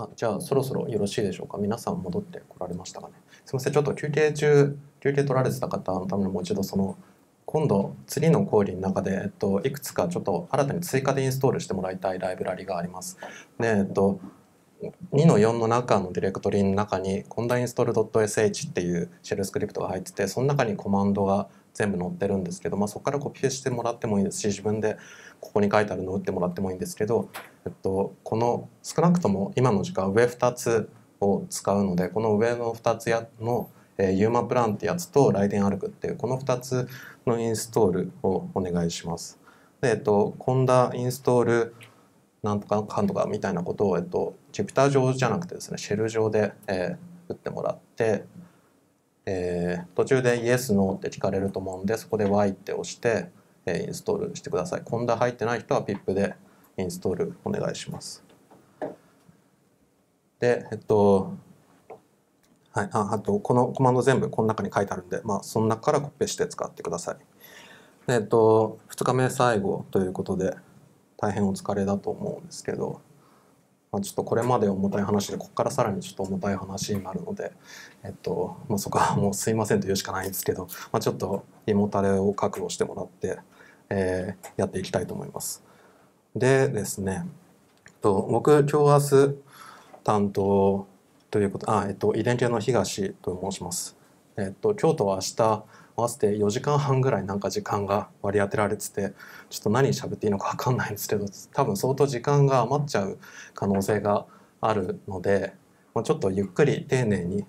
あじゃあそろそろよろしいでしょうか皆さん戻ってこられましたかねすいませんちょっと休憩中休憩取られてた方のためにもう一度その今度次の講義の中で、えっと、いくつかちょっと新たに追加でインストールしてもらいたいライブラリがあります。で、えっと、2の4の中のディレクトリの中にコンダインストール a l l s h っていうシェルスクリプトが入っててその中にコマンドが全部載ってるんですけど、まあ、そこからコピーしてもらってもいいですし自分でここに書いてあるのを打ってもらってもいいんですけどえっと、この少なくとも今の時間上2つを使うのでこの上の2つやの、えー、ユーマプランってやつとライデンアルクっていうこの2つのインストールをお願いします。でえっと、コンダインストールなんとかかんとかみたいなことを、えっと、Jupyter 上じゃなくてですねシェル上で、えー、打ってもらって、えー、途中で Yes, No って聞かれると思うんでそこで Y って押して、えー、インストールしてください。コンダ入ってない人は PIP でインストールお願いします。で、えっと、はい、ああとこのコマンド全部この中に書いてあるんで、まあ、その中からコピペして使ってください。えっと、2日目最後ということで、大変お疲れだと思うんですけど、まあ、ちょっとこれまで重たい話でここからさらにちょっと重たい話になるので、えっとまあ、そこはもうすいませんと言うしかないんですけど、まあ、ちょっと胃もたれを覚悟してもらって、えー、やっていきたいと思います。でですね、と僕、今日明日担当ということ、あ、えっと、遺伝系の東と申します。えっと、今日と明日合わせて4時間半ぐらいなんか時間が割り当てられてて、ちょっと何喋っていいのか分かんないんですけど、多分相当時間が余っちゃう可能性があるので、まあ、ちょっとゆっくり丁寧に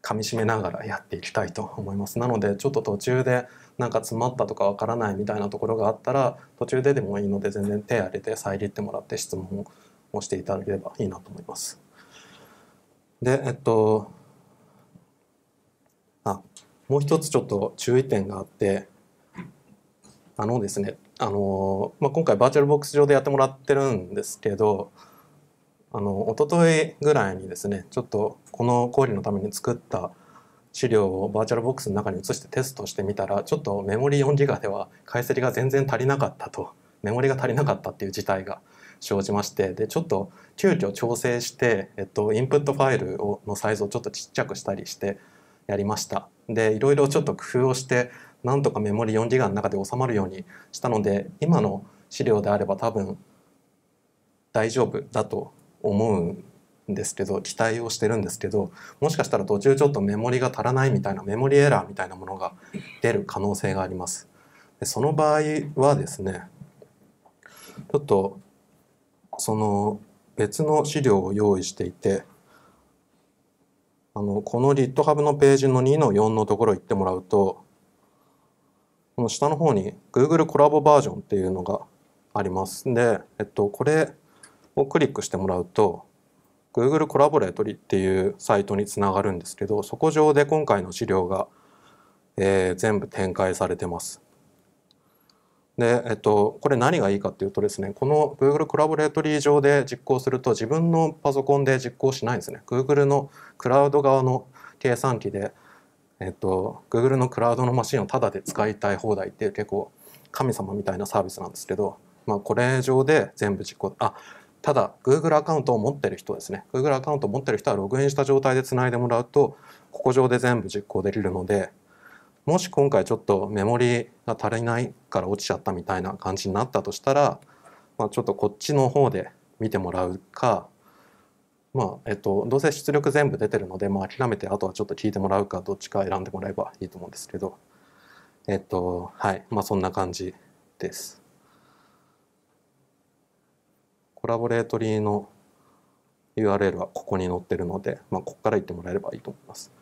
噛みしめながらやっていきたいと思います。なので、ちょっと途中でなんか詰まったとかわからないみたいなところがあったら途中ででもいいので全然手を挙げて遮ってもらって質問をしていただければいいなと思います。でえっとあもう一つちょっと注意点があってあのですねあの、まあ、今回バーチャルボックス上でやってもらってるんですけどあの一昨日ぐらいにですねちょっとこの講義のために作った資料をバーチャルボックスの中に移してテストしてみたらちょっとメモリ4ギガでは解析が全然足りなかったと メモリが足りなかったっていう事態が生じましてでちょっと急遽調整して、えっと、インプットファイルをのサイズをちょっとちっちゃくしたりしてやりましたでいろいろちょっと工夫をしてなんとかメモリ4ギガの中で収まるようにしたので今の資料であれば多分大丈夫だと思うんですけど期待をしてるんですけどもしかしたら途中ちょっとメモリが足らないみたいなメモリエラーみたいなものが出る可能性があります。でその場合はですねちょっとその別の資料を用意していてあのこの GitHub のページの2の4のところ行ってもらうとこの下の方に Google コラボバージョンっていうのがあります。で、えっと、これをクリックしてもらうと Google コラボレートリっていうサイトにつながるんですけど、そこ上で今回の資料が、えー、全部展開されてます。で、えっと、これ何がいいかっていうとですね、この Google コラボレートリー上で実行すると自分のパソコンで実行しないんですね。Google のクラウド側の計算機で、えっと、Google のクラウドのマシンをタダで使いたい放題って結構神様みたいなサービスなんですけど、まあ、これ上で全部実行、あ、ただ Google アカウントを持ってる人ですね Google アカウントを持ってる人はログインした状態でつないでもらうとここ上で全部実行できるのでもし今回ちょっとメモリが足りないから落ちちゃったみたいな感じになったとしたら、まあ、ちょっとこっちの方で見てもらうかまあえっと、どうせ出力全部出てるので、まあ、諦めてあとはちょっと聞いてもらうかどっちか選んでもらえばいいと思うんですけど、えっとはいまあ、そんな感じです。コラボレートリーの URL はここに載ってるので、まあ、ここから行ってもらえればいいと思います。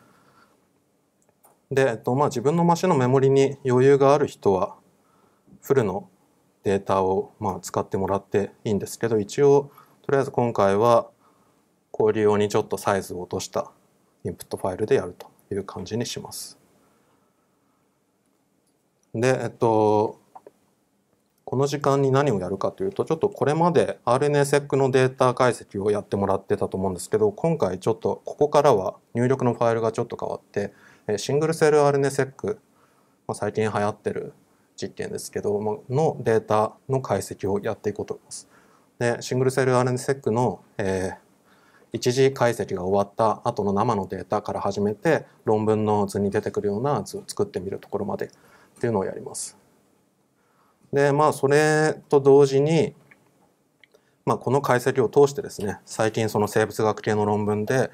で、えっとまあ、自分のマシンのメモリに余裕がある人はフルのデータをまあ使ってもらっていいんですけど一応とりあえず今回は交流用にちょっとサイズを落としたインプットファイルでやるという感じにします。で、えっと、この時間に何をやるかというと、ちょっとこれまで r n s e c のデータ解析をやってもらってたと思うんですけど、今回ちょっとここからは入力のファイルがちょっと変わって、シングルセル r n s e c まあ、最近流行ってる実験ですけど、まのデータの解析をやっていこうと思います。で、シングルセル r n s e c の、えー、一次解析が終わった後の生のデータから始めて、論文の図に出てくるような図を作ってみるところまでっていうのをやります。でまあそれと同時に、まあ、この解析を通してですね最近その生物学系の論文で、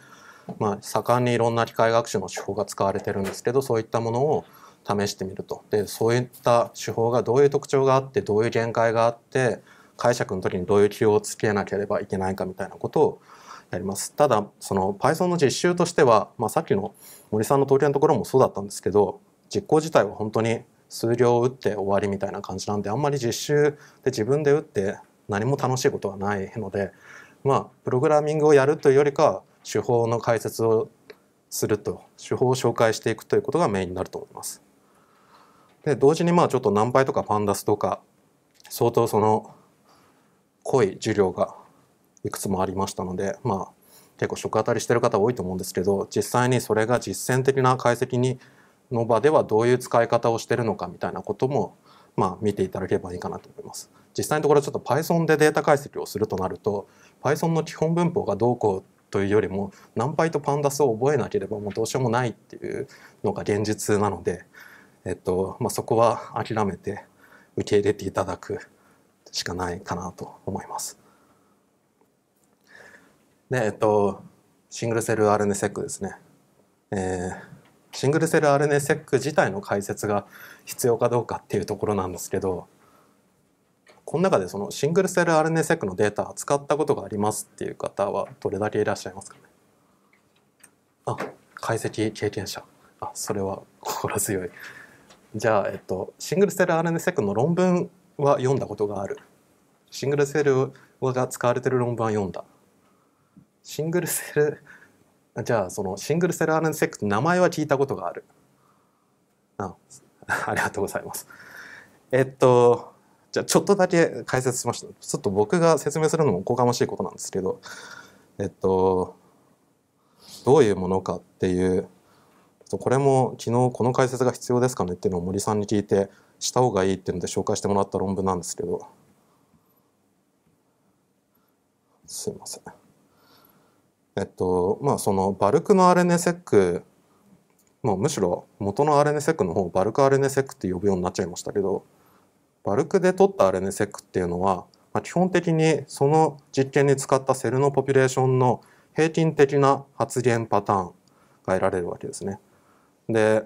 まあ、盛んにいろんな機械学習の手法が使われてるんですけどそういったものを試してみるとでそういった手法がどういう特徴があってどういう限界があって解釈の時にどういう気をつけなければいけないかみたいなことをやりますただその Python の実習としては、まあ、さっきの森さんの統計のところもそうだったんですけど実行自体は本当に数量打って終わりみたいな感じなんであんまり実習で自分で打って何も楽しいことはないのでまあプログラミングをやるというよりか手法の解説をすると手法を紹介していくということがメインになると思います。で同時にまあちょっとナンパイとかパンダスとか相当その濃い授業がいくつもありましたのでまあ結構食当たりしてる方多いと思うんですけど実際にそれが実践的な解析にの場ではどういう使い方をしているのかみたいなことも、まあ、見ていただければいいかなと思います。実際のところちょっと Python でデータ解析をするとなると Python の基本文法がどうこうというよりも何倍とパンダスを覚えなければもうどうしようもないっていうのが現実なので、えっとまあ、そこは諦めて受け入れていただくしかないかなと思います。で、えっと、シングルセル RNSEC ですね。えーシングルセル RNA-seq 自体の解説が必要かどうかっていうところなんですけどこの中でそのシングルセル RNA-seq のデータ使ったことがありますっていう方はどれだけいらっしゃいますかねあ解析経験者あそれは心強いじゃあ、えっと、シングルセル RNA-seq の論文は読んだことがあるシングルセルが使われてる論文は読んだシングルセルじゃあそのシングルセルアレンセックス名前は聞いたことがある。あ ありがとうございます。えっとじゃあちょっとだけ解説しました。ちょっと僕が説明するのもおこがましいことなんですけどえっとどういうものかっていうこれも昨日この解説が必要ですかねっていうのを森さんに聞いてした方がいいっていうので紹介してもらった論文なんですけどすいません。えっと、まあそのバルクの RNSEC、まあ、むしろ元の RNSEC の方バルク RNSEC って呼ぶようになっちゃいましたけど、バルクで取った RNSEC っていうのは、まあ、基本的にその実験に使ったセルのポピュレーションの平均的な発現パターンが得られるわけですね。で、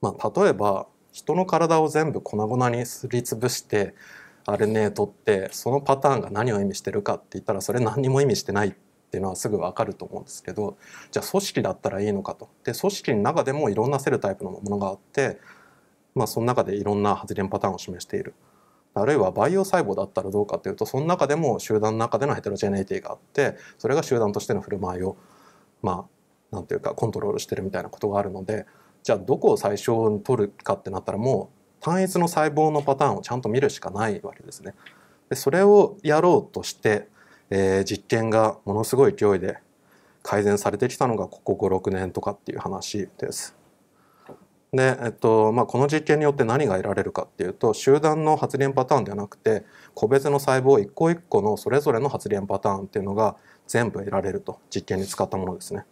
まあ、例えば人の体を全部粉々にすりつぶして RNA 取ってそのパターンが何を意味してるかって言ったらそれ何にも意味してないっっていうのはすぐ分かると思うんですけどじゃあ組織だったらいいのかと。で組織の中でもいろんなセルタイプのものがあって、まあ、その中でいろんな発言パターンを示している。あるいは培養細胞だったらどうかというとその中でも集団の中でのヘテロジェネイティがあってそれが集団としての振る舞いをまあなんていうかコントロールしてるみたいなことがあるのでじゃあどこを最初に取るかってなったらもう単一の細胞のパターンをちゃんと見るしかないわけですね。でそれをやろうとしてえー、実験がものすごい勢いで改善されてきたのがここ56年とかっていう話です。で、えっとまあ、この実験によって何が得られるかっていうと集団の発現パターンではなくて個別の細胞一個一個のそれぞれの発現パターンっていうのが全部得られると実験に使ったものですね。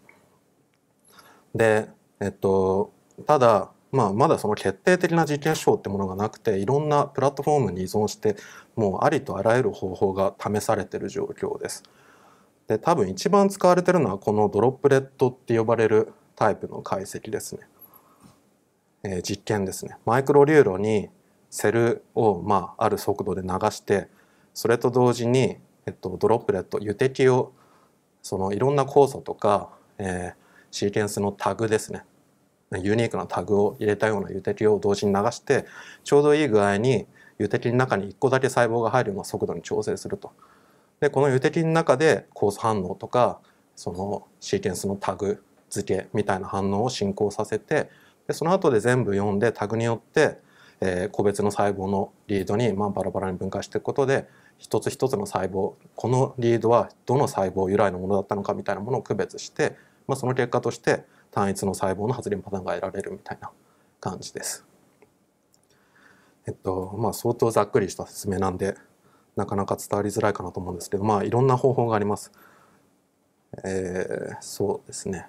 で、えっと、ただまあ、まだその決定的な事件手法ってものがなくていろんなプラットフォームに依存してもうありとあらゆる方法が試されてる状況です。で多分一番使われてるのはこのドロップレットって呼ばれるタイプの解析ですね。えー、実験ですね。マイクロリュロにセルを、まあ、ある速度で流してそれと同時に、えっと、ドロップレット油滴をそのいろんな酵素とか、えー、シーケンスのタグですねユニークなタグを入れたような油滴を同時に流してちょうどいい具合に油滴の中に1個だけ細胞が入るような速度に調整すると。でこの油滴の中で酵素反応とかそのシーケンスのタグ付けみたいな反応を進行させてでその後で全部読んでタグによって、えー、個別の細胞のリードに、まあ、バラバラに分解していくことで一つ一つの細胞このリードはどの細胞由来のものだったのかみたいなものを区別して、まあ、その結果として単一の細胞の発電パターンが得られるみたいな感じです。えっとまあ、相当ざっくりした説明なんでなかなか伝わりづらいかなと思うんですけど、まあ、いろんな方法があります。えー、そうですね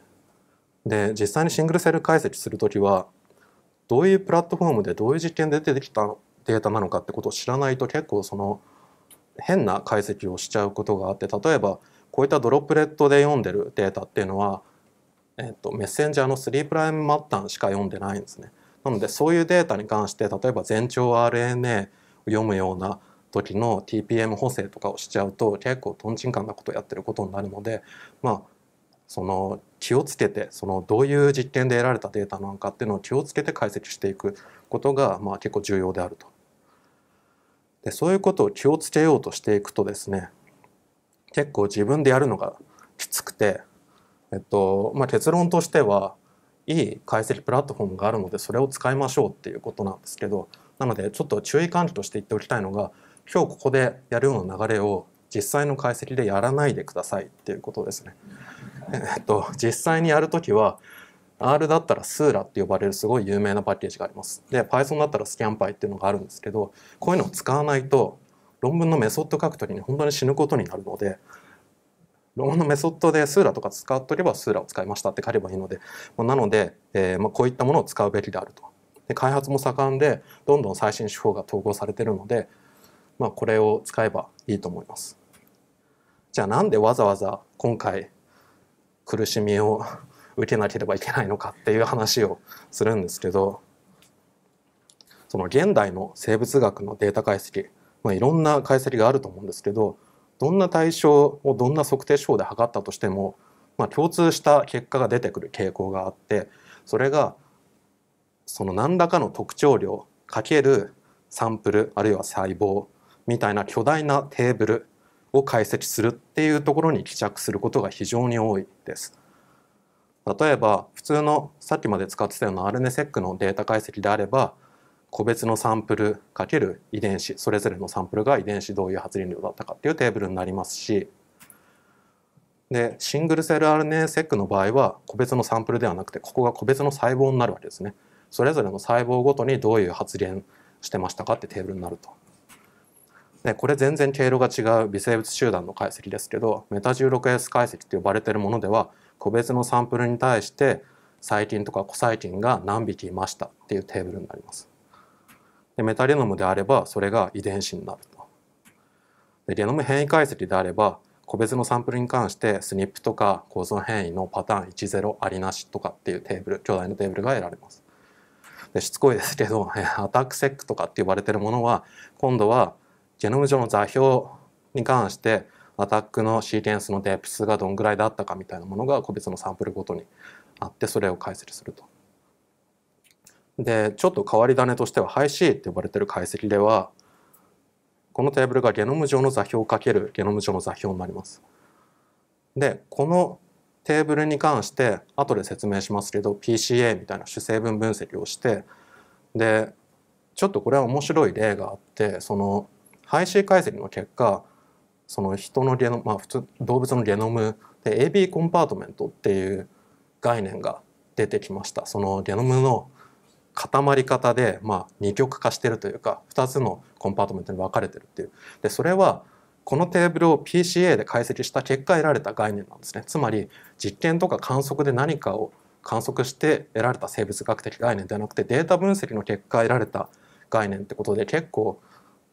で実際にシングルセル解析する時はどういうプラットフォームでどういう実験で出てきたデータなのかってことを知らないと結構その変な解析をしちゃうことがあって例えばこういったドロップレットで読んでるデータっていうのはえーと、メッセンジャーの3プライムタンしか読んでないんですね。なのでそういうデータに関して例えば全長 RNA を読むような時の TPM 補正とかをしちゃうと結構とんちんかんなことをやってることになるのでまあその気をつけてそのどういう実験で得られたデータなのかっていうのを気をつけて解析していくことがまあ結構重要であると。でそういうことを気をつけようとしていくとですね結構自分でやるのがきつくてえっとまあ、結論としてはいい解析プラットフォームがあるのでそれを使いましょうっていうことなんですけどなのでちょっと注意喚起として言っておきたいのが今日ここでやるような流れを実際の解析でやらないでくださいっていうことですね。えっと、実際にやるときは R だったらスーラって呼ばれるすごい有名なパッケージがあります。で Python だったらスキャンパイっていうのがあるんですけどこういうのを使わないと論文のメソッド書くときに本当に死ぬことになるのでローマのメソッドでスーラとか使っとけばスーラを使いましたって書けばいいので、まあ、なので、えーまあ、こういったものを使うべきであると。で開発も盛んでどんどん最新手法が統合されてるので、まあ、これを使えばいいと思います。じゃあなんでわざわざ今回苦しみを受けなければいけないのかっていう話をするんですけどその現代の生物学のデータ解析、まあ、いろんな解析があると思うんですけどどんな対象をどんな測定手法で測ったとしても、まあ、共通した結果が出てくる傾向があってそれがその何らかの特徴量かけるサンプルあるいは細胞みたいな巨大なテーブルを解析するっていうところに帰着することが非常に多いです。例えば普通のさっきまで使ってたようなアルネセックのデータ解析であれば個別のサンプルる遺伝子それぞれのサンプルが遺伝子どういう発現量だったかっていうテーブルになりますしでシングルセル RNA-seq の場合は個別のサンプルではなくてここが個別の細胞になるわけですね。それぞれの細胞ごとにどういう発現してましたかってテーブルになると。でこれ全然経路が違う微生物集団の解析ですけどメタ 16S 解析と呼ばれているものでは個別のサンプルに対して細菌とか個細菌が何匹いましたっていうテーブルになります。でメタリノムであればそれが遺伝子になると。でゲノム変異解析であれば個別のサンプルに関してスニップとか構造変異のパターン10ありなしとかっていうテーブル巨大なテーブルが得られます。でしつこいですけど アタックセックとかって呼ばれてるものは今度はゲノム上の座標に関してアタックのシーケンスのデプスがどんぐらいだったかみたいなものが個別のサンプルごとにあってそれを解析すると。でちょっと変わり種としてはハイシーって呼ばれてる解析ではこのテーブルがゲノム上の座標かけるゲノム上の座標になります。でこのテーブルに関して後で説明しますけど PCA みたいな主成分分析をしてでちょっとこれは面白い例があってその配子解析の結果その人のゲノまあ普通動物のゲノムで AB コンパートメントっていう概念が出てきましたそのゲノムの固まり方で、まあ、二極化してるというか2つのコンパートメントに分かれてるっていうでそれはこのテーブルを PCA で解析した結果得られた概念なんですねつまり実験とか観測で何かを観測して得られた生物学的概念ではなくてデータ分析の結果得られた概念ってことで結構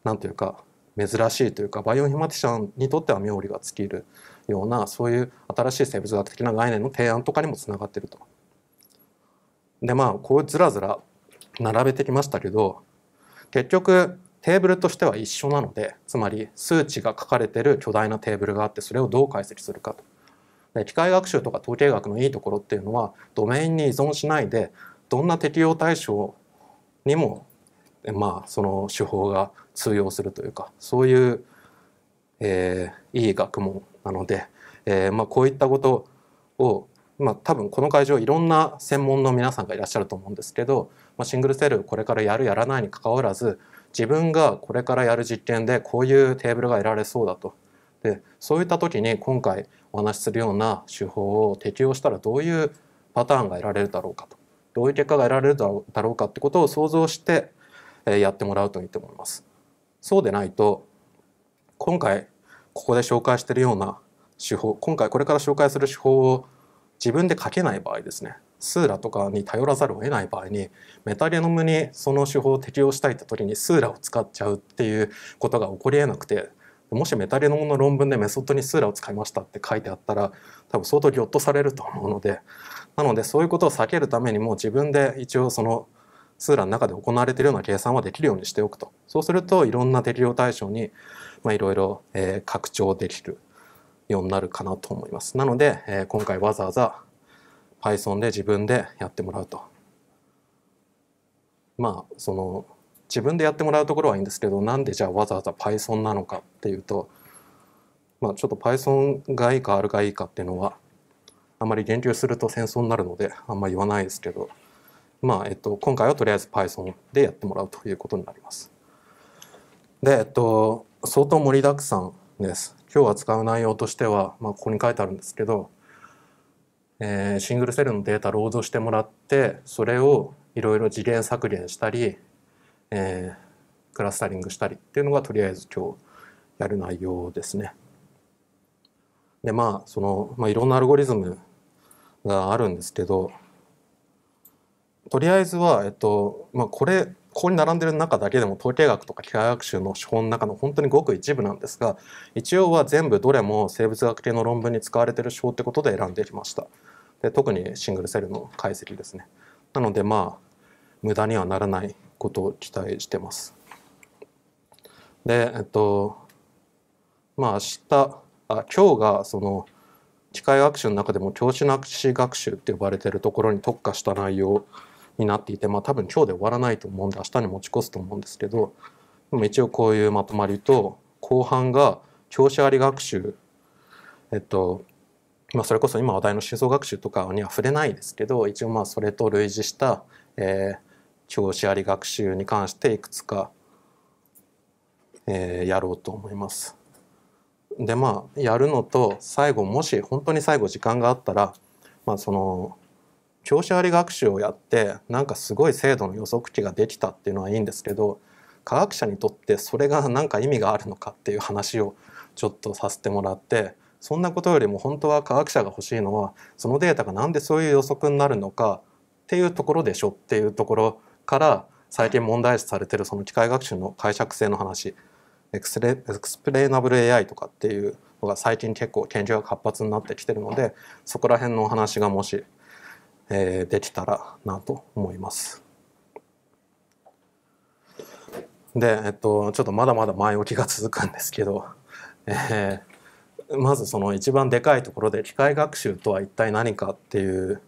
何ていうか珍しいというかバイオインフォマティシャンにとっては妙理が尽きるようなそういう新しい生物学的な概念の提案とかにもつながってると。でまあこうずらずら並べてきましたけど結局テーブルとしては一緒なのでつまり数値が書かれてる巨大なテーブルがあってそれをどう解析するかと。で機械学習とか統計学のいいところっていうのはドメインに依存しないでどんな適用対象にもまあその手法が通用するというかそういう、えー、いい学問なので、えー、まあ、こういったことを、まあ、多分この会場いろんな専門の皆さんがいらっしゃると思うんですけどまあ、シングルセルこれからやるやらないにかかわらず自分がこれからやる実験でこういうテーブルが得られそうだと。でそういった時に今回お話しするような手法を適用したらどういうパターンが得られるだろうかとどういう結果が得られるだろうかってことを想像してやってもらうといいと思います。そうでないと今回ここで紹介しているような手法今回これから紹介する手法を自分で書けない場合ですねスーラとかに頼らざるを得ない場合にメタゲノムにその手法を適用したいって時にスーラを使っちゃうっていうことが起こりえなくてもしメタゲノムの論文でメソッドにスーラを使いましたって書いてあったら多分相当ギョッとされると思うのでなのでそういうことを避けるためにも自分で一応そのスーラの中で行われているような計算はできるようにしておくとそうするといろんな適用対象にいろいろ拡張できるようになるかなと思います。なので、え今回わざわざ Python で自分でやってもらうと。まあその自分でやってもらうところはいいんですけどなんでじゃあわざわざ Python なのかっていうと、まあ、ちょっと Python がいいか R がいいかっていうのはあまり言及すると戦争になるのであんまり言わないですけど、まあえっと、今回はとりあえず Python でやってもらうということになります。で、えっと、相当盛りだくさんです。今日扱う内容としては、まあ、ここに書いてあるんですけどえー、シングルセルのデータロードしてもらってそれをいろいろ次元削減したり、えー、クラスタリングしたりっていうのがとりあえず今日やる内容ですね。でまあその、まあ、いろんなアルゴリズムがあるんですけどとりあえずは、えっとまあ、これここに並んでる中だけでも統計学とか機械学習の手法の中の本当にごく一部なんですが一応は全部どれも生物学系の論文に使われてる手法ってことで選んできましたで特にシングルセルの解析ですねなのでまあ無駄にはならないことを期待してますでえっとまあ明日あ今日がその機械学習の中でも教師なし学習って呼ばれてるところに特化した内容になっていて、まあ、多分今日で終わらないと思うんで明日に持ち越すと思うんですけどでも一応こういうまとまりと後半が教師あり学習えっとまあ、それこそ今話題の思想学習とかには触れないですけど一応まあそれと類似した、えー、教師あり学習に関していくつか、えー、やろうと思います。でまあやるのと最後もし本当に最後時間があったら、まあ、その教師あり学習をやってなんかすごい精度の予測値ができたっていうのはいいんですけど科学者にとってそれが何 か意味があるのかっていう話をちょっとさせてもらってそんなことよりも本当は科学者が欲しいのはそのデータが何でそういう予測になるのかっていうところでしょっていうところから最近問題視されてるその機械学習の解釈性の話エクスレエクスプレイナブル AI とかっていうのが最近結構研究が活発になってきてるのでそこら辺のお話がもしえできたらなと思います。で、えっと、ちょっとまだまだ前置きが続くんですけど、えー、まずその一番でかいところで機械学習とは一体何かっていう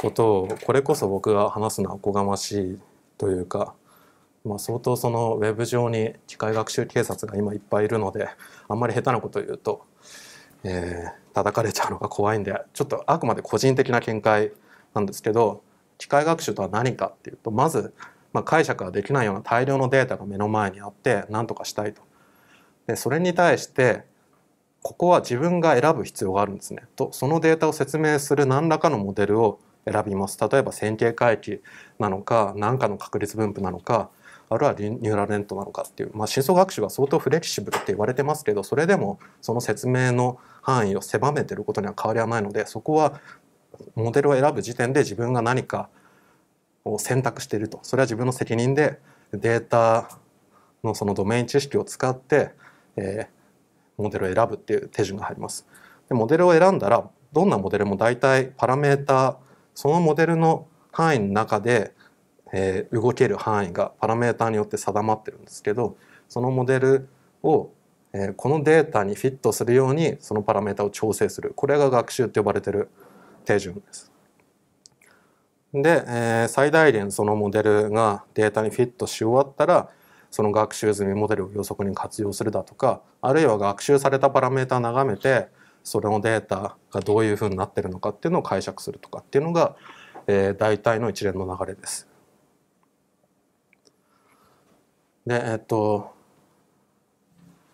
ことをこれこそ僕が話すのはおこがましいというか、まあ、相当そのウェブ上に機械学習警察が今いっぱいいるのであんまり下手なこと言うと、えー、叩かれちゃうのが怖いんでちょっとあくまで個人的な見解なんですけど機械学習とは何かっていうとまず、まあ、解釈ができないような大量のデータが目の前にあって何とかしたいと。でそれに対してここは自分が選ぶ必要があるんですねとそのデータを説明する何らかのモデルを選びます例えば線形回帰なのか何かの確率分布なのかあるいはニューラルネットなのかっていう、まあ、深層学習は相当フレキシブルって言われてますけどそれでもその説明の範囲を狭めてることには変わりはないのでそこはモデルを選ぶ時点で自分が何かを選択しているとそれは自分の責任でデータのそのドメイン知識を使って、えー、モデルを選ぶっていう手順が入ります。でモデルを選んだらどんなモデルも大体パラメータそのモデルの範囲の中でえ動ける範囲がパラメーターによって定まってるんですけどそのモデルを、えこのデータにフィットするようにそのパラメータを調整するこれが学習って呼ばれてる手順です。で、え最大限そのモデルがデータにフィットし終わったらその学習済みモデルを予測に活用するだとかあるいは学習されたパラメータを眺めてそれのデータがどういうふうになってるのかっていうのを解釈するとかっていうのが、え大体の一連の流れです。でえっと、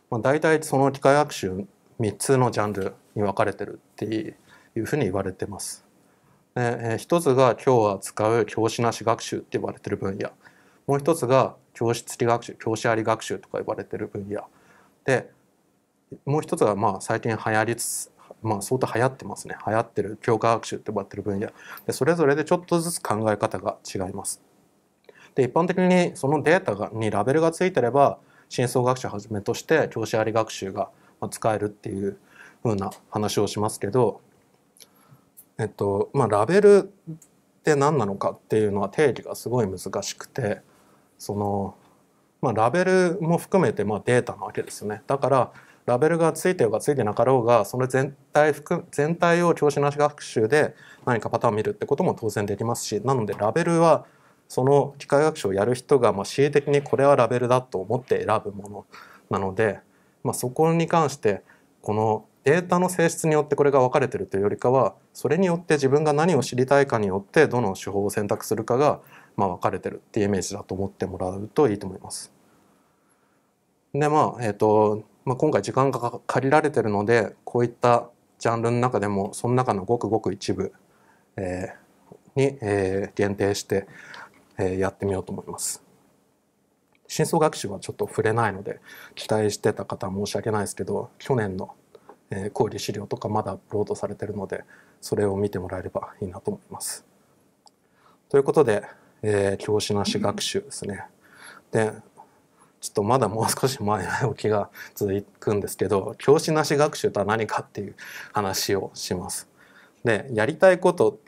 まあ、大体その機械学習3つのジャンルに分かれてるっていうふうに言われてます。でえー、一つが今日は使う教師なし学習って言われてる分野もう一つが教師付き学習教師あり学習とか言われてる分野でもう一つはまあ最近流行りつつまあ相当流行ってますね流行ってる教科学習って呼ばれてる分野でそれぞれでちょっとずつ考え方が違いますで一般的にそのデータがにラベルがついてれば深層学習はじめとして教師あり学習が使えるっていうふうな話をしますけど、えっとまあ、ラベルって何なのかっていうのは定義がすごい難しくてその、まあ、ラベルも含めてまあデータなわけですよね。だからラベルがついてようがついてなかろうがその全体含全体を教師なし学習で何かパターンを見るってことも当然できますしなのでラベルはその機械学習をやる人がまあ恣意的にこれはラベルだと思って選ぶものなので、まあ、そこに関してこのデータの性質によってこれが分かれてるというよりかはそれによって自分が何を知りたいかによってどの手法を選択するかがまあ分かれてるっていうイメージだと思ってもらうといいと思います。でまあえっ、ー、と、まあ、今回時間が借りられてるのでこういったジャンルの中でもその中のごくごく一部、えー、に、えー、限定してえやってみようと思います。深層学習はちょっと触れないので期待してた方は申し訳ないですけど去年の講義資料とかまだアップロードされてるのでそれを見てもらえればいいなと思います。ということで、えー、教師なし学習ですね。でちょっとまだもう少し前置きが続くんですけど教師なし学習とは何かっていう話をします。でやりたいこと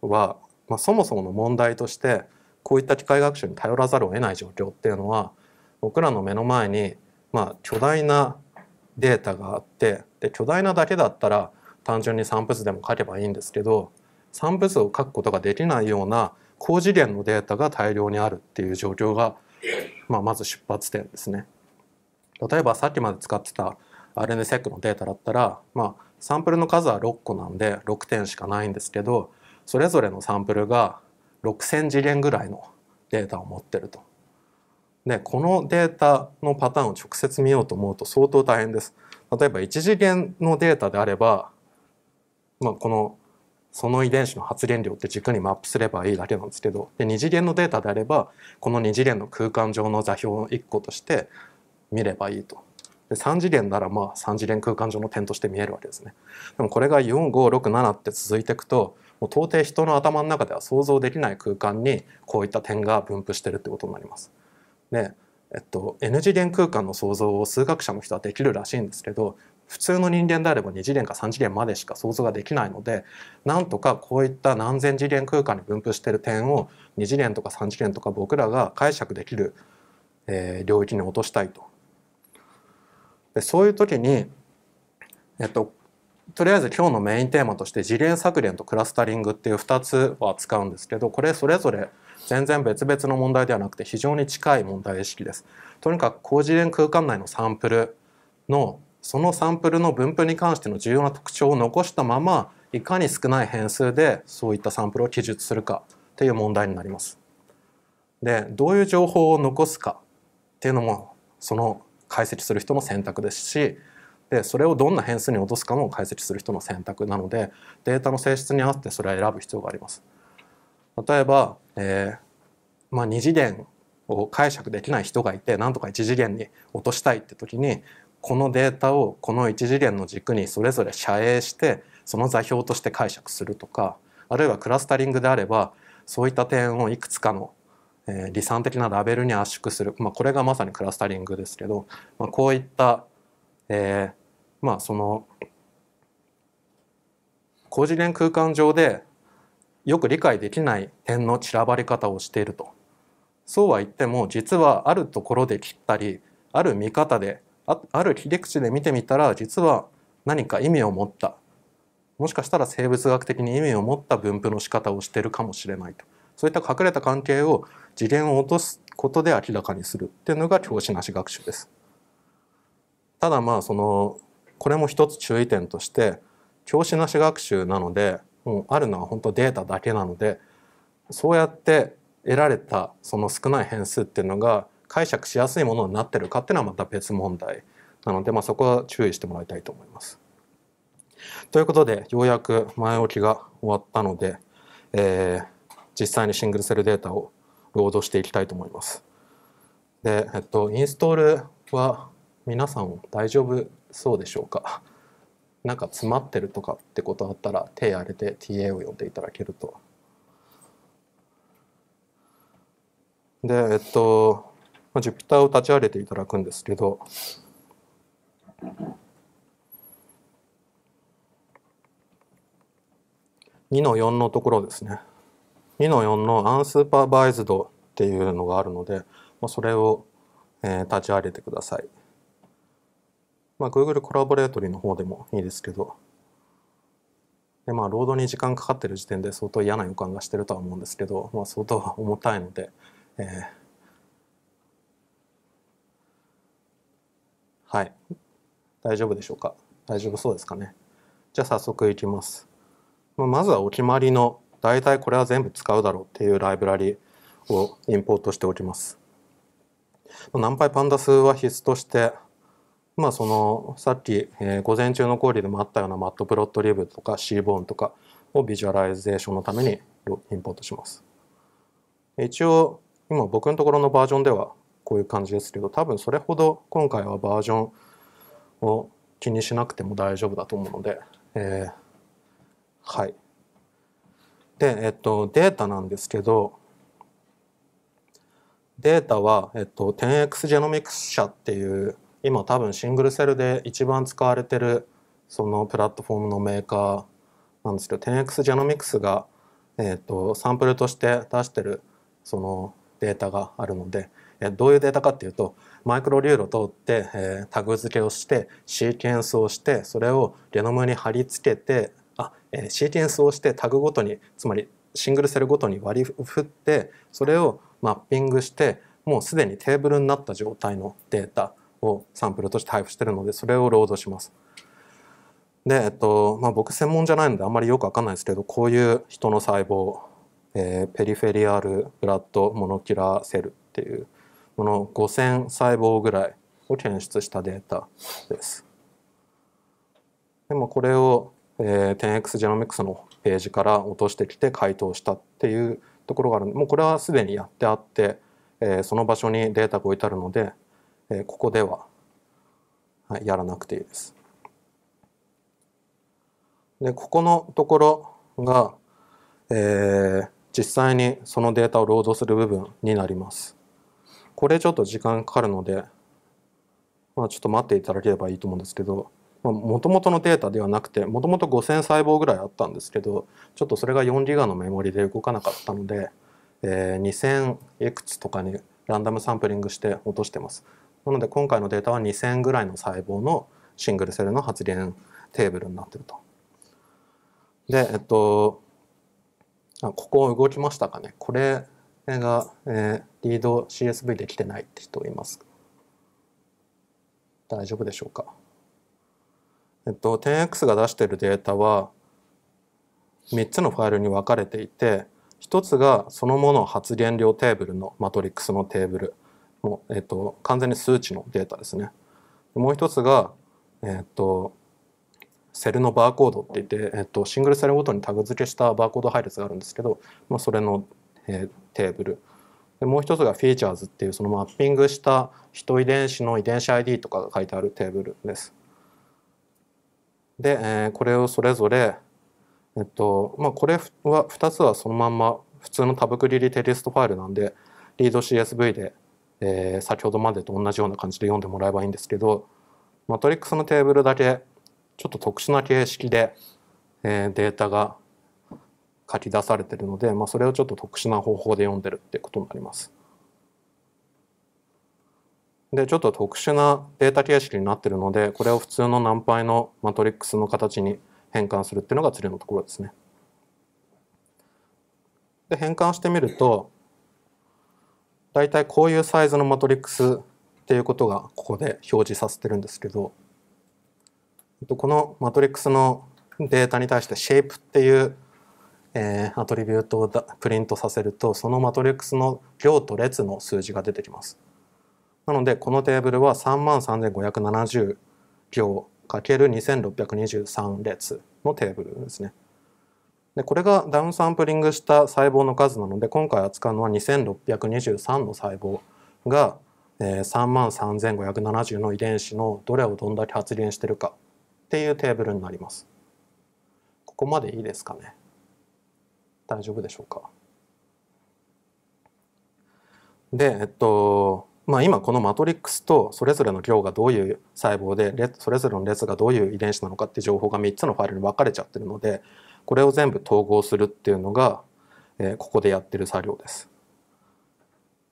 は、まあ、そもそもの問題としてこういった機械学習に頼らざるを得ない状況っていうのは僕らの目の前にまあ巨大なデータがあってで巨大なだけだったら単純に散布図でも書けばいいんですけど散布図を書くことができないような高次元のデータが大量にあるっていう状況が、まあ、まず出発点ですね。例えばさっきまで使ってた RNSEC のデータだったら、まあ、サンプルの数は6個なんで6点しかないんですけどそれぞれのサンプルが6,000次元ぐらいのデータを持ってると。でこのデータのパターンを直接見ようと思うと相当大変です。例えば1次元のデータであれば、まあ、このその遺伝子の発現量って軸にマップすればいいだけなんですけどで2次元のデータであればこの2次元の空間上の座標の1個として見ればいいと。で3次元ならまあ3次元空間上の点として見えるわけですね。でもこれが4567って続いていくともう到底人の頭の中では想像できない空間にこういった点が分布してるってことになります。で、えっと、N 次元空間の想像を数学者の人はできるらしいんですけど普通の人間であれば2次元か3次元までしか想像ができないのでなんとかこういった何千次元空間に分布してる点を2次元とか3次元とか僕らが解釈できる、えー、領域に落としたいと。でそういう時に、えっと、とりあえず今日のメインテーマとして事例削減とクラスタリングっていう2つは使うんですけどこれそれぞれ全然別々の問題ではなくて非常に近い問題意識です。とにかく高次元空間内のサンプルのそのサンプルの分布に関しての重要な特徴を残したままいかに少ない変数でそういったサンプルを記述するかっていう問題になります。でどういう情報を残すかっていうのもその解析する人の選択ですしでそれをどんな変数に落とすかも解析する人の選択なのでデータの性質に合ってそれを選ぶ必要があります。例えば、えー、まあ、2次元を解釈できない人がいて何とか1次元に落としたいって時にこのデータをこの1次元の軸にそれぞれ遮影してその座標として解釈するとかあるいはクラスタリングであればそういった点をいくつかの理算的なラベルに圧縮する、まあ、これがまさにクラスタリングですけど、まあ、こういった、えー、まあその高次元空間上でよく理解できない点の散らばり方をしているとそうは言っても実はあるところで切ったりある見方である切り口で見てみたら実は何か意味を持ったもしかしたら生物学的に意味を持った分布の仕方をしてるかもしれないとそういった隠れた関係を次元を落とすことで明らかにするっていうのが教師なし学習です。ただまあそのこれも一つ注意点として教師なし学習なのでもうあるのは本当データだけなのでそうやって得られたその少ない変数っていうのが解釈しやすいものになってるかっていうのはまた別問題なので、まあ、そこは注意してもらいたいと思います。ということでようやく前置きが終わったので、えー、実際にシングルセルデータをロードしていきたいと思います。で、えっと、インストールは皆さん大丈夫そうでしょうかなんか詰まってるとかってことあったら手荒れて TA を呼んでいただけるとでえっと Jupyter を立ち上げていただくんですけど2の4のところですね2の4のアンスーパーバイズドっていうのがあるのでそれを立ち上げてください。まあ、Google コラボレートリーの方でもいいですけど、でまあ、ロードに時間かかってる時点で相当嫌な予感がしてるとは思うんですけど、まあ、相当重たいので、えー、はい。大丈夫でしょうか大丈夫そうですかね。じゃあ早速いきます。まあ、まずはお決まりの、大体これは全部使うだろうっていうライブラリをインポートしておきます。NumPy パンダ数は必須として、まあ、そのさっき、えー、午前中の講義でもあったようなマットプロットリブとかシーボーンとかをビジュアライゼーションのためにインポートします。一応今僕のところのバージョンではこういう感じですけど多分それほど今回はバージョンを気にしなくても大丈夫だと思うので、えー、はい。で、えっと、データなんですけどデータは、えっと、10X ジェノミクス社っていう今多分シングルセルで一番使われてるそのプラットフォームのメーカーなんですけど 10x ジェノミクスが、えーと、サンプルとして出してるそのデータがあるので、えどういうデータかっていうとマイクロ流路を通って、えー、タグ付けをしてシーケンスをしてそれをゲノムに貼り付けてあ、えー、シーケンスをしてタグごとにつまりシングルセルごとに割り振ってそれをマッピングしてもうすでにテーブルになった状態のデータをサンプルとして配布してるのでそれをロードします。で、えっとまあ、僕専門じゃないのであんまりよく分かんないですけどこういう人の細胞、えー、ペリフェリアルブラッドモノキュラーセルっていうもの5,000細胞ぐらいを検出したデータです。でもこれを、えー、10X ジェノミクスのページから落としてきて解凍したっていうところがあるもうこれはすでにやってあって、えー、その場所にデータが置いてあるのでえここでは、はい、やらなくていいです。でここのところが、えー、実際にそのデータをロードする部分になります。これちょっと時間かかるので、まあ、ちょっと待っていただければいいと思うんですけどもともとのデータではなくてもともと5000細胞ぐらいあったんですけどちょっとそれが4ギガのメモリで動かなかったので、えー、2000いくつとかにランダムサンプリングして落としてます。なので今回のデータは2000ぐらいの細胞のシングルセルの発現テーブルになってると。で、えっと、あここ動きましたかね。これが、えー、リード CSV できてないって人います。大丈夫でしょうか。えっと、10x が出しているデータは3つのファイルに分かれていて、1つがそのもの発現量テーブルのマトリックスのテーブル。もう、えっと、完全に数値のデータですね。もう一つが、えっと、セルのバーコードっていって、えっと、シングルセルごとにタグ付けしたバーコード配列があるんですけど、まあ、それの、えー、テーブルでもう一つがフィーチャーズっていうそのマッピングした人遺伝子の遺伝子 ID とかが書いてあるテーブルですで、えー、これをそれぞれえっとまあこれは2つはそのまんま普通のタブクリリテリストファイルなんでリード CSV でえー、先ほどまでと同じような感じで読んでもらえばいいんですけどマトリックスのテーブルだけちょっと特殊な形式で、えー、データが書き出されてるので、まあ、それをちょっと特殊な方法で読んでるっていうことになります。でちょっと特殊なデータ形式になってるのでこれを普通のナパイのマトリックスの形に変換するっていうのが次のところですね。で変換してみると大体こういうサイズのマトリックスっていうことがここで表示させてるんですけど、このマトリックスのデータに対してシェイプっていう、えアトリビュートをプリントさせると、そのマトリックスの行と列の数字が出てきます。なので、このテーブルは33,570行 ×2623 列のテーブルですね。でこれがダウンサンプリングした細胞の数なので今回扱うのは2623の細胞が、え3万3570の遺伝子のどれをどんだけ発現してるかっていうテーブルになります。ここまでいいですかね大丈夫でしょうかでえっとまあ、今このマトリックスとそれぞれの量がどういう細胞でそれぞれの列がどういう遺伝子なのかっていう情報が3つのファイルに分かれちゃってるのでこれを全部統合するっていうのが、えここでやってる作業です。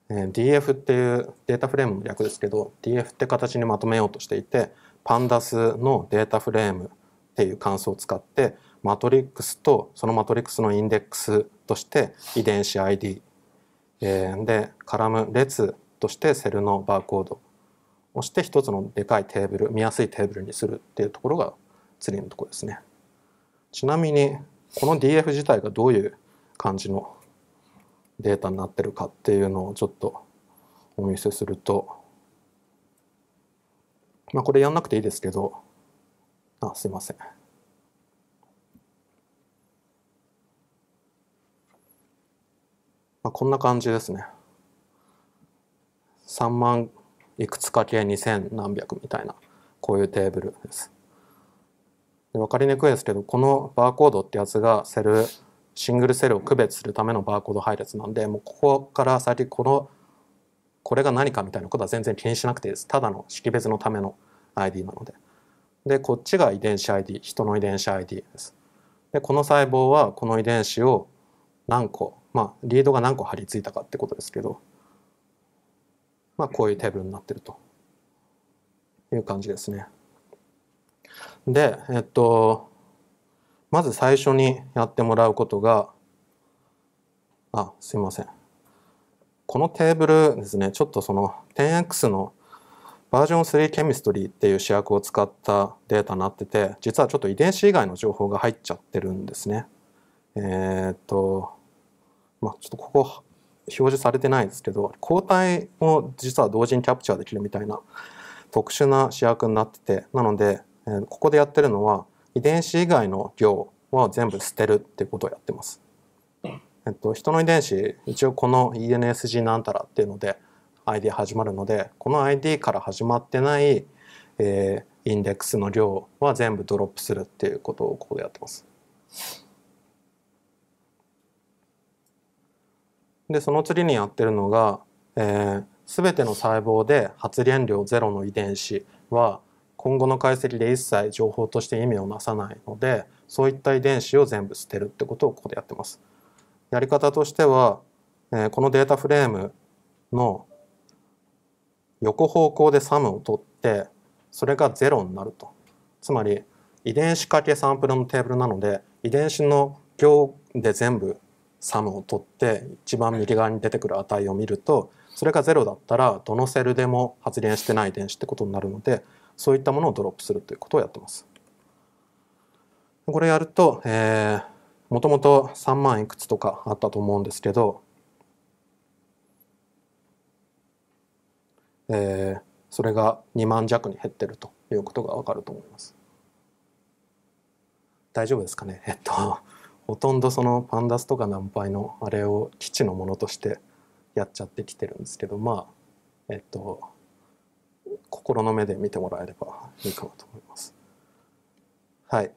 え DF っていうデータフレームの略ですけど DF って形にまとめようとしていて Pandas のデータフレームっていう関数を使ってマトリックスとそのマトリックスのインデックスとして遺伝子 ID、えでラム列としてセルのバーコードをして一つのでかいテーブル見やすいテーブルにするっていうところが次のところですね。ちなみにこの DF 自体がどういう感じのデータになってるかっていうのをちょっとお見せするとまあこれやんなくていいですけどあすいませんまあこんな感じですね3万いくつかけ2000何百みたいなこういうテーブルです分かりにくいですけどこのバーコードってやつがセルシングルセルを区別するためのバーコード配列なんでもうここから先このこれが何かみたいなことは全然気にしなくていいですただの識別のための ID なのででこっちが遺伝子 ID 人の遺伝子 ID ですでこの細胞はこの遺伝子を何個まあリードが何個貼り付いたかってことですけどまあこういうテーブルになってるという感じですね。で、えっと、まず最初にやってもらうことが、あ、すいません。このテーブルですね、ちょっとその 10x のバージョン3ケミストリーっていう試薬を使ったデータになってて、実はちょっと遺伝子以外の情報が入っちゃってるんですね。えー、っと、まあ、ちょっとここ表示されてないですけど、抗体も実は同時にキャプチャーできるみたいな特殊な試薬になってて、なので、ここでやってるのは遺伝子以外の量は全部捨てるっていうことをやってます。えっと、人の遺伝子一応この ENSG なんたらっていうので ID 始まるのでこの ID から始まってない、えー、インデックスの量は全部ドロップするっていうことをここでやってます。でその次にやってるのが、えー、全ての細胞で発現量ゼロの遺伝子は今後の解析で一切情報として意味をなさないのでそういった遺伝子を全部捨てるってことをここでやってます。やり方としてはこのデータフレームの横方向でサムを取ってそれが0になると。つまり遺伝子かけサンプルのテーブルなので遺伝子の行で全部サムを取って一番右側に出てくる値を見るとそれが0だったらどのセルでも発現してない遺伝子ってことになるのでそういったものをドロップするということをやってます。これやると、えー、もともと3万いくつとかあったと思うんですけど、えー、それが2万弱に減ってるということがわかると思います。大丈夫ですかね えっと、ほとんどそのパンダスとかナンパイのあれを基地のものとしてやっちゃってきてるんですけど、まあ、えっと、心の目で見てもらえればいいかなと思います。はい。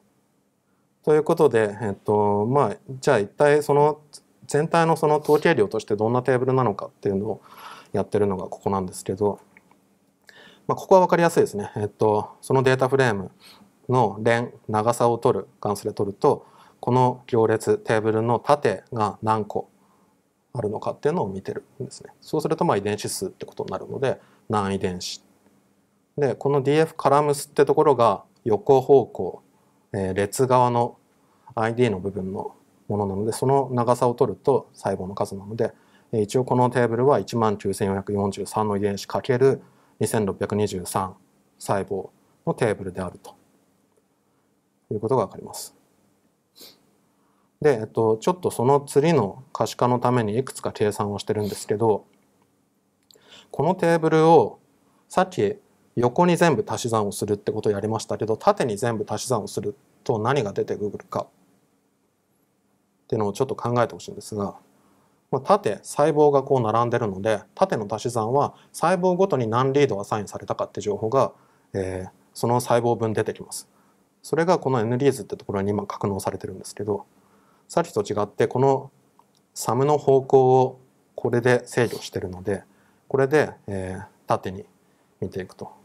ということで、えっと、まあ、じゃあ一体その全体のその統計量としてどんなテーブルなのかっていうのをやってるのがここなんですけど、まあ、ここは分かりやすいですね。えっと、そのデータフレームの連、長さを取る、関数で取ると、この行列、テーブルの縦が何個あるのかっていうのを見てるんですね。そうすると、まあ、遺伝子数ってことになるので、何遺伝子でこの DF カラムスってところが横方向、えー、列側の ID の部分のものなのでその長さを取ると細胞の数なので一応このテーブルは19,443の遺伝子 ×2623 細胞のテーブルであるということが分かります。で、えっと、ちょっとその次の可視化のためにいくつか計算をしてるんですけどこのテーブルをさっき横に全部足し算をするってことをやりましたけど縦に全部足し算をすると何が出てくるかっていうのをちょっと考えてほしいんですが、まあ、縦細胞がこう並んでるので縦の足し算は細胞ごとに何リードアサインされたかって情報が、えー、その細胞分出てきます。それがこの N リーズってところに今格納されてるんですけどさっきと違ってこのサムの方向をこれで制御してるのでこれで、えー、縦に見ていくと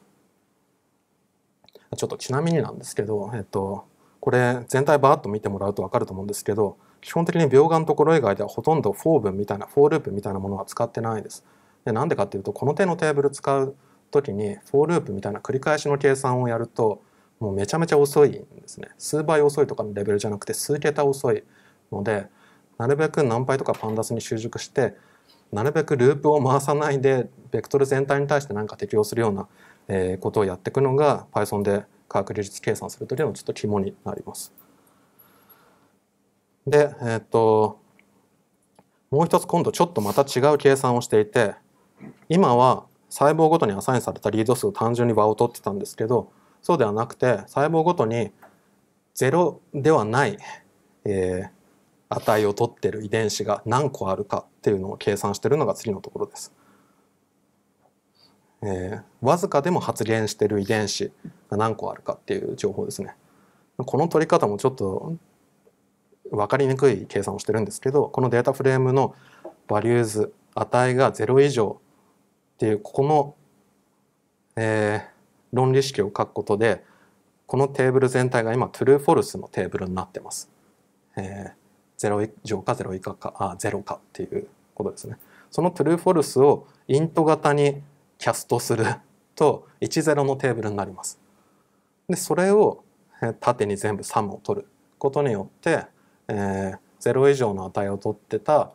ちょっとちなみになんですけど、えっと、これ全体バーッと見てもらうと分かると思うんですけど、基本的に描画のところ以外ではほとんどフォー文みたいな、フォーループみたいなものは使ってないです。でなんでかっていうと、この手のテーブル使う時に、フォーループみたいな繰り返しの計算をやると、もうめちゃめちゃ遅いんですね。数倍遅いとかのレベルじゃなくて、数桁遅いので、なるべく何倍とかパンダスに習熟して、なるべくループを回さないで、ベクトル全体に対して何か適用するようなえことをやっていくのが Python で科学技術計算するとのちょっと肝になります。で、えっと、もう一つ今度ちょっとまた違う計算をしていて、今は細胞ごとにアサインされたリード数を単純に和を取ってたんですけど、そうではなくて細胞ごとに0ではない、えー、値を取ってる遺伝子が何個あるかっていうのを計算してるのが次のところです。えー、わずかでも発現してる遺伝子が何個あるかっていう情報ですね。この取り方もちょっと分かりにくい計算をしてるんですけどこのデータフレームのバリューズ値が0以上っていうここの、えー、論理式を書くことでこのテーブル全体が今 true false のテーブルになってます。えー、0以上か0以下かあ0かっていうことですね。その true false をイント型にキャストすると10のテーブルになります。でそれを縦に全部3を取ることによって、えー、0以上の値を取ってた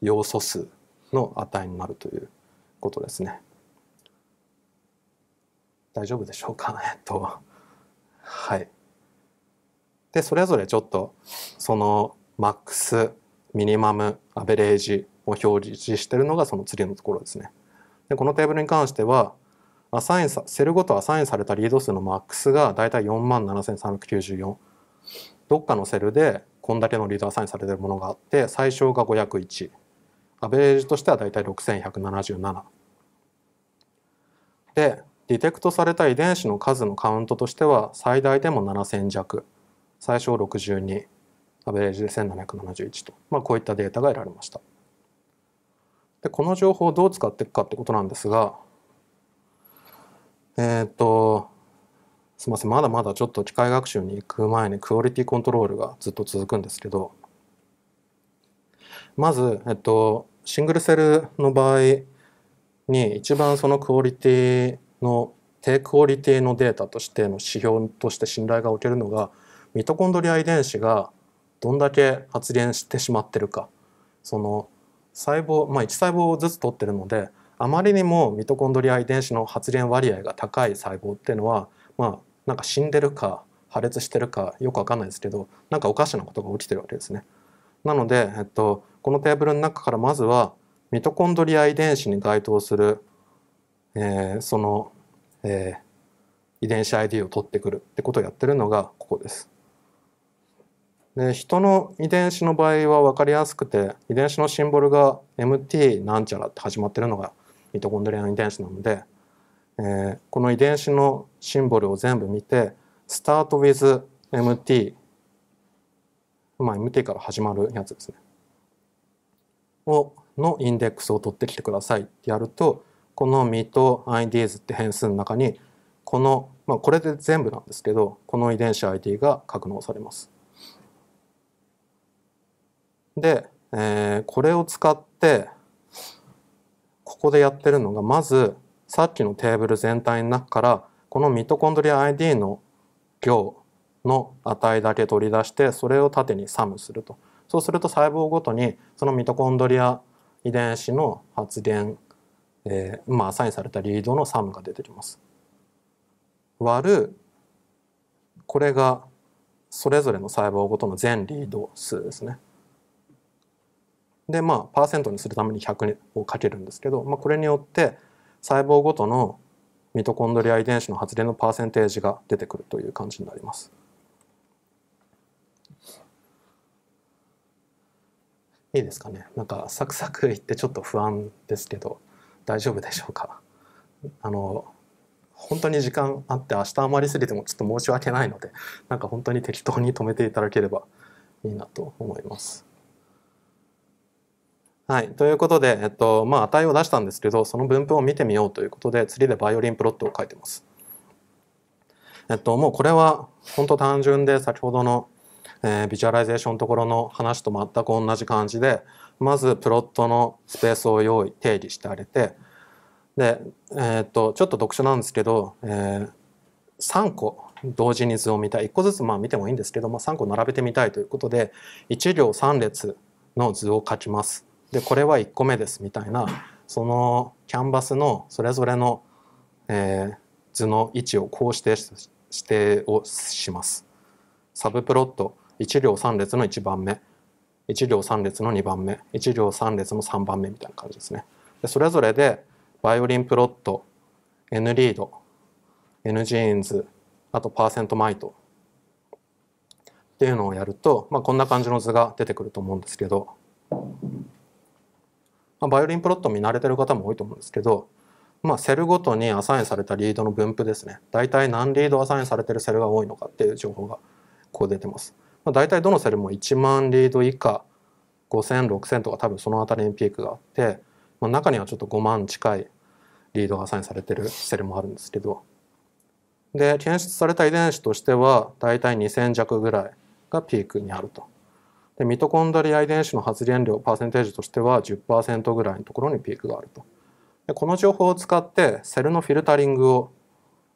要素数の値になるということですね。大丈夫でしょうか えっとはい。でそれぞれちょっとそのマックスミニマムアベレージを表示してるのがその次のところですね。でこのテーブルに関してはアサインセルごとアサインされたリード数のマックスがだいたい4万7394どっかのセルでこんだけのリードアサインされてるものがあって最小が501アベレージとしてはだいたい6177でディテクトされた遺伝子の数のカウントとしては最大でも7000弱最小62アベレージで1771と、まあ、こういったデータが得られました。で、この情報をどう使っていくかってことなんですが、えー、っと、すみません、まだまだちょっと機械学習に行く前にクオリティコントロールがずっと続くんですけど、まず、えっと、シングルセルの場合に一番そのクオリティの低クオリティのデータとしての指標として信頼がおけるのがミトコンドリア遺伝子がどんだけ発現してしまってるかその細胞、まあ、1細胞ずつ取ってるのであまりにもミトコンドリア遺伝子の発現割合が高い細胞っていうのはまあなんか死んでるか破裂してるかよくわかんないですけどなんかおかしなことが起きてるわけですね。なので、えっと、このテーブルの中からまずはミトコンドリア遺伝子に該当する、えー、その、えー、遺伝子 ID を取ってくるってことをやってるのがここです。で人の遺伝子の場合は分かりやすくて遺伝子のシンボルが MT なんちゃらって始まってるのがミトコンドリアン遺伝子なので、えー、この遺伝子のシンボルを全部見てスタート with MT まあ MT から始まるやつですねをのインデックスを取ってきてくださいってやるとこの MITIDs って変数の中にこの、まあ、これで全部なんですけどこの遺伝子 ID が格納されます。で、えー、これを使って、ここでやってるのが、まず、さっきのテーブル全体の中から、このミトコンドリア ID の行の値だけ取り出して、それを縦にサムすると。そうすると細胞ごとに、そのミトコンドリア遺伝子の発現、えー、まあ、アサインされたリードのサムが出てきます。割る、これがそれぞれの細胞ごとの全リード数ですね。でまあパーセントにするために100をかけるんですけど、まあ、これによって細胞ごとのミトコンドリア遺伝子の発電のパーセンテージが出てくるという感じになります。いいですかねなんかサクサクいってちょっと不安ですけど大丈夫でしょうかあの本当に時間あって明日余りすぎてもちょっと申し訳ないのでなんか本当に適当に止めていただければいいなと思います。はい。ということで、えっと、まあ、値を出したんですけど、その分布を見てみようということで、次でバイオリンプロットを書いてます。えっと、もうこれは、本当単純で、先ほどの、えー、ビジュアライゼーションのところの話と全く同じ感じで、まず、プロットのスペースを用意、定義してあげて、で、えー、っと、ちょっと特殊なんですけど、えー、3個同時に図を見たい。1個ずつ、まあ、見てもいいんですけど、まあ、3個並べてみたいということで、1行3列の図を書きます。でこれは1個目ですみたいなそのキャンバスのそれぞれの、えー、図の位置をこう指定指定をします。サブプロット1両3列の1番目1両3列の2番目1両3列の3番目みたいな感じですね。でそれぞれでバイオリンプロット N リード N ジーンズあとパーセントマイトっていうのをやると、まあ、こんな感じの図が出てくると思うんですけどまあ、バイオリンプロット見慣れてる方も多いと思うんですけど、まあ、セルごとにアサインされたリードの分布ですね。大体何リードアサインされてるセルが多いのかっていう情報がこう出てます。まあ、大体どのセルも1万リード以下、5000、6000とか多分その辺りにピークがあって、まあ、中にはちょっと5万近いリードがアサインされてるセルもあるんですけど。で、検出された遺伝子としては大体2000弱ぐらいがピークにあると。でミトコンドリア遺伝子の発現量パーセンテージとしては10%ぐらいのところにピークがあるとでこの情報を使ってセルのフィルタリングを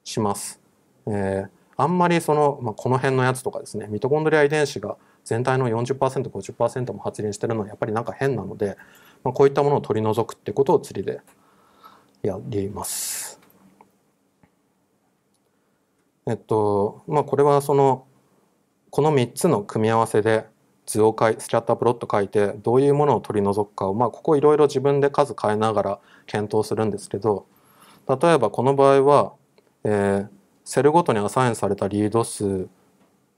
します、えー、あんまりその、まあ、この辺のやつとかですねミトコンドリア遺伝子が全体の 40%50% も発現してるのはやっぱりなんか変なので、まあ、こういったものを取り除くってことを釣りでやります。えっとまあこれはそのこの3つの組み合わせで図を書いスキャッタープロット書いてどういうものを取り除くかを、まあ、ここいろいろ自分で数変えながら検討するんですけど例えばこの場合は、えー、セルごとにアサインされたリード数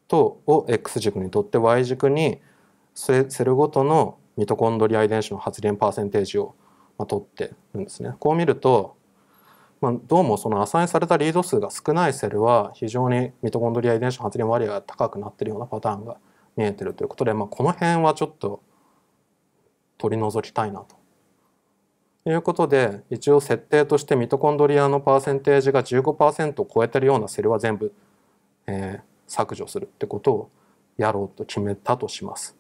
とを X 軸にとって Y 軸にセルごとのミトコンドリア遺伝子の発現パーセンテージを取ってるんですね。こう見るとまあ、どうもそのアサインされたリード数が少ないセルは非常にミトコンドリア遺伝子の発現割合が高くなっているようなパターンが見えてるということで、まあ、この辺はちょっと取り除きたいなと。ということで一応設定としてミトコンドリアのパーセンテージが15%を超えてるようなセルは全部、えー、削除するってことをやろうと決めたとします。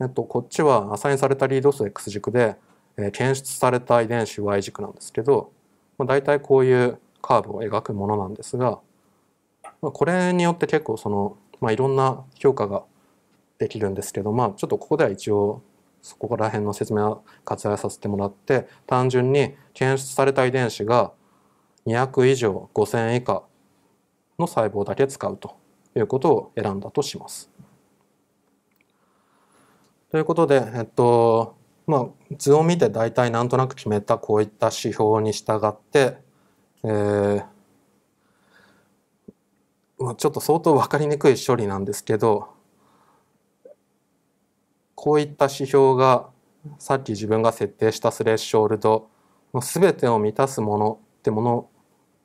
えっと、こっちはアサインされたリード数 X 軸で、えー、検出された遺伝子 Y 軸なんですけど、まあ、大体こういうカーブを描くものなんですが、まあ、これによって結構そのまあ、いろんな評価ができるんですけど、まあ、ちょっとここでは一応そこら辺の説明は割愛させてもらって単純に検出された遺伝子が200以上5000以下の細胞だけ使うということを選んだとします。ということで、えっとまあ、図を見て大体なんとなく決めたこういった指標に従って、えー、まあ、ちょっと相当分かりにくい処理なんですけどこういった指標がさっき自分が設定したスレッショールドの全てを満たすものってもの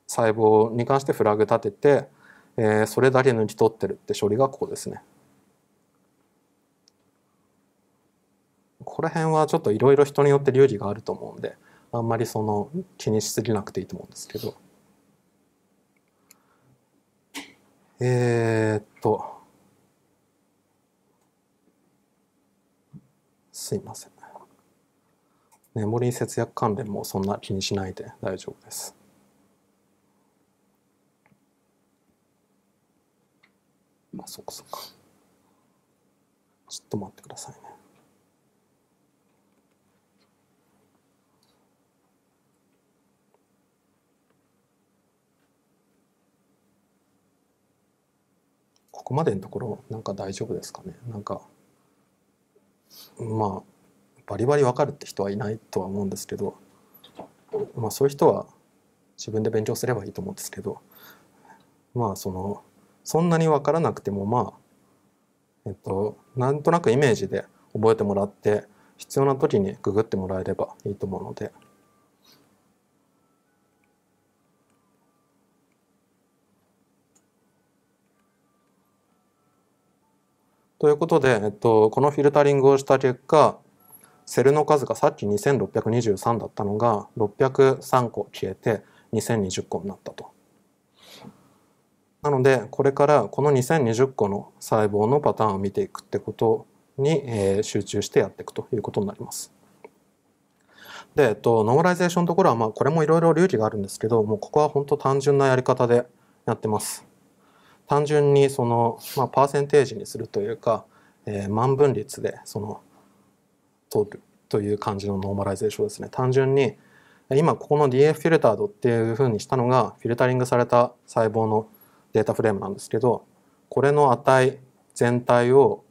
細胞に関してフラグ立てて、えー、それだけ抜き取ってるって処理がここですね。ここら辺はちょっといろいろ人によって流儀があると思うんであんまりその気にしすぎなくていいと思うんですけど。えー、っと、すいません。メモリー節約関連もそんな気にしないで大丈夫です。まあ、そこそこ。ちょっと待ってくださいね。ここまでのところなんか大丈夫ですかねなんかまあバリバリ分かるって人はいないとは思うんですけど、まあ、そういう人は自分で勉強すればいいと思うんですけどまあそのそんなに分からなくてもまあえっとなんとなくイメージで覚えてもらって必要な時にググってもらえればいいと思うので。ということで、えっと、このフィルタリングをした結果、セルの数がさっき2623だったのが603個消えて2020個になったと。なのでこれからこの2020個の細胞のパターンを見ていくってことに、えー、集中してやっていくということになります。で、えっと、ノーマライゼーションのところは、まあ、これもいろいろ流儀があるんですけどもうここは本当単純なやり方でやってます。単純にその、まあ、パーセンテージにするというか、えー、万分率でその取るという感じのノーマライゼーションですね単純に今ここの DF フィルタードっていうふうにしたのがフィルタリングされた細胞のデータフレームなんですけどこれの値全体を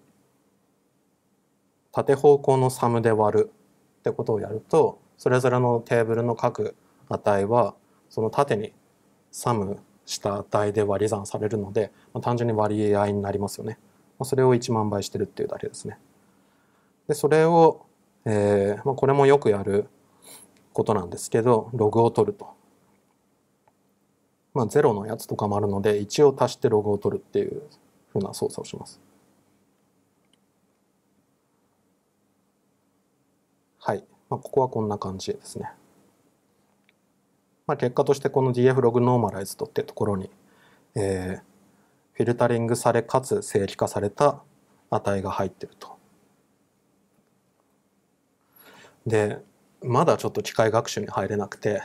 縦方向のサムで割るってことをやるとそれぞれのテーブルの各値はその縦にサムした値で割り算されるので、まあ、単純に割合になりますよね。まあ、それを1万倍してるっていうだけですね。で、それを、えー、まあ、これもよくやることなんですけど、ログを取ると。まあ、0のやつとかもあるので、1を足してログを取るっていうふうな操作をします。はい。まあ、ここはこんな感じですね。まあ、結果としてこの DF ログノーマライズドっていうところに、えー、フィルタリングされかつ正規化された値が入ってると。でまだちょっと機械学習に入れなくて、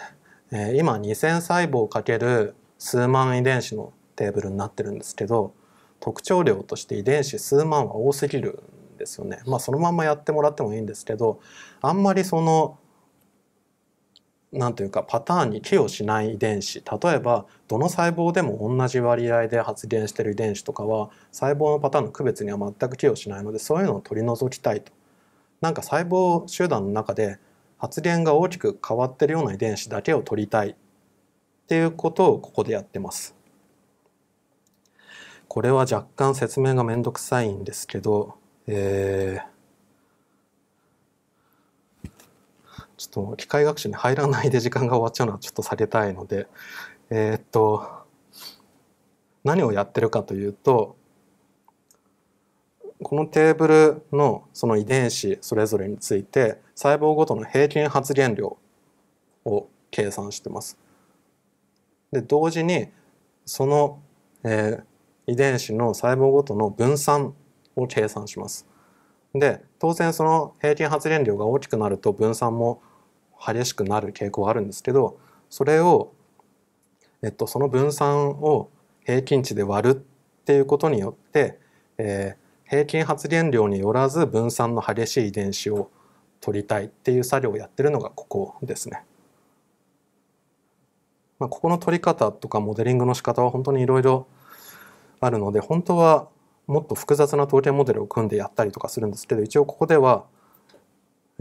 えー、今2,000細胞かける数万遺伝子のテーブルになってるんですけど特徴量として遺伝子数万は多すぎるんですよね。まあそのまんまやってもらってもいいんですけどあんまりその何というかパターンに寄与しない遺伝子例えばどの細胞でも同じ割合で発現してる遺伝子とかは細胞のパターンの区別には全く寄与しないのでそういうのを取り除きたいと。なんか細胞集団の中で発現が大きく変わってるような遺伝子だけを取りたいっていうことをここでやってます。これは若干説明がめんどくさいんですけど、えーちょっと機械学習に入らないで時間が終わっちゃうのはちょっと避けたいので、えー、っと、何をやってるかというと、このテーブルのその遺伝子それぞれについて細胞ごとの平均発現量を計算してます。で、同時にその、えー、遺伝子の細胞ごとの分散を計算します。で、当然その平均発現量が大きくなると分散も激しくなる傾向があるんですけどそれを、えっと、その分散を平均値で割るっていうことによって、えー、平均発現量によらず分散の激しい遺伝子を取りたいっていう作業をやってるのがここですね。まあ、ここの取り方とかモデリングの仕方は本当にいろいろあるので本当はもっと複雑な統計モデルを組んでやったりとかするんですけど一応ここでは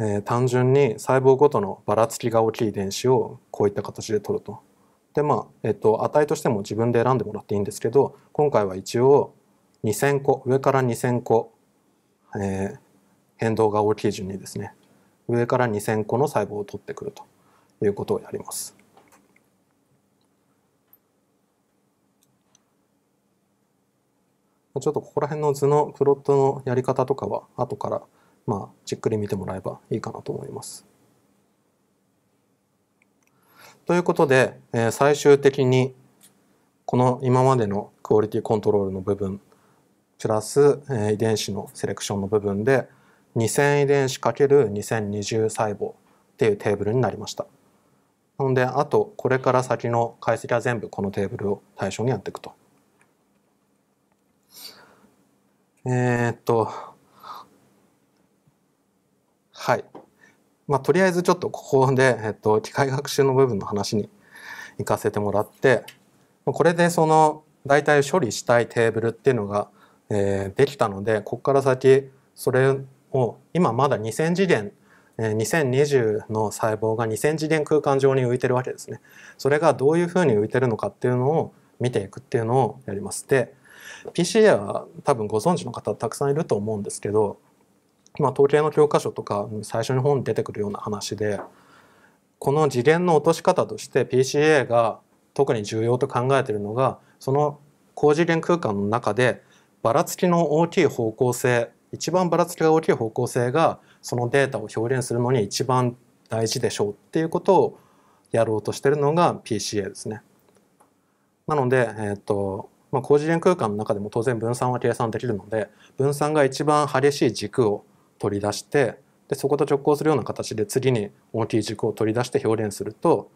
えー、単純に細胞ごとのばらつきが大きい遺伝子をこういった形で取ると。でまあえっと、値としても自分で選んでもらっていいんですけど今回は一応2,000個上から2,000個、えー、変動が大きい順にですね上から2,000個の細胞を取ってくるということをやります。ちょっとここら辺の図のプロットのやり方とかは後からまあ、じっくり見てもらえばいいかなと思います。ということで、えー、最終的にこの今までのクオリティコントロールの部分プラス、えー、遺伝子のセレクションの部分で2000遺伝子 ×2020 細胞っていうテーブルになりました。なのであとこれから先の解析は全部このテーブルを対象にやっていくと。えー、っとはい。まあ、とりあえずちょっとここで、えっと、機械学習の部分の話に行かせてもらって、これでその大体処理したいテーブルっていうのが、えー、できたので、ここから先、それを今まだ2000次元、え2020の細胞が2000次元空間上に浮いてるわけですね。それがどういうふうに浮いてるのかっていうのを見ていくっていうのをやります。で、PCA は多分ご存知の方たくさんいると思うんですけど、まあ、統計の教科書とか最初の本に出てくるような話でこの次元の落とし方として PCA が特に重要と考えているのがその高次元空間の中でばらつきの大きい方向性一番ばらつきが大きい方向性がそのデータを表現するのに一番大事でしょうっていうことをやろうとしてるのが PCA ですね。なので、えーとまあ、高次元空間の中でも当然分散は計算できるので分散が一番激しい軸を取り出してでそこと直行するような形で次に大きい軸を取り出して表現すると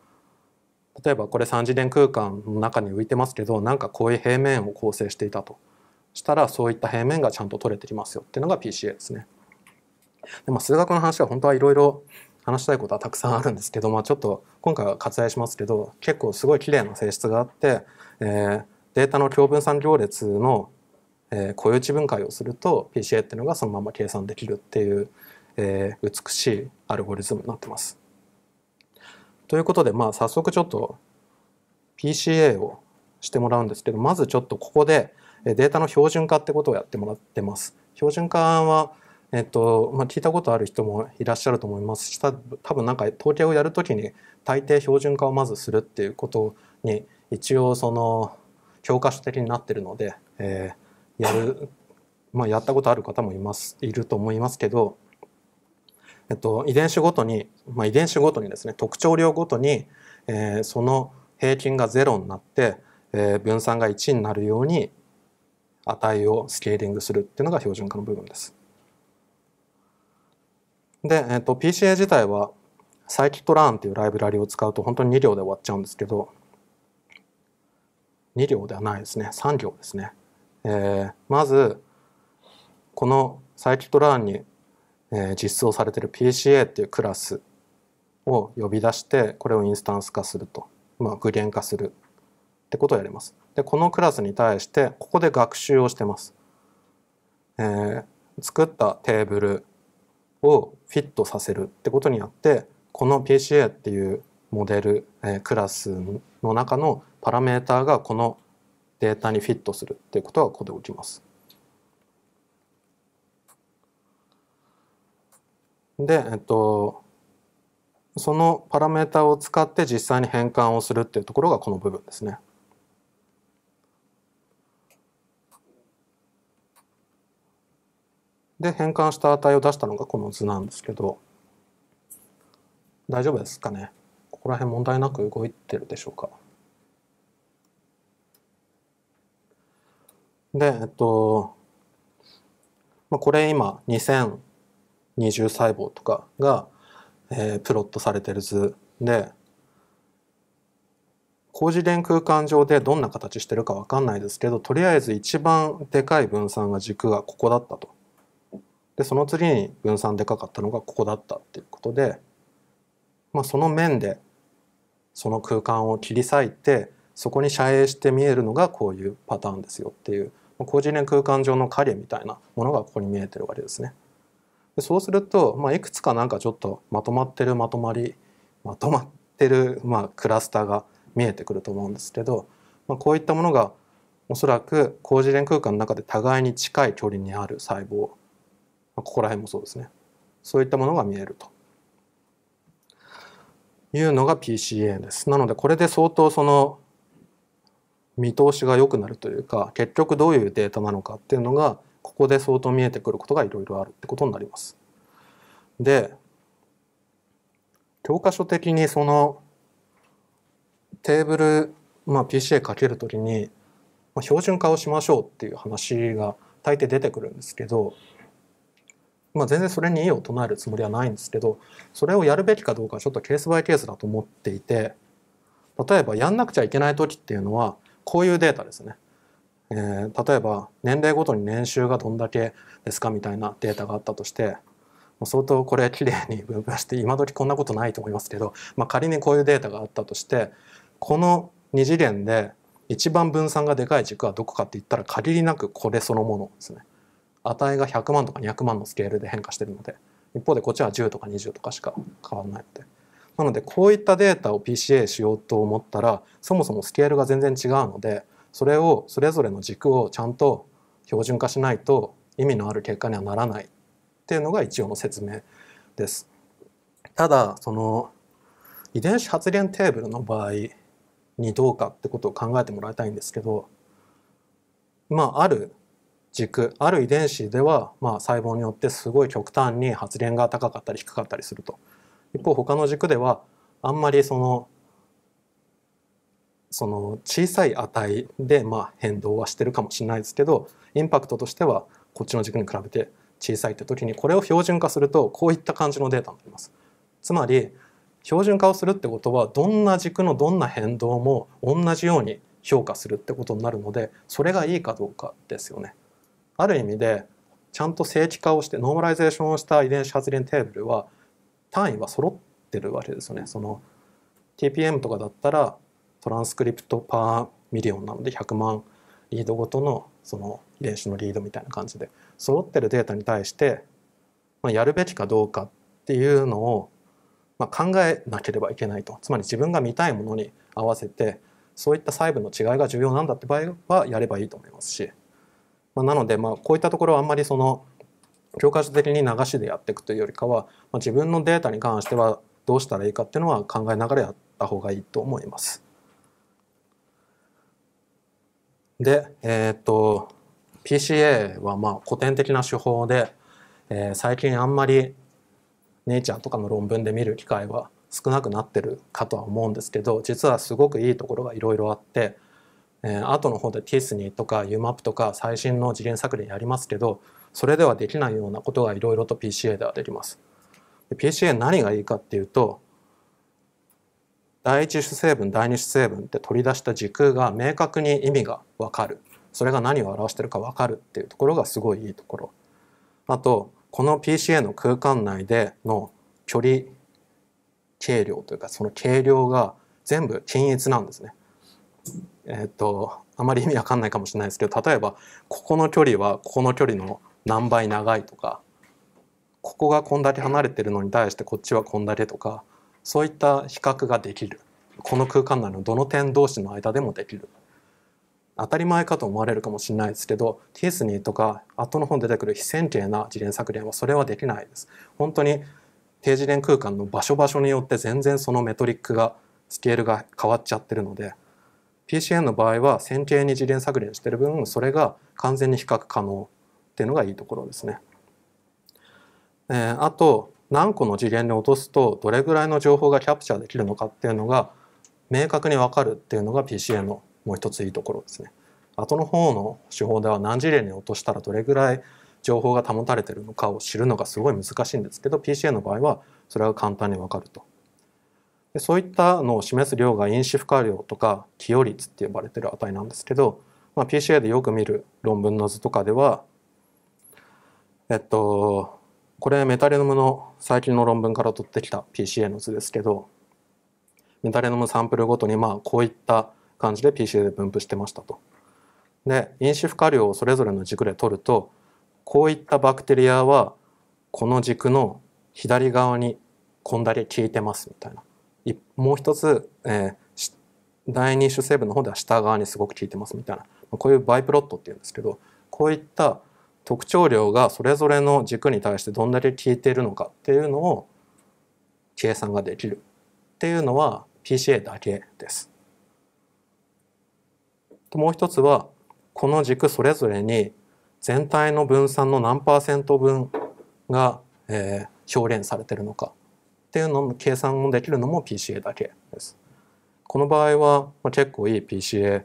例えばこれ3次元空間の中に浮いてますけどなんかこういう平面を構成していたとしたらそういった平面がちゃんと取れてきますよっていうのが PCA ですね。でまあ、数学の話は本当はいろいろ話したいことはたくさんあるんですけど、まあ、ちょっと今回は割愛しますけど結構すごい綺麗な性質があって、えー、データの共分散行列のえー、固有値分解をすると PCA っていうのがそのまま計算できるっていう、えー、美しいアルゴリズムになってます。ということで、まあ、早速ちょっと PCA をしてもらうんですけどまずちょっとここでデータの標準化ってことをやってもらってます。標準化はえっとまあ、聞いたことある人もいらっしゃると思いますし多分なんか統計をやるときに大抵標準化をまずするっていうことに一応その教科書的になってるので、えー、やる、まあ、やったことある方もいますいると思いますけど、えっと、遺伝子ごとに、まあ、遺伝子ごとにですね特徴量ごとに、えー、その平均が0になって、えー、分散が1になるように値をスケーリングするっていうのが標準化の部分です。で、えっと、PCA 自体はサイキットラーンっていうライブラリを使うと本当に2行で終わっちゃうんですけど2行ではないですね3行ですね。えー、まずこのサイキットラーンに、えー、実装されてる PCA っていうクラスを呼び出してこれをインスタンス化すると、まあ、具現化するってことをやります。でこのクラスに対してここで学習をしてます。えー、作ったテーブルをフィットさせるってことによってこの PCA っていうモデル、えー、クラスの中のパラメータがこのデータにフィットするっていうことがここで起きます。で、えっと、そのパラメータを使って実際に変換をするっていうところがこの部分ですね。で変換した値を出したのがこの図なんですけど大丈夫ですかねここら辺問題なく動いてるでしょうかで、えっと、まあ、これ今2020細胞とかが、えー、プロットされてる図で、高次元空間上でどんな形してるかわかんないですけど、とりあえず一番でかい分散が軸がここだったと。で、その次に分散でかかったのがここだったっていうことで、まあ、その面でその空間を切り裂いて、そこに遮影して見えるのがこういうパターンですよっていう個次元空間上の影みたいなものがここに見えてるわけですね。でそうすると、まあ、いくつかなんかちょっとまとまってるまとまりまとまってる、まあ、クラスターが見えてくると思うんですけど、まあ、こういったものがおそらく高次元空間の中で互いに近い距離にある細胞、まあ、ここら辺もそうですねそういったものが見えるというのが PCA です。なのでこれで相当その見通しが良くなるというか結局どういうデータなのかっていうのがここで相当見えてくることがいろいろあるってことになります。で教科書的にそのテーブル、まあ、PCA かけるときに標準化をしましょうっていう話が大抵出てくるんですけど、まあ、全然それに異を唱えるつもりはないんですけどそれをやるべきかどうかちょっとケースバイケースだと思っていて例えばやんなくちゃいけない時っていうのはこういうデータですね。えー、例えば年齢ごとに年収がどんだけですかみたいなデータがあったとして相当これ綺麗に分布して今時こんなことないと思いますけど、まあ、仮にこういうデータがあったとしてこの2次元で一番分散がでかい軸はどこかって言ったら限りなくこれそのものですね。値が100万とか200万のスケールで変化してるので一方でこっちは10とか20とかしか変わらないので。なのでこういったデータを PCA しようと思ったらそもそもスケールが全然違うのでそれをそれぞれの軸をちゃんと標準化しないと意味のある結果にはならないっていうのが一応の説明です。ただその遺伝子発現テーブルの場合にどうかってことを考えてもらいたいんですけどまあある軸ある遺伝子では、まあ、細胞によってすごい極端に発現が高かったり低かったりすると。一方他の軸ではあんまりそのその小さい値でまあ変動はしてるかもしれないですけどインパクトとしてはこっちの軸に比べて小さいって時にこれを標準化するとこういった感じのデータになります。つまり標準化をするってことはどんな軸のどんな変動も同じように評価するってことになるのでそれがいいかどうかですよね。ある意味でちゃんと正規化をしてノーマライゼーションをした遺伝子発現テーブルは単位は揃ってるわけですよね。その TPM とかだったらトランスクリプトパーミリオンなので100万リードごとのその遺伝子のリードみたいな感じで揃ってるデータに対して、まあ、やるべきかどうかっていうのを、まあ、考えなければいけないとつまり自分が見たいものに合わせてそういった細部の違いが重要なんだって場合はやればいいと思いますし、まあ、なのでまあこういったところはあんまりその教科書的に流しでやっていくというよりかは、まあ、自分のデータに関してはどうしたらいいかっていうのは考えながらやった方がいいと思います。で、えー、っと PCA はまあ古典的な手法で、えー、最近あんまりネイチャーとかの論文で見る機会は少なくなってるかとは思うんですけど実はすごくいいところがいろいろあって、えー、後の方で TISNI とか UMAP とか最新の次元作例やりますけどそれではできないようなことがいろいろと PCA ではできます。PCA 何がいいかっていうと第一主成分第二主成分って取り出した時空が明確に意味がわかるそれが何を表しているかわかるっていうところがすごいいいところあとこの PCA の空間内での距離軽量というかその軽量が全部均一なんですね。えっ、ー、とあまり意味わかんないかもしれないですけど例えばここの距離はここの距離の何倍長いとかここがこんだけ離れてるのに対してこっちはこんだけとかそういった比較ができるこの空間内のどの点同士の間でもできる当たり前かと思われるかもしれないですけどティスニーとか後の本出てくる非線形な次元作減はそれはできないです本当に低次元空間の場所場所によって全然そのメトリックがスケールが変わっちゃってるので PCN の場合は線形に次元削減してる分それが完全に比較可能っていうのがいいところですね。えー、あと何個の次元に落とすとどれぐらいの情報がキャプチャーできるのかっていうのが明確に分かるっていうのが PCA のもう一ついいところですね。後の方の手法では何次元に落としたらどれぐらい情報が保たれてるのかを知るのがすごい難しいんですけど PCA の場合はそれが簡単に分かると。でそういったのを示す量が因子負荷量とか寄与率って呼ばれてる値なんですけど、まあ、PCA でよく見る論文の図とかではえっと、これメタレノムの最近の論文から取ってきた PCA の図ですけど、メタレノムサンプルごとにまあこういった感じで PCA で分布してましたと。で、因子負荷量をそれぞれの軸で取ると、こういったバクテリアはこの軸の左側にこんだけ効いてますみたいな。いもう一つ、えー、第二種成分の方では下側にすごく効いてますみたいな。こういうバイプロットっていうんですけど、こういった特徴量がそれぞれの軸に対してどんだけ効いているのかっていうのを計算ができるっていうのは PCA だけです。もう一つはこの軸それぞれに全体の分散の何パーセント分が、えー、表現されてるのかっていうのの計算もできるのも PCA だけです。この場合は結構いい PCA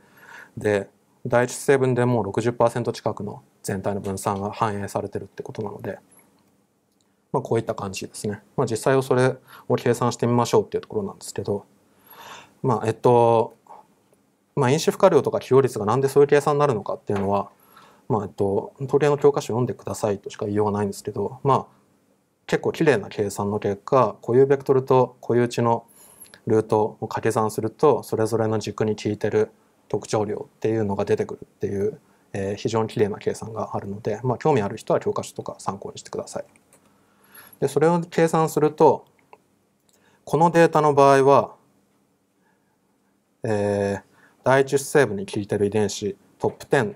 で第一成分でも60%近くの全体の分散が反映されてるってことなので、まあ、こういった感じですね、まあ、実際をそれを計算してみましょうっていうところなんですけどまあえっとまあ因子負荷量とか寄与率がなんでそういう計算になるのかっていうのはまあえっと統計の教科書読んでくださいとしか言いようがないんですけどまあ結構綺麗な計算の結果固有ベクトルと固有値のルートを掛け算するとそれぞれの軸に効いてる特徴量っていうのが出てくるっていうえー、非常に綺麗な計算があるので、まあ、興味ある人は教科書とか参考にしてください。でそれを計算するとこのデータの場合は、えー、第一主成分に効いてる遺伝子トップ10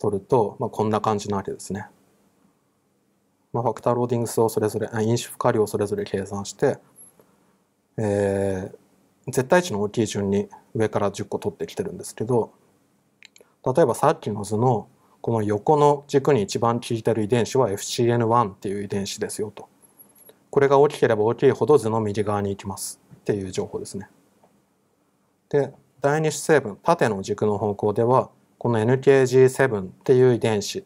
取ると、まあ、こんな感じなわけですね。まあ、ファクターローディング数をそれぞれ因子負荷量をそれぞれ計算して、えー、絶対値の大きい順に上から10個取ってきてるんですけど例えばさっきの図のこの横の軸に一番効いてる遺伝子は FCN1 っていう遺伝子ですよと。これが大きければ大きいほど図の右側に行きますっていう情報ですね。で、第二子成分、縦の軸の方向では、この NKG7 っていう遺伝子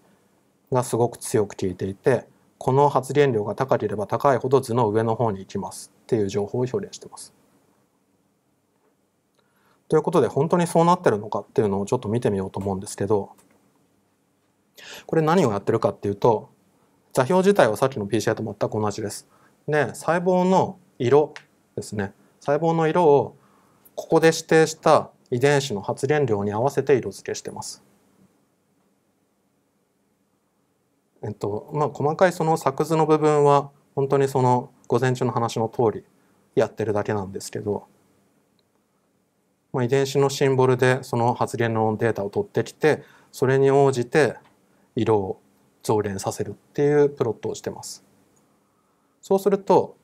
がすごく強く効いていて、この発現量が高ければ高いほど図の上の方に行きますっていう情報を表現してます。ということで本当にそうなってるのかっていうのをちょっと見てみようと思うんですけどこれ何をやってるかっていうと座標自体はさっきの PCI と全く同じです。で細胞の色ですね細胞の色をここで指定した遺伝子の発現量に合わせて色付けしてます。えっとまあ、細かいその作図の部分は本当にその午前中の話の通りやってるだけなんですけどまあ、遺伝子のシンボルでその発現のデータを取ってきてそれに応じて色を増連させるっていうプロットをしてます。そうすると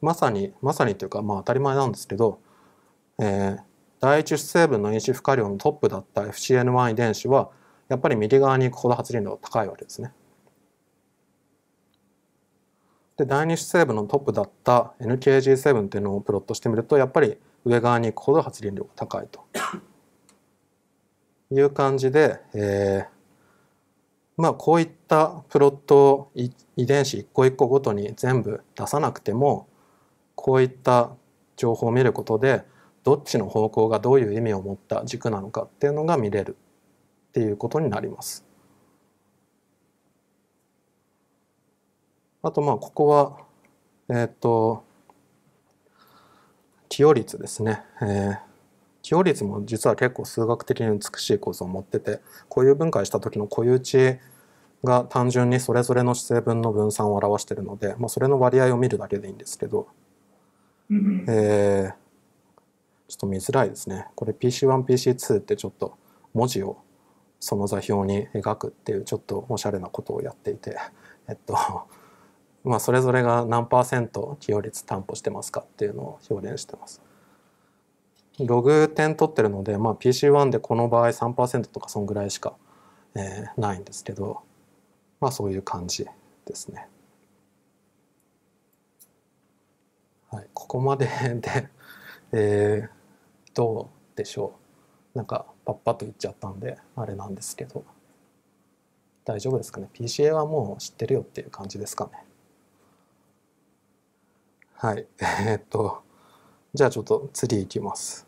まさにまさにというかまあ当たり前なんですけど、えー、第一主成分の因子不可量のトップだった FCN1 遺伝子はやっぱり右側に行くほど発現度が高いわけですね。で第二主成分のトップだった NKG7 っていうのをプロットしてみるとやっぱり上側に行くほど発電量が高いという感じで、えー、まあこういったプロットを遺伝子一個一個ごとに全部出さなくてもこういった情報を見ることでどっちの方向がどういう意味を持った軸なのかっていうのが見れるっていうことになります。あとまあここはえっ、ー、と寄与率ですね、えー、寄与率も実は結構数学的に美しい構造を持ってて固有分解した時の固有値が単純にそれぞれの指数分の分散を表してるので、まあ、それの割合を見るだけでいいんですけど、えー、ちょっと見づらいですねこれ PC1PC2 ってちょっと文字をその座標に描くっていうちょっとおしゃれなことをやっていてえっとまあ、それぞれが何パーセント寄与率担保してますかっていうのを表現してます。ログ点取ってるので、まあ、PC1 でこの場合3%とかそんぐらいしか、えー、ないんですけど、まあ、そういう感じですね。はい、ここまで で、えー、どうでしょうなんかパッパと言っちゃったんであれなんですけど大丈夫ですかね PCA はもう知ってるよっていう感じですかね。はい。えっと、じゃあちょっと次行きます。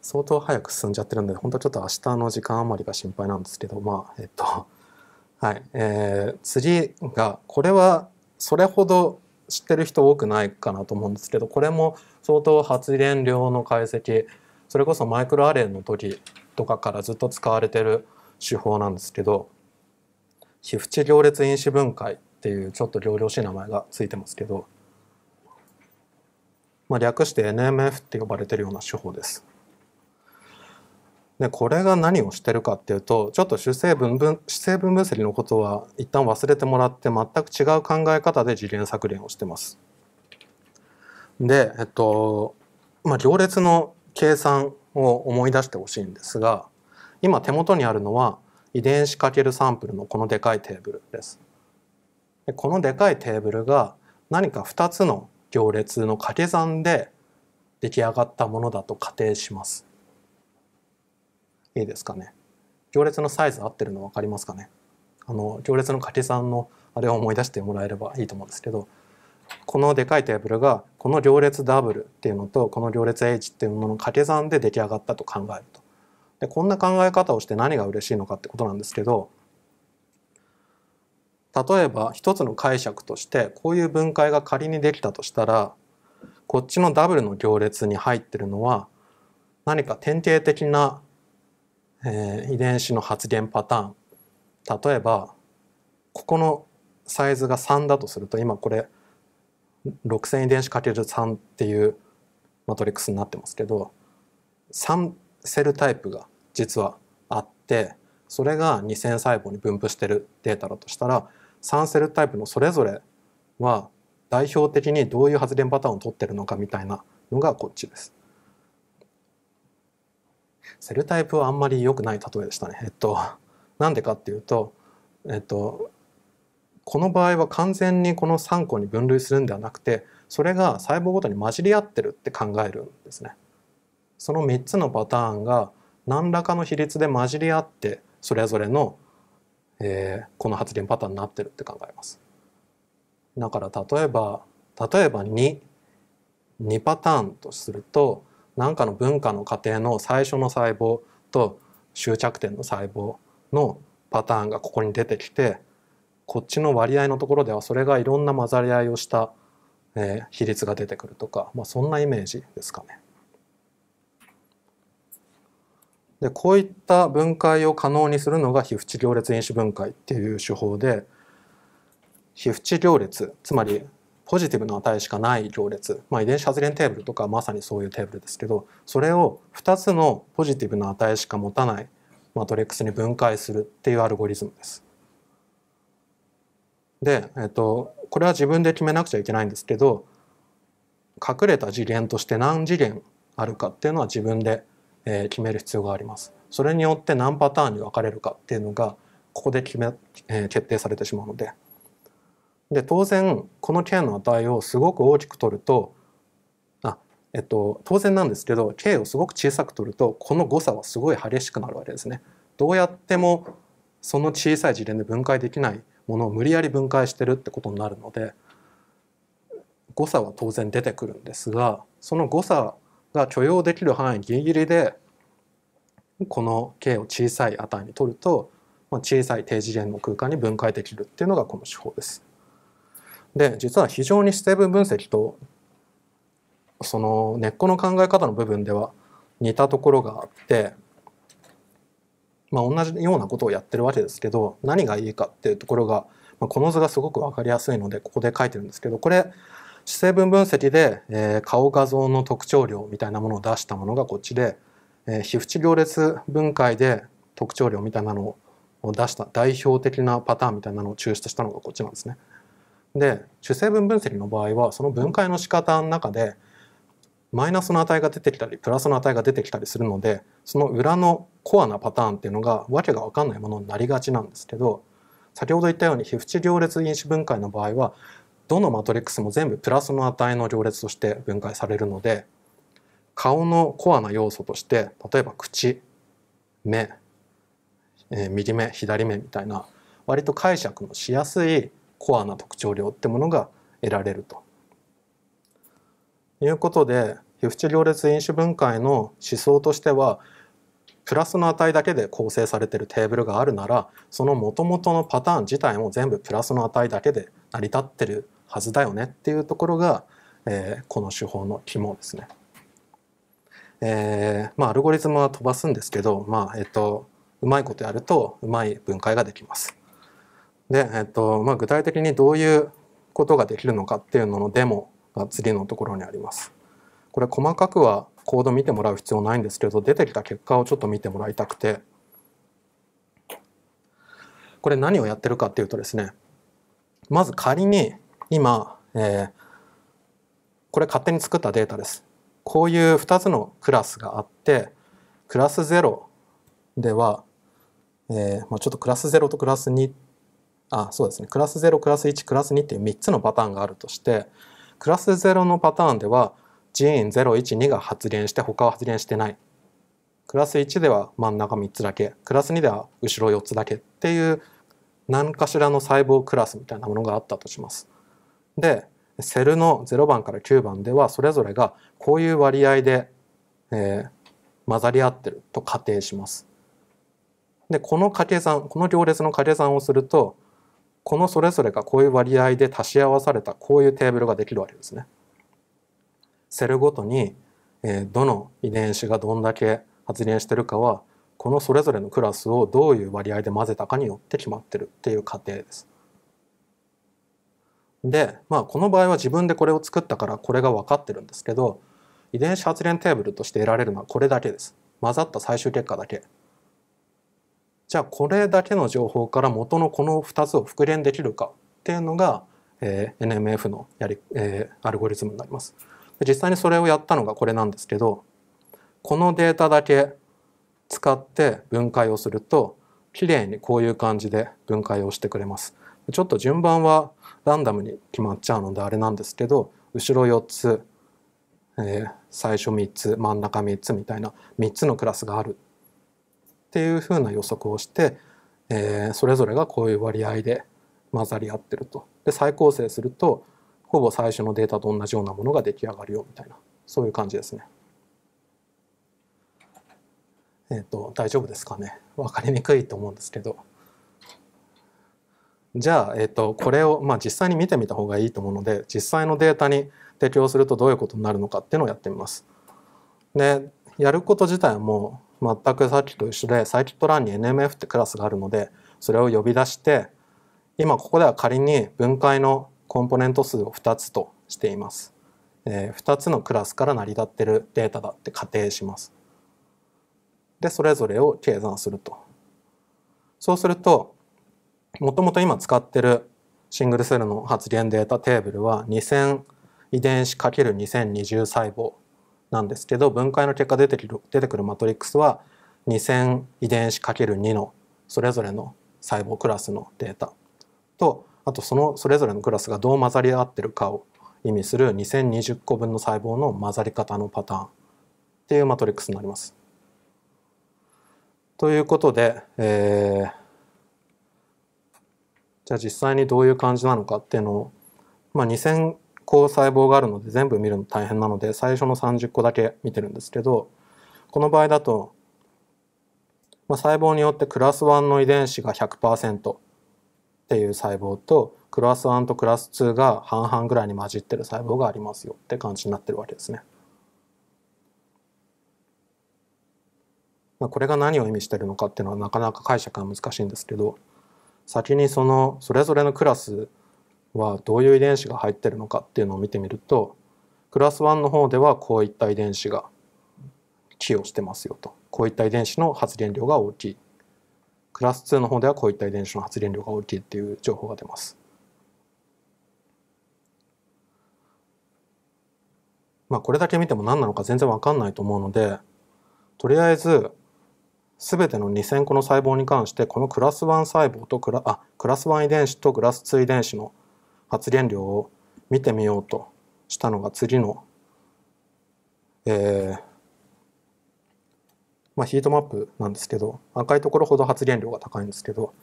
相当早く進んじゃってるんで、本当ちょっと明日の時間余りが心配なんですけど、まあ、えっと、はい。えー、次が、これはそれほど知ってる人多くないかなと思うんですけど、これも相当発電量の解析、それこそマイクロアレイの時とかからずっと使われてる手法なんですけど、皮膚チ行列因子分解っていうちょっと料々しい名前がついてますけど、まあ、略して NMF って呼ばれてるような手法です。でこれが何をしてるかっていうとちょっと主成分分主成分分析のことは一旦忘れてもらって全く違う考え方で次元削減をしてます。で、えっとまあ、行列の計算を思い出してほしいんですが今手元にあるのは遺伝子×サンプルのこのでかいテーブルです。このでかいテーブルが何か2つの行列の掛け算で出来上がったものだと仮定します。いいですかね。行列のサイズ合ってるの分かりますかねあの行列の掛け算のあれを思い出してもらえればいいと思うんですけどこのでかいテーブルがこの行列 W っていうのとこの行列 H っていうものの掛け算で出来上がったと考えると。でこんな考え方をして何が嬉しいのかってことなんですけど例えば一つの解釈としてこういう分解が仮にできたとしたらこっちのダブルの行列に入ってるのは何か典型的な、えー、遺伝子の発現パターン例えばここのサイズが3だとすると今これ6000遺伝子 ×3 っていうマトリックスになってますけど3セルタイプが実はあってそれが2000細胞に分布してるデータだとしたら3セルタイプのそれぞれは代表的にどういう発電パターンを取ってるのかみたいなのがこっちです。セルタイプはあんまり良くない例えでしたね。えっと、なんでかっていうと、えっと、この場合は完全にこの3個に分類するんではなくて、それが細胞ごとに混じり合ってるって考えるんですね。その3つのパターンが何らかの比率で混じり合って、それぞれのえー、この発言パターンになってるって考えます。だから例えば例えば2 2パターンとすると何かの文化の過程の最初の細胞と終着点の細胞のパターンがここに出てきてこっちの割合のところではそれがいろんな混ざり合いをした、えー、比率が出てくるとか、まあ、そんなイメージですかね。でこういった分解を可能にするのが皮膚治行列因子分解っていう手法で皮膚治行列つまりポジティブな値しかない行列、まあ、遺伝子発現テーブルとかまさにそういうテーブルですけどそれを2つのポジティブな値しか持たないマトリックスに分解するっていうアルゴリズムです。で、えっと、これは自分で決めなくちゃいけないんですけど隠れた次元として何次元あるかっていうのは自分でえ決める必要があります。それによって何パターンに分かれるかっていうのがここで決め、え決定されてしまうので。で当然この k の値をすごく大きく取るとあ、えっと、当然なんですけど k をすごく小さく取るとこの誤差はすごい激しくなるわけですね。どうやってもその小さい事例で分解できないものを無理やり分解してるってことになるので誤差は当然出てくるんですがその誤差が許容できる範囲ギリギリでこの k を小さい値に取ると、まあ、小さい低次元の空間に分解できるっていうのがこの手法です。で実は非常に指定分分析とその根っこの考え方の部分では似たところがあって、まあ、同じようなことをやってるわけですけど何がいいかっていうところが、まあ、この図がすごく分かりやすいのでここで書いてるんですけどこれ視成分分析で、えー、顔画像の特徴量みたいなものを出したものがこっちで、えー、皮膚地行列分解で特徴量みたいなのを出した代表的なパターンみたいなのを抽出したのがこっちなんですね。で主成分分析の場合はその分解の仕方の中でマイナスの値が出てきたりプラスの値が出てきたりするのでその裏のコアなパターンっていうのが訳が分かんないものになりがちなんですけど先ほど言ったように皮膚治行列因子分解の場合はどのマトリックスも全部プラスの値の行列として分解されるので顔のコアな要素として例えば口目、えー、右目左目みたいな割と解釈のしやすいコアな特徴量ってものが得られると。いうことで皮膚地行列因子分解の思想としてはプラスの値だけで構成されているテーブルがあるならそのもともとのパターン自体も全部プラスの値だけで成り立ってるはずだよねっていうところが、えー、この手法の肝ですね。えー、まあアルゴリズムは飛ばすんですけど、まあえっと、うまいことやるとうまい分解ができます。で、えっとまあ、具体的にどういうことができるのかっていうののデモが次のところにあります。これ細かくはコード見てもらう必要ないんですけど出てきた結果をちょっと見てもらいたくてこれ何をやってるかっていうとですねまず仮に今、えー、これ勝手に作ったデータです。こういう2つのクラスがあって、クラス0では、えーまあ、ちょっとクラス0とクラス2あそうですねクラス0クラス1クラス2っていう3つのパターンがあるとしてクラス0のパターンではジーン012が発現して他は発現してないクラス1では真ん中3つだけクラス2では後ろ4つだけっていう何かしらの細胞クラスみたいなものがあったとします。でセルの0番から9番ではそれぞれがこういう割合で、えー、混ざり合ってると仮定します。でこの掛け算この行列の掛け算をするとこのそれぞれがこういう割合で足し合わされたこういうテーブルができるわけですね。セルごとに、えー、どの遺伝子がどんだけ発現してるかはこのそれぞれのクラスをどういう割合で混ぜたかによって決まってるっていう過程です。で、まあ、この場合は自分でこれを作ったからこれが分かってるんですけど遺伝子発現テーブルとして得られるのはこれだけです。混ざった最終結果だけ。じゃあこれだけの情報から元のこの2つを復元できるかっていうのが、えー、NMF のやり、えー、アルゴリズムになります。実際にそれをやったのがこれなんですけどこのデータだけ使って分解をするときれいにこういう感じで分解をしてくれます。ちょっと順番はランダムに決まっちゃうのであれなんですけど後ろ4つ、えー、最初3つ真ん中3つみたいな3つのクラスがあるっていうふうな予測をして、えー、それぞれがこういう割合で混ざり合ってると。で再構成するとほぼ最初のデータと同じようなものが出来上がるよみたいなそういう感じですね。えーと、大丈夫ですかね分かりにくいと思うんですけどじゃあ、えーと、これを、まあ、実際に見てみた方がいいと思うので実際のデータに適用するとどういうことになるのかっていうのをやってみます。でやること自体も全くさっきと一緒でサイキットランに NMF ってクラスがあるのでそれを呼び出して今ここでは仮に分解のコンポネント数を2つとしています。えー、2つのクラスから成り立ってるデータだって仮定します。で、それぞれを計算すると。そうすると、もともと今使ってるシングルセルの発現データテーブルは2000遺伝子 ×2020 細胞なんですけど、分解の結果出てる出てくるマトリックスは2000遺伝子 ×2 のそれぞれの細胞クラスのデータと、あとそのそれぞれのクラスがどう混ざり合ってるかを意味する2020個分の細胞の混ざり方のパターンっていうマトリックスになります。ということで、えー、じゃあ実際にどういう感じなのかっていうのを、まあ、2000個細胞があるので全部見るの大変なので最初の30個だけ見てるんですけどこの場合だと、まあ、細胞によってクラス1の遺伝子が100%っていう細胞とクラス1とクラス2が半々ぐらいに混じってる細胞がありますよって感じになってるわけですね。まあ、これが何を意味しているのかっていうのはなかなか解釈が難しいんですけど先にそのそれぞれのクラスはどういう遺伝子が入っているのかっていうのを見てみるとクラス1の方ではこういった遺伝子が寄与してますよとこういった遺伝子の発現量が大きいクラス2の方ではこういった遺伝子の発現量が大きいっていう情報が出ます。まあこれだけ見ても何なのか全然わかんないと思うのでとりあえずべての2000個の細胞に関してこのクラス1細胞とクラあクラス1遺伝子とクラス2遺伝子の発現量を見てみようとしたのが次の、えーまあ、ヒートマップなんですけど赤いところほど発現量が高いんですけど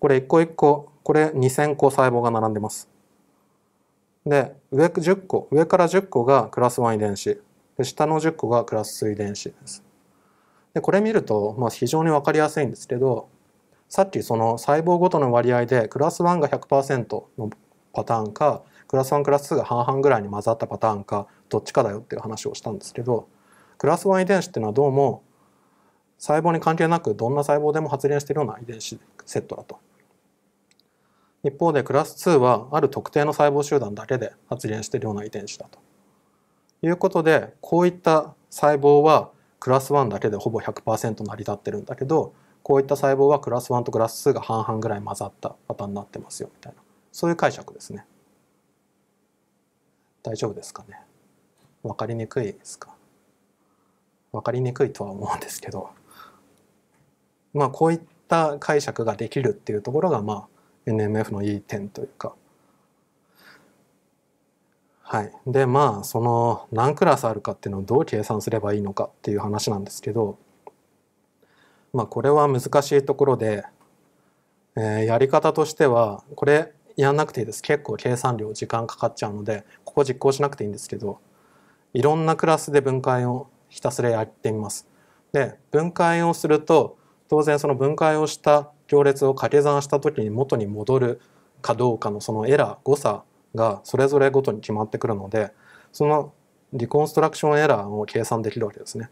これ一個一個これ2000個細胞が並んでます。で上10個上から10個がクラス1遺伝子下の10個がクラス2遺伝子です。でこれ見ると、まあ、非常に分かりやすいんですけどさっきその細胞ごとの割合でクラス1が100%のパターンかクラス1クラス2が半々ぐらいに混ざったパターンかどっちかだよっていう話をしたんですけどクラス1遺伝子っていうのはどうも細胞に関係なくどんな細胞でも発現しているような遺伝子セットだと。一方でクラス2はある特定の細胞集団だけで発現しているような遺伝子だと。いうことでこういった細胞はクラス1だけでほぼ100%成り立ってるんだけどこういった細胞はクラス1とクラス2が半々ぐらい混ざったパターンになってますよみたいなそういう解釈ですね。大丈夫ですかね分かりにくいですか分かりにくいとは思うんですけどまあこういった解釈ができるっていうところがまあ NMF のいい点というかはい、でまあその何クラスあるかっていうのをどう計算すればいいのかっていう話なんですけど、まあ、これは難しいところで、えー、やり方としてはこれやんなくていいです結構計算量時間かかっちゃうのでここ実行しなくていいんですけどいろんなクラスで分解をひたすらやってみます。で分解をすると当然その分解をした行列を掛け算した時に元に戻るかどうかのそのエラー誤差がそれぞれごとに決まってくるのでそのリコンストラクションエラーを計算できるわけですね。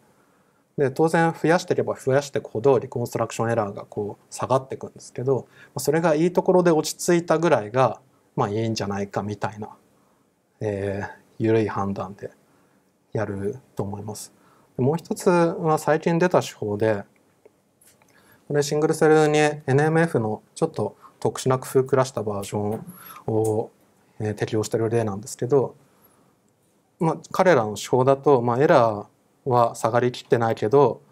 で当然増やしていけば増やしていくほどリコンストラクションエラーがこう下がっていくんですけどそれがいいところで落ち着いたぐらいがまあいいんじゃないかみたいな、えー、緩い判断でやると思います。もう一つは最近出た手法でこれシングルセルに NMF のちょっと特殊な工夫を暮らしたバージョンをね、適用してる例なんですけど、まあ、彼らの手法だと、まあ、エラーは下がりきってないけど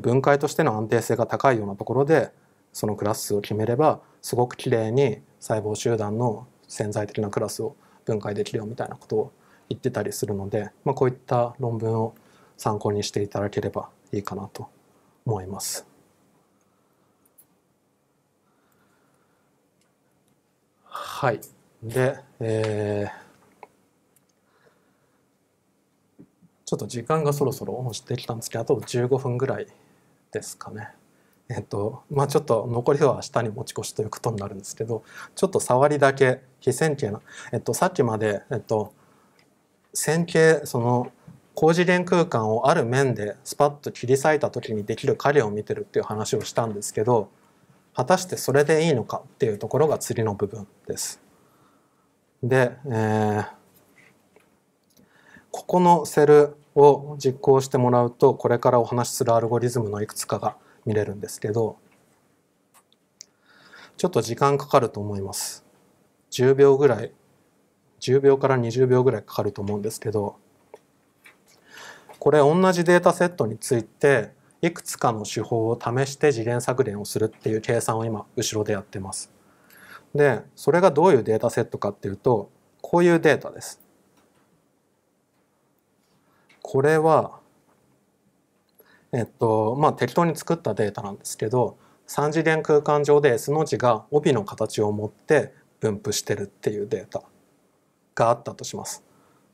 分解としての安定性が高いようなところでそのクラス数を決めればすごくきれいに細胞集団の潜在的なクラスを分解できるよみたいなことを言ってたりするので、まあ、こういった論文を参考にしていただければいいかなと思います。はいで、えー、ちょっと時間がそろそろ押してきたんですけど、あと15分ぐらいですかね。えっと、まあちょっと残りは明日に持ち越しということになるんですけど、ちょっと触りだけ非線形な、えっと、さっきまで、えっと、線形、その、高次元空間をある面でスパッと切り裂いた時にできる影を見てるっていう話をしたんですけど果たしてそれでいいのかっていうところが釣りの部分です。で、えー、ここのセルを実行してもらうとこれからお話しするアルゴリズムのいくつかが見れるんですけどちょっと時間かかると思います10秒ぐらい10秒から20秒ぐらいかかると思うんですけどこれ同じデータセットについていくつかの手法を試して次元削減をするっていう計算を今後ろでやってますでそれがどういうデータセットかっていうとこういうデータです。これはえっとまあ適当に作ったデータなんですけど3次元空間上で S の字が帯の形を持って分布してるっていうデータがあったとします。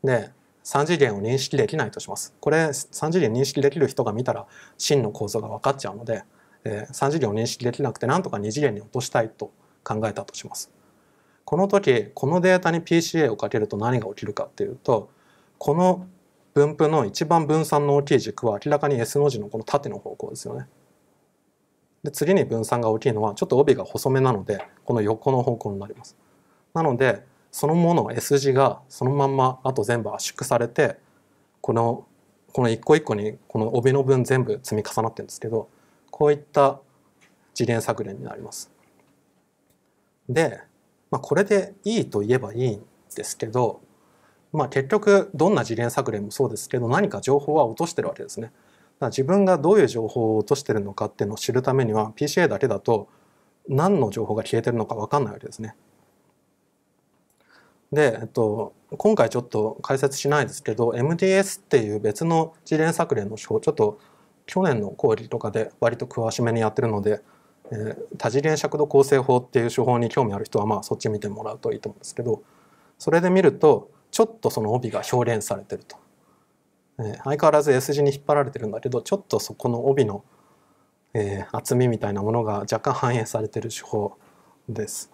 で3次元を認識できないとします。これ3次元認識できる人が見たら真の構造が分かっちゃうので、えー、3次元を認識できなくてなんとか2次元に落としたいと考えたとします。この時このデータに PCA をかけると何が起きるかっていうとこの分布の一番分散の大きい軸は明らかに S の字のこの縦の方向ですよね。で次に分散が大きいのはちょっと帯が細めなのでこの横の方向になります。なのでそのもの S 字がそのまんまあと全部圧縮されてこのこの一個一個にこの帯の分全部積み重なってるんですけどこういった次元削減になります。で、まあ、これでいいと言えばいいんですけど、まあ、結局どんな次元作例もそうですけど何か情報は落としてるわけですね。だから自分がどういう情報を落としてるのかっていうのを知るためには PCA だけだと何の情報が消えてるのか分かんないわけですね。で、えっと、今回ちょっと解説しないですけど MDS っていう別の次元作例の手法ちょっと去年の講義とかで割と詳しめにやってるのでえー、多次元尺度構成法っていう手法に興味ある人はまあそっち見てもらうといいと思うんですけどそれで見るとちょっとその帯が表現されてると、えー、相変わらず S 字に引っ張られてるんだけどちょっとそこの帯の、えー、厚みみたいなものが若干反映されてる手法です。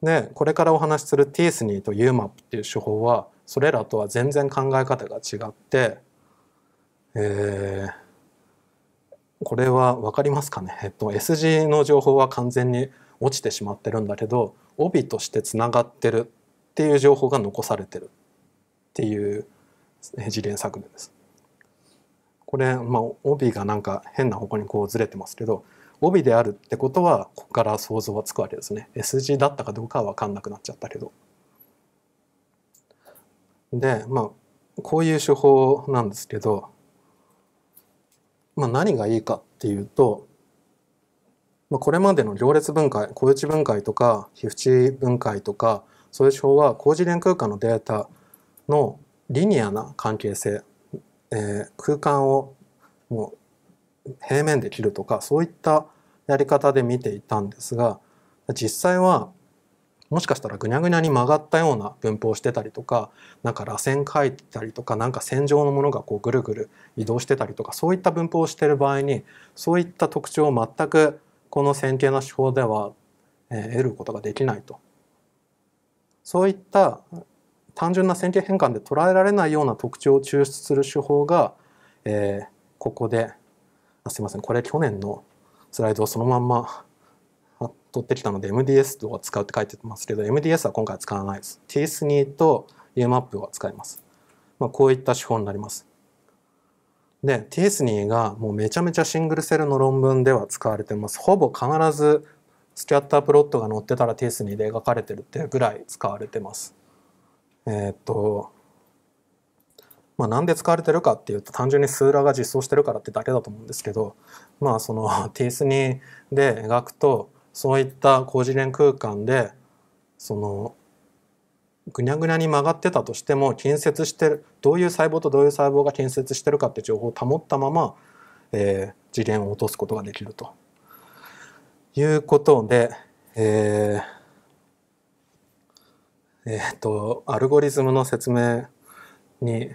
でこれからお話しするティースニーと UMAP っていう手法はそれらとは全然考え方が違って、えー、これは分かりますかね、えっと、S 字の情報は完全に落ちてしまってるんだけど帯としてつながってるっていう情報が残されてるっていう次元です。これ、まあ、帯がなんか変な方向にこうずれてますけど帯であるってことはここから想像はつくわけですね S 字だったかどうかは分かんなくなっちゃったけど。でまあこういう手法なんですけどまあ、何がいいかっていうと、まあ、これまでの行列分解小内分解とか皮膚分解とかそういう手法は高次元空間のデータのリニアな関係性、えー、空間をもう平面で切るとかそういったやり方で見ていたんですが実際はもしかしたらぐにゃぐにゃに曲がったような文法をしてたりとかなんか螺旋書いたりとかなんか線状のものがこうぐるぐる移動してたりとかそういった文法をしてる場合にそういった特徴を全くこの線形の手法では得ることができないと。そういった単純な線形変換で捉えられないような特徴を抽出する手法が、えー、ここであすいませんこれ去年のスライドをそのまんま取ってきたので MDS を使うって書いてますけど MDS は今回は使わないです。TS2 と UMAP を使います。まあ、こういった手法になります。で TS2 がもうめちゃめちゃシングルセルの論文では使われてます。ほぼ必ずスキャッタープロットが載ってたら TS2 で描かれてるっていうぐらい使われてます。えー、っとまあ、なんで使われてるかっていうと単純にスーラが実装してるからってだけだと思うんですけどまあその TS2 で描くとそういった高次元空間でそのぐにゃぐにゃに曲がってたとしても建設してるどういう細胞とどういう細胞が近接してるかって情報を保ったまま、えー、次元を落とすことができるということで、えーえー、っとアルゴリズムの説明に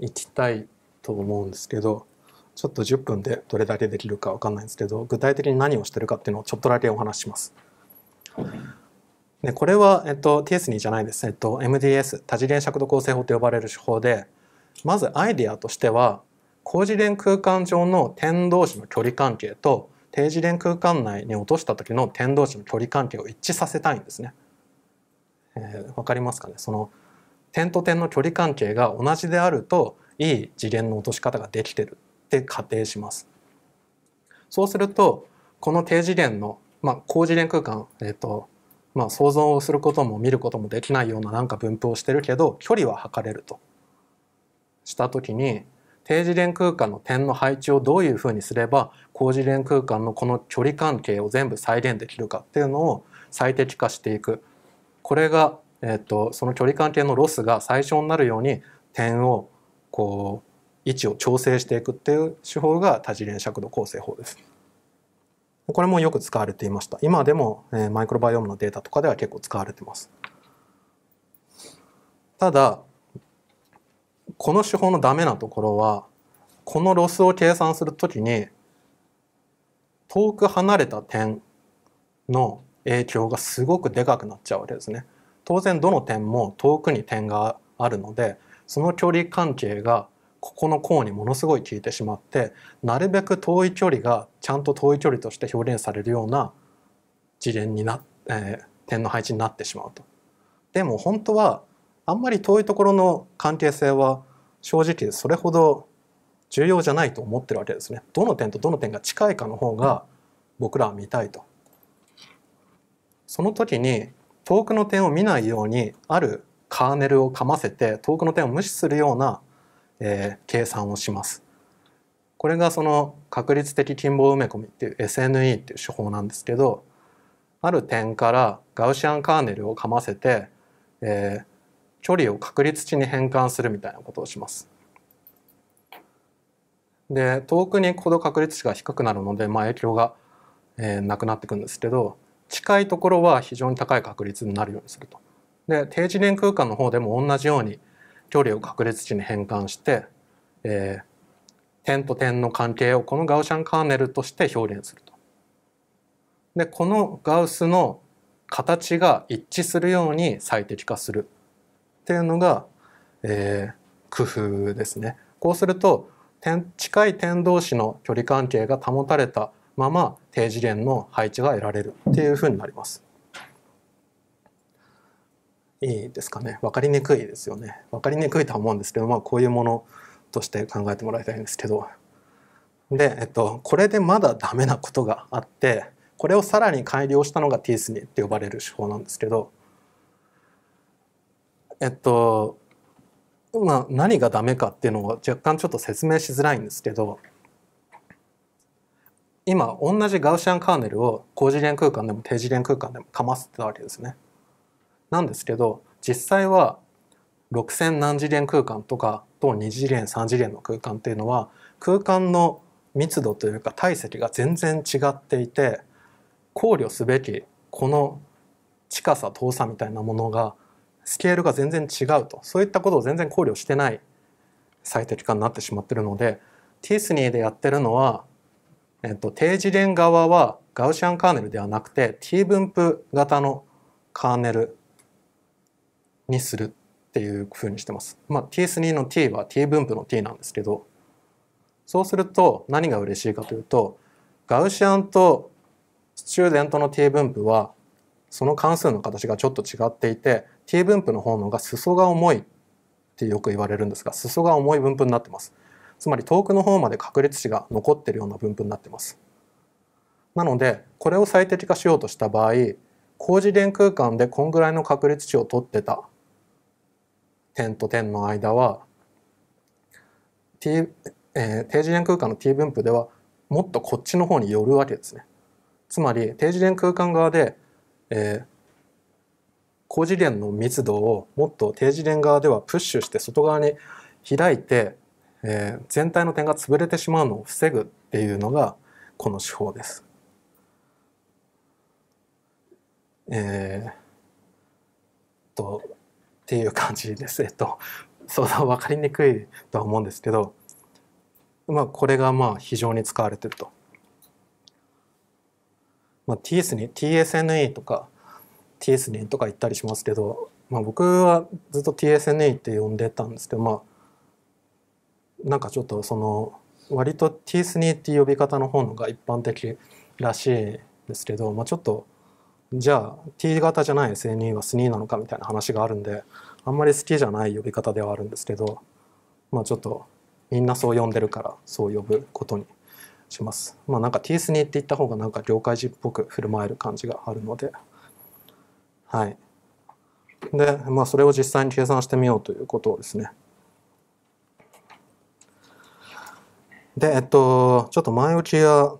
行きたいと思うんですけどちょっと10分でどれだけできるか分かんないんですけど具体的に何をしてるかっていうのをちょっとだけお話しします。でこれは、えっと、TS2 じゃないです、えっと、MDS 多次元尺度構成法と呼ばれる手法でまずアイディアとしては高次元空間上の点同士の距離関係と低次元空間内に落とした時の点同士の距離関係を一致させたいんですね。えー、分かりますかねその点と点の距離関係が同じであるといい次元の落とし方ができてるって仮定します。そうすると、この低次元の、まあ、高次元空間、えっ、ー、と、まあ、想像をすることも見ることもできないようななんか分布をしてるけど、距離は測れると。した時に、低次元空間の点の配置をどういうふうにすれば、高次元空間のこの距離関係を全部再現できるかっていうのを最適化していく。これが、えっ、ー、と、その距離関係のロスが最小になるように点をこう位置を調整していくっていう手法が多次元尺度構成法です。これもよく使われていました。今でも、えー、マイクロバイオームのデータとかでは結構使われてます。ただ、この手法のダメなところは、このロスを計算するときに、遠く離れた点の影響がすごくでかくなっちゃうわけですね。当然どの点も遠くに点があるので、その距離関係がここの項にものすごい効いてしまってなるべく遠い距離がちゃんと遠い距離として表現されるような次元にな、えー、点の配置になってしまうと。でも本当はあんまり遠いところの関係性は正直それほど重要じゃないと思ってるわけですね。どの点とどの点が近いかの方が僕らは見たいと。その時に遠くの点を見ないようにあるカーネルをかませて遠くの点を無視するようなえー、計算をします。これがその確率的近傍埋め込みっていう SNE っていう手法なんですけどある点からガウシアンカーネルをかませて、えー、距離を確率値に変換するみたいなことをします。で遠くに行くほど確率値が低くなるので、まあ、影響が、えー、なくなっていくんですけど近いところは非常に高い確率になるようにすると。で定時連空間の方でも同じように距離を確率値に変換して、えー、点と点の関係をこのガウシャンカーネルとして表現すると。でこのガウスの形が一致するように最適化するっていうのが、えー、工夫ですね。こうすると点近い点同士の距離関係が保たれたまま低次元の配置が得られるっていうふうになります。いですかね分かりにくいですよね分かりにくいとは思うんですけど、まあ、こういうものとして考えてもらいたいんですけどで、えっと、これでまだダメなことがあってこれをさらに改良したのが t スニって呼ばれる手法なんですけどえっとまあ何がダメかっていうのを若干ちょっと説明しづらいんですけど今同じガウシアンカーネルを高次元空間でも低次元空間でもかませてたわけですね。なんですけど実際は6,000何次元空間とかと2次元3次元の空間っていうのは空間の密度というか体積が全然違っていて考慮すべきこの近さ遠さみたいなものがスケールが全然違うとそういったことを全然考慮してない最適化になってしまってるのでティスニーでやってるのは、えっと、低次元側はガウシアンカーネルではなくて T 分布型のカーネルにするっていう風にしてます。まあ、TS2 の t は t 分布の t なんですけど、そうすると何が嬉しいかというと、ガウシアンとスチューデントの t 分布は、その関数の形がちょっと違っていて、t 分布の方の方が裾が重いってよく言われるんですが、裾が重い分布になってます。つまり遠くの方まで確率値が残ってるような分布になってます。なので、これを最適化しようとした場合、高次元空間でこんぐらいの確率値を取ってた点と点の間は、t えー、定時連空間の t 分布ではもっとこっちの方によるわけですね。つまり定次元空間側で、えー、高次元の密度をもっと定次元側ではプッシュして外側に開いて、えー、全体の点が潰れてしまうのを防ぐっていうのがこの手法です。えー、とっていう感じです。えっと、相当分かりにくいとは思うんですけど、まあ、これがまあ非常に使われてると。まあ、TS に TSNE とか TSNE とか言ったりしますけど、まあ、僕はずっと TSNE って呼んでたんですけど、まあ、なんかちょっとその割と TSNE っていう呼び方の方のが一般的らしいですけど、まあ、ちょっとじゃあ T 型じゃない SNE は SNE なのかみたいな話があるんであんまり好きじゃない呼び方ではあるんですけどまあちょっとみんなそう呼んでるからそう呼ぶことにします。まあなんか T スニーって言った方がなんか業界人っぽく振る舞える感じがあるので。はい。で、まあそれを実際に計算してみようということをですね。で、えっと、ちょっと前置きは、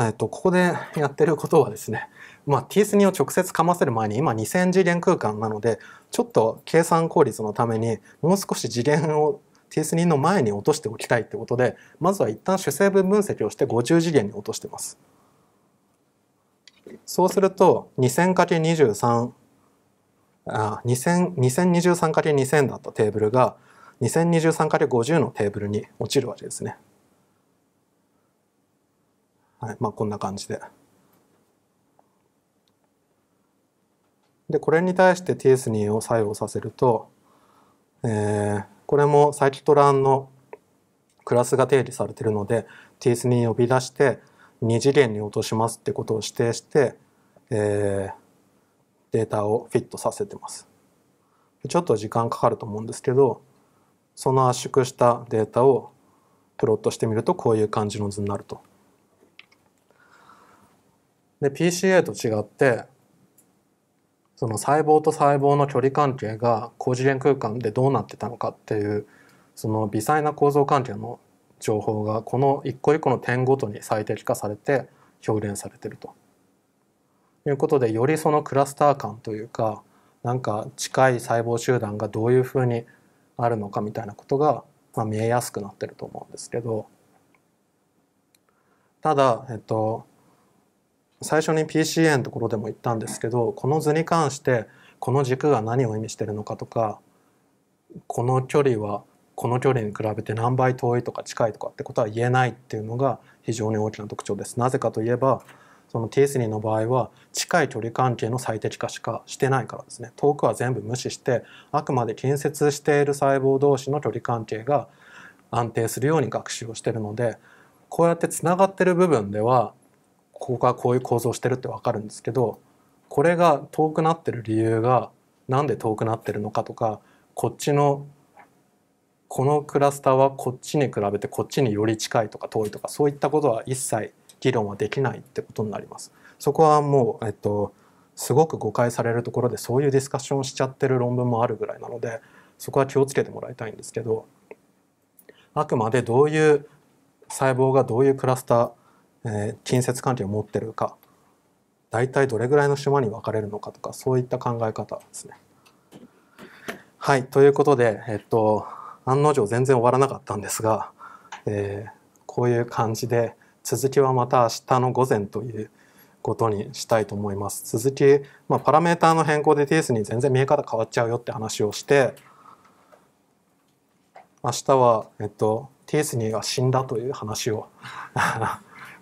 えっと、ここでやってることはですね、まあ、T2 を直接かませる前に今2000次元空間なのでちょっと計算効率のためにもう少し次元を T3 の前に落としておきたいってことでまずは一旦主成分分析をして50次元に落としてます。そうすると 2000×23 あ 2023×2000 だったテーブルが 2023×50 のテーブルに落ちるわけですね。はい、まあこんな感じで。でこれに対して TS2 を作用させると、えー、これもサイキトランのクラスが定義されてるので TS2 を呼び出して2次元に落としますってことを指定して、えー、データをフィットさせてます。ちょっと時間かかると思うんですけどその圧縮したデータをプロットしてみるとこういう感じの図になると。で PCA と違ってその細胞と細胞の距離関係が高次元空間でどうなってたのかっていうその微細な構造関係の情報がこの一個一個の点ごとに最適化されて表現されてると。いうことでよりそのクラスター感というかなんか近い細胞集団がどういうふうにあるのかみたいなことが、まあ、見えやすくなってると思うんですけどただ、えっと、最初に PCA のところでも言ったんですけどこの図に関してこの軸が何を意味してるのかとかこの距離はこの距離に比べて何倍遠いとか近いとかってことは言えないっていうのが非常に大きな特徴です。なぜかといえばその T3 の場合は近い距離関係の最適化しかしてないからですね遠くは全部無視してあくまで近接している細胞同士の距離関係が安定するように学習をしてるのでこうやってつながってる部分ではここがこういう構造してるって分かるんですけどこれが遠くなってる理由が何で遠くなってるのかとかこっちのこのクラスターはこっちに比べてこっちにより近いとか遠いとかそういったことは一切議論はできないってことになります。そこはもう、えっと、すごく誤解されるところでそういうディスカッションをしちゃってる論文もあるぐらいなのでそこは気をつけてもらいたいんですけどあくまでどういう細胞がどういうクラスターえー、近接関係を持ってるか大体どれぐらいの島に分かれるのかとかそういった考え方ですね。はいということで、えっと、案の定全然終わらなかったんですが、えー、こういう感じで続きはまた明日の午前ということにしたいと思います。続き、まあ、パラメーターの変更で TS に全然見え方変わっちゃうよって話をして明日は、えっと、TS には死んだという話を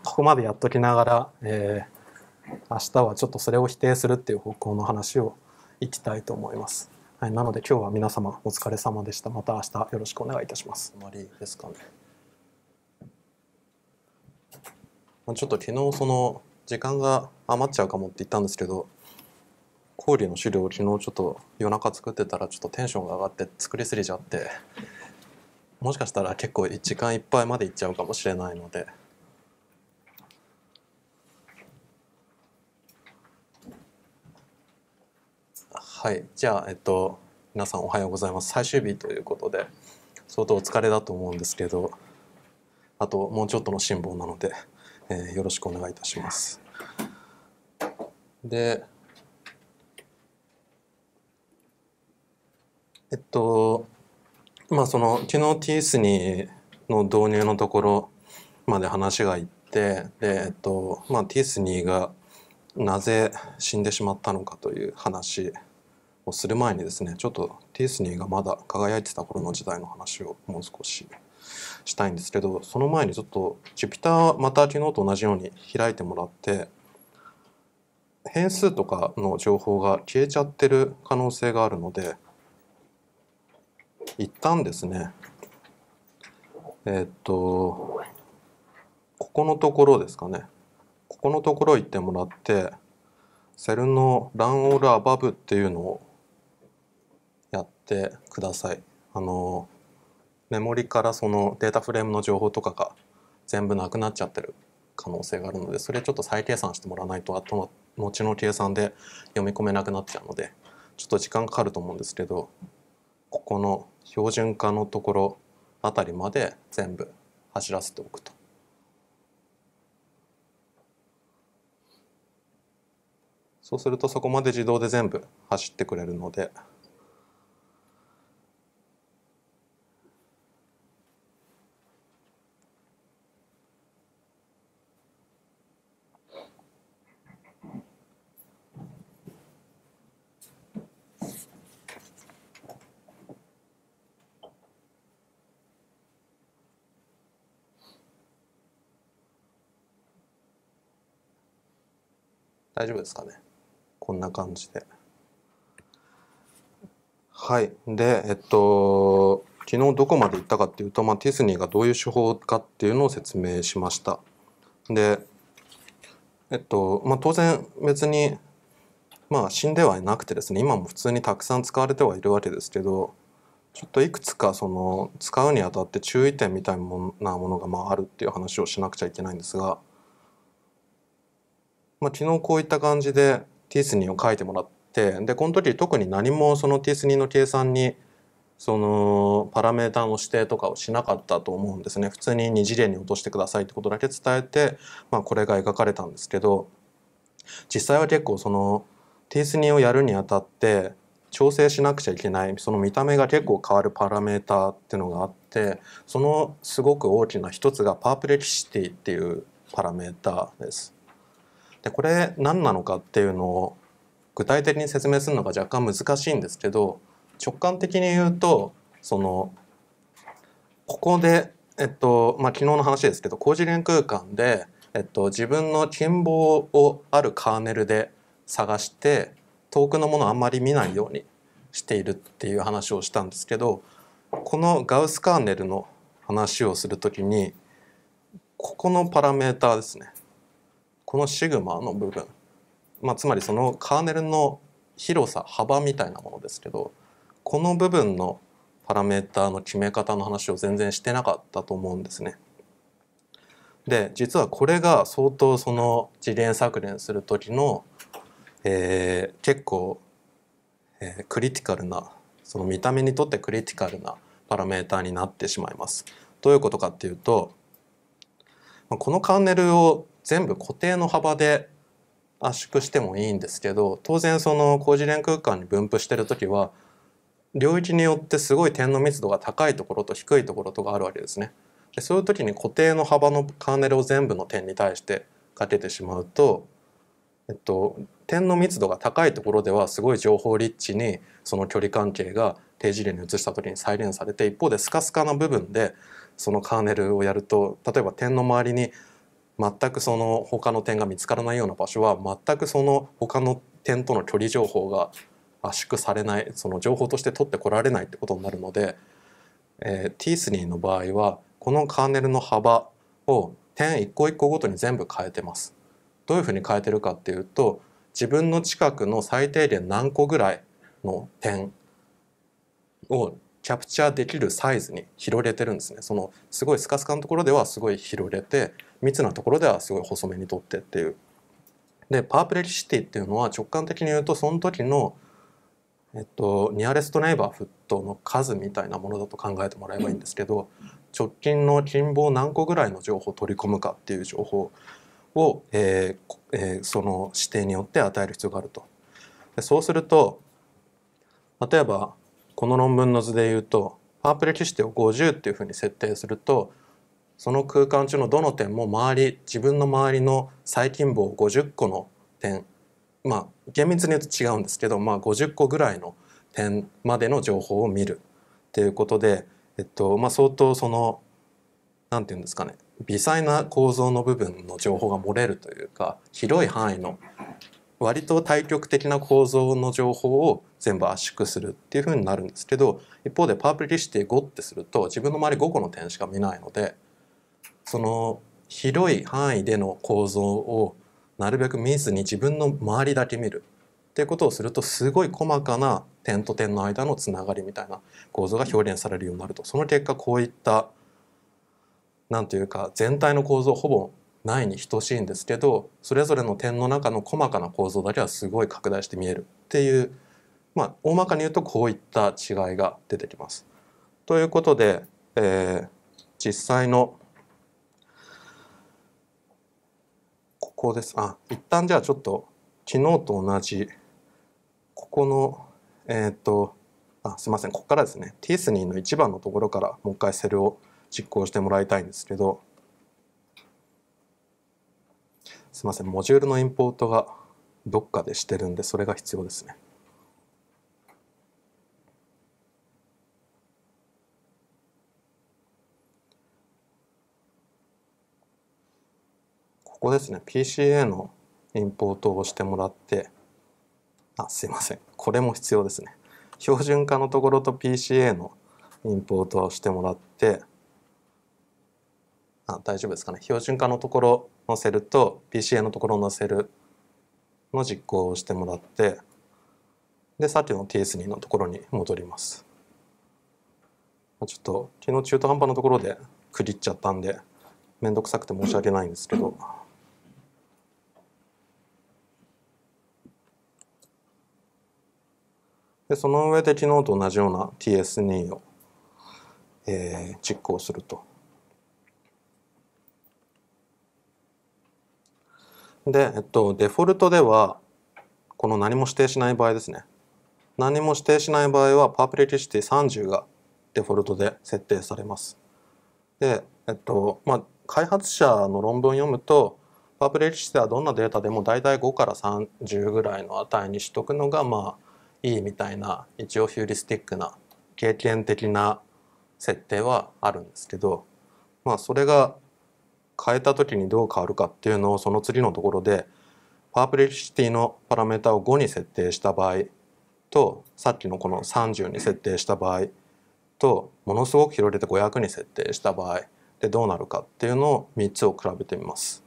ここまでやっときながら、えー、明日はちょっとそれを否定するっていう方向の話をいきたいと思います。はい、なので今日は皆様お疲れ様でした。また明日よろしくお願いいたします。終わりですかね。ちょっと昨日その時間が余っちゃうかもって言ったんですけど氷の資料を昨日ちょっと夜中作ってたらちょっとテンションが上がって作りすぎちゃってもしかしたら結構時間いっぱいまでいっちゃうかもしれないので。はい、じゃあ、えっと、皆さんおはようございます。最終日ということで、相当お疲れだと思うんですけど、あともうちょっとの辛抱なので、えー、よろしくお願いいたします。で、えっと、まあその、昨日ティースニーの導入のところまで話がいって、で、えっと、まあティースニーがなぜ死んでしまったのかという話をする前にですねちょっとティスニーがまだ輝いてた頃の時代の話をもう少ししたいんですけどその前にちょっと Jupyter また昨日と同じように開いてもらって変数とかの情報が消えちゃってる可能性があるので一旦ですねえっとここのところですかねここのところ行ってもらってセルのランオールアバブっていうのをってください。あのメモリからそのデータフレームの情報とかが全部なくなっちゃってる可能性があるのでそれちょっと再計算してもらわないと後の後の計算で読み込めなくなっちゃうのでちょっと時間かかると思うんですけどここの標準化のところあたりまで全部走らせておくと。そうするとそこまで自動で全部走ってくれるので。大丈夫ですかねこんな感じではいでえっと昨日どこまで行ったかっていうと、まあ、ティスニーがどういう手法かっていうのを説明しましたでえっとまあ当然別にまあ死んではいなくてですね今も普通にたくさん使われてはいるわけですけどちょっといくつかその使うにあたって注意点みたいなものがまああるっていう話をしなくちゃいけないんですがまあ、昨日こういった感じでティスニーを書いてもらってでこの時特に何もそのティスニーの計算にそのパラメータの指定とかをしなかったと思うんですね普通に二次元に落としてくださいってことだけ伝えて、まあ、これが描かれたんですけど実際は結構そのティースニーをやるにあたって調整しなくちゃいけないその見た目が結構変わるパラメーターっていうのがあってそのすごく大きな一つがパープレキシティっていうパラメーターです。でこれ何なのかっていうのを具体的に説明するのが若干難しいんですけど直感的に言うとそのここで、えっとまあ、昨日の話ですけど高次元空間で、えっと、自分の近傍をあるカーネルで探して遠くのものをあんまり見ないようにしているっていう話をしたんですけどこのガウスカーネルの話をする時にここのパラメーターですねこのシグマの部分、まあ、つまりそのカーネルの広さ幅みたいなものですけどこの部分のパラメーターの決め方の話を全然してなかったと思うんですね。で実はこれが相当その次元削減する時の、えー、結構、えー、クリティカルなその見た目にとってクリティカルなパラメーターになってしまいます。どういうことかっていうとこのカーネルを全部固定の幅で圧縮してもいいんですけど当然その高次元空間に分布してる時は領域によってすごい点の密度が高いところと低いところとかあるわけですね。でそういう時に固定の幅のカーネルを全部の点に対してかけてしまうと、えっと、点の密度が高いところではすごい情報立地にその距離関係が低次元に移した時に再現されて一方でスカスカな部分でそのカーネルをやると例えば点の周りに全くその他の点が見つからないような場所は全くその他の点との距離情報が圧縮されないその情報として取ってこられないってことになるので、えー、T3 の場合はこのカーネルの幅を点一個一個ごとに全部変えてます。どういうふうに変えてるかっていうと自分の近くの最低限何個ぐらいの点をキャプチャーできるサイズに広げてるんですね。そのすごいスカスカのところではすごい広げて密なところではすごい細めに取ってっていう。でパープレリシティっていうのは直感的に言うとその時の、えっと、ニアレストネイバー沸騰の数みたいなものだと考えてもらえばいいんですけど直近の近傍何個ぐらいの情報を取り込むかっていう情報を、えーえー、その指定によって与える必要があると。でそうすると例えばこの論文の図で言うとパープレキシティを50っていうふうに設定するとその空間中のどの点も周り自分の周りの細菌棒50個の点まあ厳密に言うと違うんですけど、まあ、50個ぐらいの点までの情報を見るっていうことで、えっとまあ、相当その何て言うんですかね微細な構造の部分の情報が漏れるというか広い範囲の割と対極的な構造の情報を全部圧縮するっていうふうになるんですけど一方でパープリシティ5ってすると自分の周り5個の点しか見ないのでその広い範囲での構造をなるべく見ずに自分の周りだけ見るっていうことをするとすごい細かな点と点の間のつながりみたいな構造が表現されるようになるとその結果こういった何て言うか全体の構造ほぼないに等しいんですけどそれぞれの点の中の細かな構造だけはすごい拡大して見えるっていうまあ大まかに言うとこういった違いが出てきます。ということで、えー、実際のこです。あ、一旦じゃあちょっと昨日と同じ、ここの、えっ、ー、と、あ、すいません、ここからですね、ティースニーの1番のところからもう一回セルを実行してもらいたいんですけど、すいません、モジュールのインポートがどっかでしてるんで、それが必要ですね。こですね、PCA のインポートをしてもらって、あ、すいません。これも必要ですね。標準化のところと PCA のインポートをしてもらって、あ、大丈夫ですかね。標準化のところ載せると PCA のところ載せるの実行をしてもらって、で、さっきの TS2 のところに戻ります。ちょっと昨日中途半端なところで区切っちゃったんで、めんどくさくて申し訳ないんですけど、でその上で昨日と同じような TS2 を、えー、実行すると。で、えっと、デフォルトでは、この何も指定しない場合ですね。何も指定しない場合は、パープレティシティ30がデフォルトで設定されます。で、えっと、まあ、開発者の論文を読むと、パープレティシティはどんなデータでも大体5から30ぐらいの値にしとくのが、まあ、いいみたいな一応ヒューリスティックな経験的な設定はあるんですけどまあそれが変えた時にどう変わるかっていうのをその次のところでパープレシティのパラメータを5に設定した場合とさっきのこの30に設定した場合とものすごく広げて500に設定した場合でどうなるかっていうのを3つを比べてみます。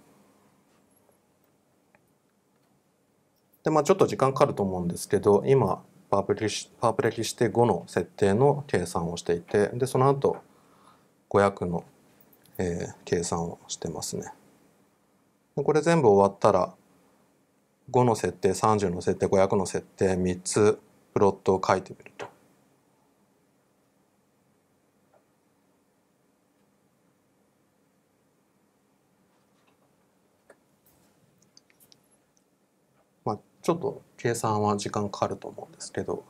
で、まあちょっと時間かかると思うんですけど、今、パープレキパープレキして5の設定の計算をしていて、で、その後、500の、えー、計算をしてますね。これ全部終わったら、5の設定、30の設定、500の設定、3つプロットを書いてみると。ちょっと計算は時間かかると思うんですけど、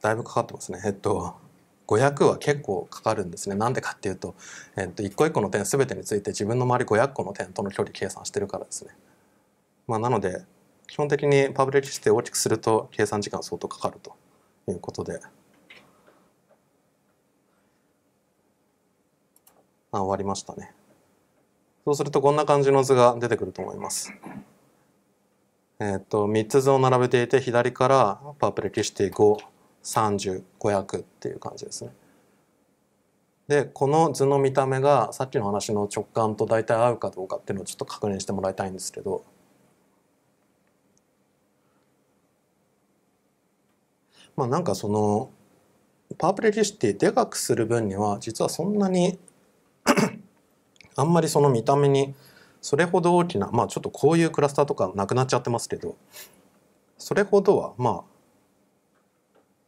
だいぶかかってますね。えっと500は結構かかるんですね。なんでかっていうと、えっと、一個一個の点全てについて自分の周り500個の点との距離計算してるからですね。まあ、なので基本的にパブリッシして大きくすると計算時間相当かかるということで、あ、終わりましたね。そうするとこんな感じの図が出てくると思います。えー、っと、3つ図を並べていて、左からパープレキシティ5、30、500っていう感じですね。で、この図の見た目がさっきの話の直感と大体合うかどうかっていうのをちょっと確認してもらいたいんですけど、まあなんかそのパブープレシティでかくする分には実はそんなに あんまりその見た目にそれほど大きなまあちょっとこういうクラスターとかなくなっちゃってますけどそれほどはま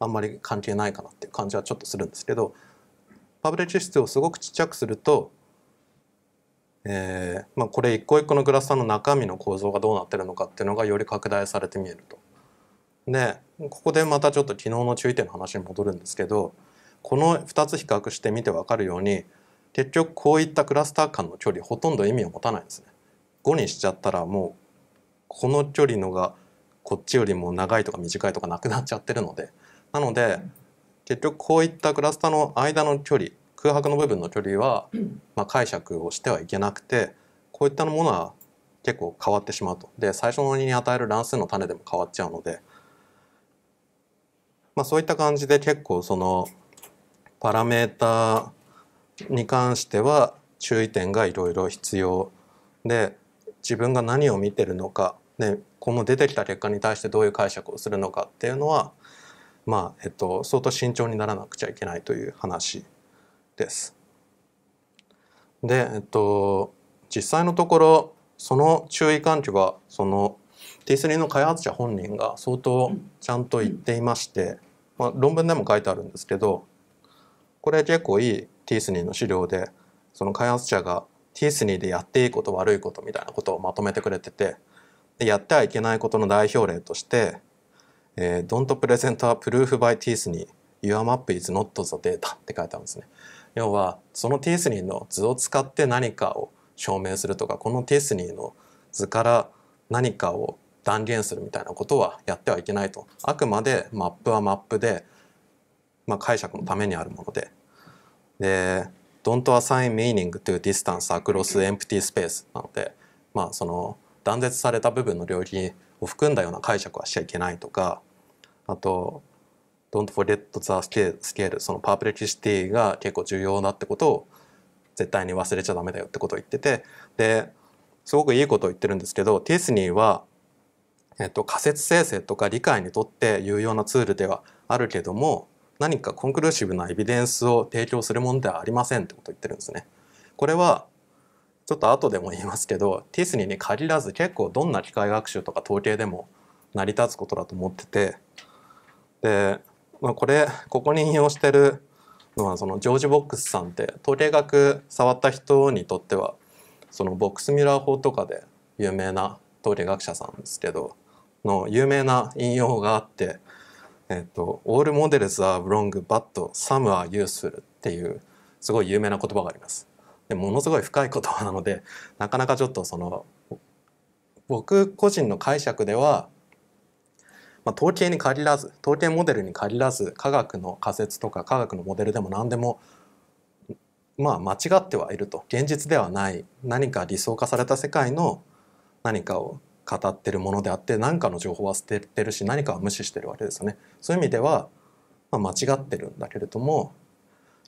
ああんまり関係ないかなっていう感じはちょっとするんですけどパブレッティをすごくちっちゃくすると、えまあ、これ一個一個のクラスターの中身の構造がどうなってるのかっていうのがより拡大されて見えると。でここでまたちょっと昨日の注意点の話に戻るんですけどこの2つ比較してみて分かるように結局こういったクラスター間の距離ほとんど意味を持たないんですね。5にしちゃったらもうこの距離のがこっちよりも長いとか短いとかなくなっちゃってるのでなので結局こういったクラスターの間の距離空白の部分の距離は、まあ、解釈をしてはいけなくてこういったものは結構変わってしまうとで最初に与える乱数の種でも変わっちゃうので。まあ、そういった感じで結構そのパラメータに関しては注意点がいろいろ必要で自分が何を見てるのかで今後出てきた結果に対してどういう解釈をするのかっていうのはまあえっと相当慎重にならなくちゃいけないという話です。でえっと実際のところその注意喚起はその T3 の開発者本人が相当ちゃんと言っていましてまあ、論文でも書いてあるんですけどこれ結構いいティースニーの資料でその開発者がティースニーでやっていいこと悪いことみたいなことをまとめてくれててでやってはいけないことの代表例として「え Don't present a proof by スニー Your map is not the data」って書いてあるんですね。要はそのティースニーの図を使って何かを証明するとかこのティースニーの図から何かを断言するみたいなことはやってはいけないとあくまでマップはマップで、まあ、解釈のためにあるものでで Don't assign meaning to distance across empty space なので、まあ、その断絶された部分の領域を含んだような解釈はしちゃいけないとかあと Don't forget the scale そのパープレキシティが結構重要だってことを絶対に忘れちゃダメだよってことを言っててですごくいいことを言ってるんですけどティスニーはえっと、仮説生成とか理解にとって有用なツールではあるけども何かコンクルーシブなエビデンスを提供するものではありませんってことを言ってるんですね。これはちょっと後でも言いますけどティスニーに限らず結構どんな機械学習とか統計でも成り立つことだと思っててで、まあ、これここに引用してるのはそのジョージ・ボックスさんって統計学触った人にとってはそのボックスミラー法とかで有名な統計学者さんですけどの有名な引用があって、えっと、all models are wrong but some are useful っていうすごい有名な言葉があります。でものすごい深い言葉なのでなかなかちょっとその僕個人の解釈では、まあ、統計に限らず統計モデルに限らず科学の仮説とか科学のモデルでも何でもまあ間違ってはいると現実ではない何か理想化された世界の何かを語ってるものであって何かの情報は捨ててるし何かは無視してるわけですよね。そういう意味では、まあ、間違ってるんだけれども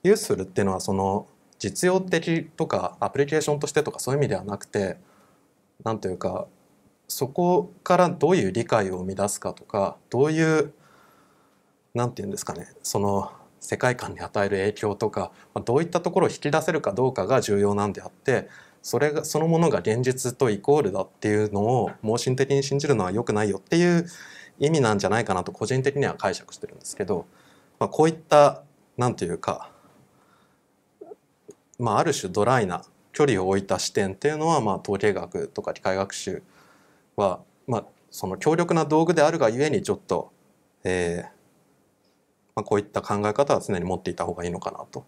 ユースフルっていうのはその実用的とかアプリケーションとしてとかそういう意味ではなくて何というかそこからどういう理解を生み出すかとかどういう何て言うんですかねその世界観に与える影響とか、まどういったところを引き出せるかどうかが重要なんであってそれがそのものが現実とイコールだっていうのを盲信的に信じるのは良くないよっていう意味なんじゃないかなと個人的には解釈してるんですけど、まあ、こういった何て言うか、まあ、ある種ドライな距離を置いた視点っていうのは、まあ、統計学とか機械学習は、まあ、その強力な道具であるがゆえにちょっと、えーまあ、こういった考え方は常に持っていた方がいいのかなと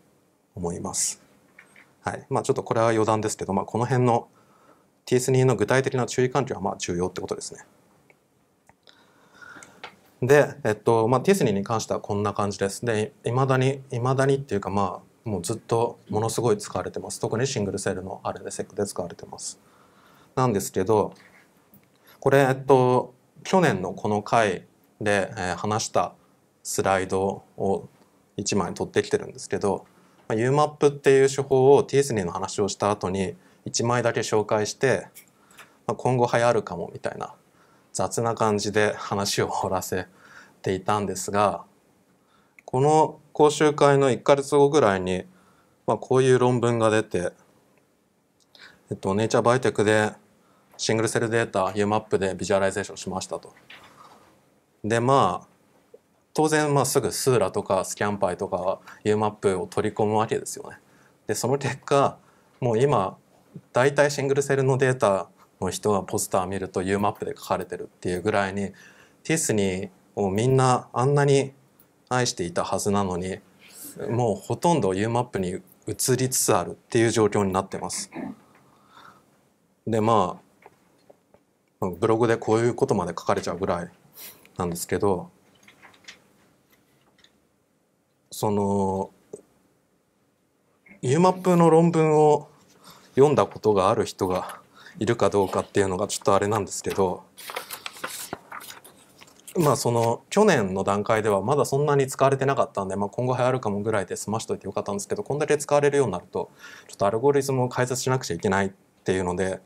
思います。はい。まあちょっとこれは余談ですけど、まあこの辺の TS2 の具体的な注意喚起はまあ重要ってことですね。で、えっと、まあ TS2 に関してはこんな感じです。で、いまだに、いまだにっていうかまあもうずっとものすごい使われてます。特にシングルセールの RLSEC で使われてます。なんですけど、これ、えっと、去年のこの回で、えー、話したスライドを1枚取ってきてるんですけど、まあ、UMAP っていう手法を TSN の話をした後に1枚だけ紹介して、まあ、今後流行るかもみたいな雑な感じで話を終わらせていたんですがこの講習会の1か月後ぐらいに、まあ、こういう論文が出て、えっと、ネイチャーバイテクでシングルセルデータ UMAP でビジュアライゼーションしましたと。でまあ当然まあすぐスーラとかスキャンパイとか UMAP を取り込むわけですよね。でその結果もう今大体シングルセルのデータの人がポスター見ると UMAP で書かれてるっていうぐらいにティスニーをみんなあんなに愛していたはずなのにもうほとんど UMAP に移りつつあるっていう状況になってます。でまあブログでこういうことまで書かれちゃうぐらいなんですけどそのユーマップの論文を読んだことがある人がいるかどうかっていうのがちょっとあれなんですけどまあその去年の段階ではまだそんなに使われてなかったんで、まあ、今後流行るかもぐらいで済ましといてよかったんですけどこんだけ使われるようになるとちょっとアルゴリズムを解説しなくちゃいけないっていうので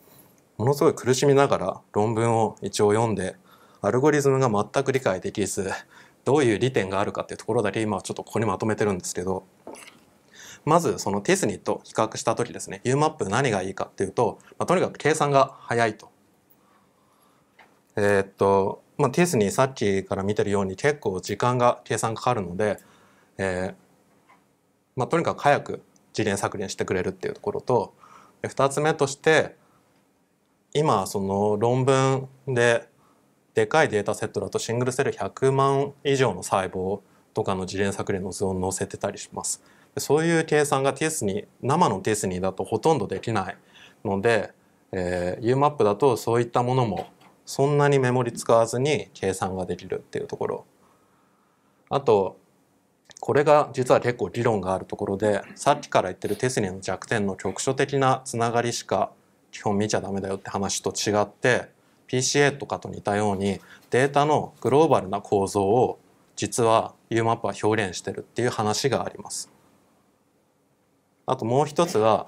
ものすごい苦しみながら論文を一応読んでアルゴリズムが全く理解できずどういう利点があるかっていうところだけ今ちょっとここにまとめてるんですけどまずそのティスニーと比較した時ですね UMAP 何がいいかっていうと、まあ、とにかく計算が早いと。えー、っと、まあ、ティスニーさっきから見てるように結構時間が計算かかるので、えーまあ、とにかく早く次元削減してくれるっていうところと2つ目として今その論文ででかいデータセットだとシングルセル100万以上の細胞とかの自連作例の図を載せてたりします。そういう計算が TS に生の t ニーだとほとんどできないので、えー、UMAP だとそういったものもそんなにメモリ使わずに計算ができるっていうところ。あとこれが実は結構議論があるところでさっきから言ってるテスニーの弱点の局所的なつながりしか基本見ちゃダメだよって話と違って PCA とかと似たようにデータのグローバルな構造を実は UMAP は表現してるっていう話があります。あともう一つは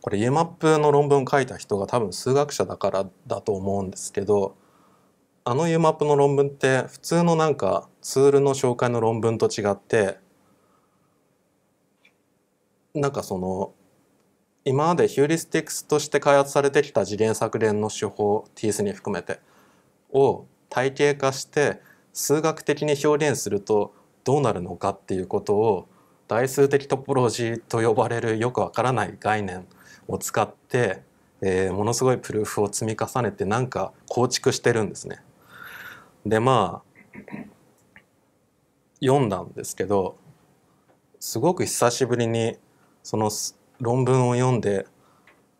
これ UMAP の論文を書いた人が多分数学者だからだと思うんですけどあの UMAP の論文って普通のなんかツールの紹介の論文と違ってなんかその今までヒューリスティックスとして開発されてきた次元削減の手法 TS に含めてを体系化して数学的に表現するとどうなるのかっていうことを代数的トポロジーと呼ばれるよくわからない概念を使って、えー、ものすごいプルーフを積み重ねてなんか構築してるんですね。でまあ読んだんですけどすごく久しぶりにその論文を読んで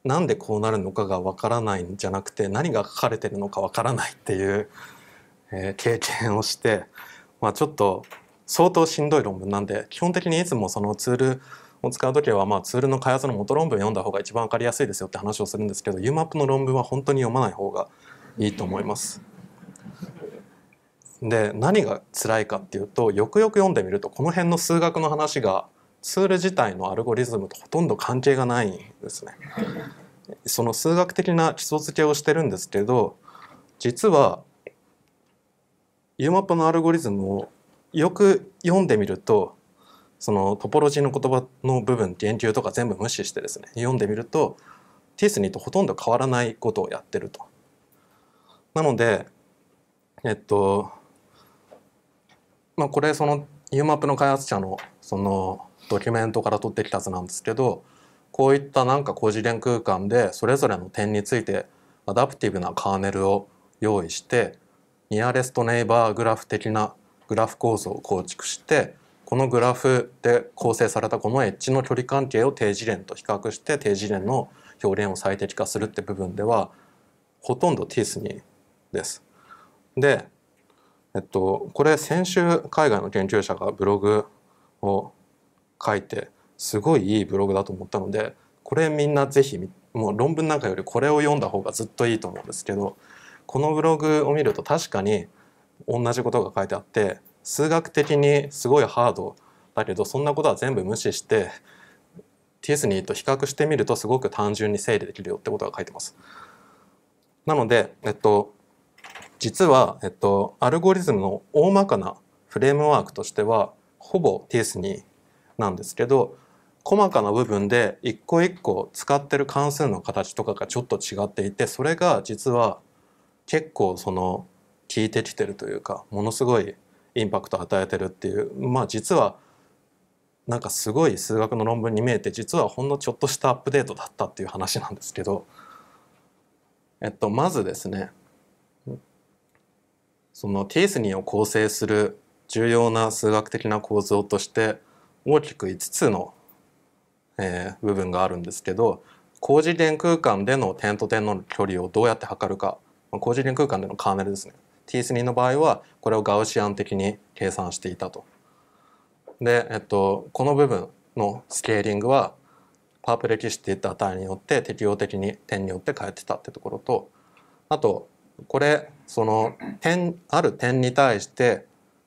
なんでこうなるのかがわからないんじゃなくて何が書かれてるのかわからないっていう、えー、経験をして、まあ、ちょっと相当しんどい論文なんで基本的にいつもそのツールを使う時はまあツールの開発の元論文を読んだ方が一番分かりやすいですよって話をするんですけど UMAP の論文は本当に読まない方がいいと思います。で何が辛いかっていうとよくよく読んでみるとこの辺の数学の話がツール自体のアルゴリズムとほとんど関係がないんですね。その数学的な基礎付けをしてるんですけど実は UMAP のアルゴリズムをよく読んでみるとそのトポロジーの言葉の部分言及とか全部無視してですね読んでみるとティスニーとほとんど変わらないことをやってると。なのでえっとまあこれその UMAP の開発者のそのドキュメントから取ってきた図なんですけどこういったなんか高次元空間でそれぞれの点についてアダプティブなカーネルを用意してニアレストネイバーグラフ的なグラフ構造を構築してこのグラフで構成されたこのエッジの距離関係を低次元と比較して低次元の表現を最適化するって部分ではほとんどティスニーです。で、えっと、これ先週海外の研究者がブログを書いてすごいいいブログだと思ったのでこれみんな是非もう論文なんかよりこれを読んだ方がずっといいと思うんですけどこのブログを見ると確かに同じことが書いてあって数学的にすごいハードだけどそんなことは全部無視してティ TS2 と比較してみるとすごく単純に整理できるよってことが書いてます。なので、えっと、実は、えっと、アルゴリズムの大まかなフレームワークとしてはほぼティ TS になんですけど細かな部分で一個一個使ってる関数の形とかがちょっと違っていてそれが実は結構その効いてきてるというかものすごいインパクト与えてるっていうまあ実はなんかすごい数学の論文に見えて実はほんのちょっとしたアップデートだったっていう話なんですけど、えっと、まずですねそのティースニーを構成する重要な数学的な構造として大きく5つの、えー、部分があるんですけど高次元空間での点と点の距離をどうやって測るか高次元空間でのカーネルですね T3 の場合はこれをガウシアン的に計算していたと。で、えっと、この部分のスケーリングはパープレキシティって値によって適応的に点によって変えてたってところとあとこれその点ある点に対して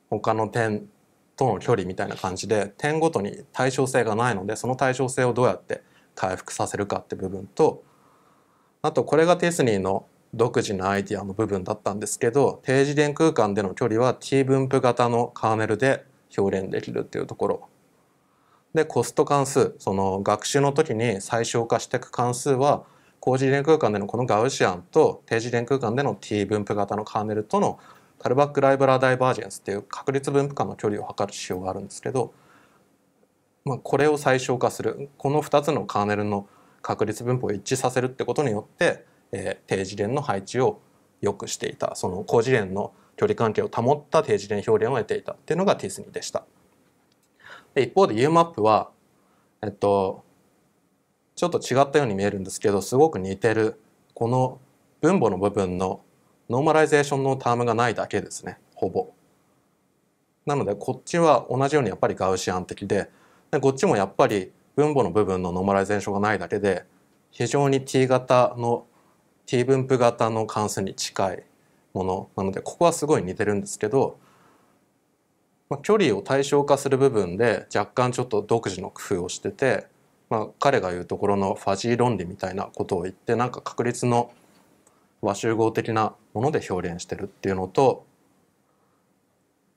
他の点との距離みたいな感じで点ごとに対称性がないのでその対称性をどうやって回復させるかって部分とあとこれがティスニーの独自のアイディアの部分だったんですけど低次元空間での距離は t 分布型のカーネルで表現できるっていうところでコスト関数その学習の時に最小化していく関数は高次元空間でのこのガウシアンと低次元空間での t 分布型のカーネルとのカルバック・ライブラー・ダイバージェンスっていう確率分布間の距離を測る指標があるんですけど、まあ、これを最小化するこの2つのカーネルの確率分布を一致させるってことによって、えー、低次元の配置を良くしていたその高次元の距離関係を保った低次元表現を得ていたっていうのがィスニーでした。で一方で UMAP は、えっと、ちょっと違ったように見えるんですけどすごく似てるこの分母の部分のノーマライゼーションのタームがないだけですねほぼ。なのでこっちは同じようにやっぱりガウシアン的ででこっちもやっぱり分母の部分のノーマライゼーションがないだけで非常に t 型の t 分布型の関数に近いものなのでここはすごい似てるんですけど、まあ、距離を対象化する部分で若干ちょっと独自の工夫をしてて、まあ、彼が言うところのファジー論理みたいなことを言ってなんか確率の和集合的なもので表現してるっていうのと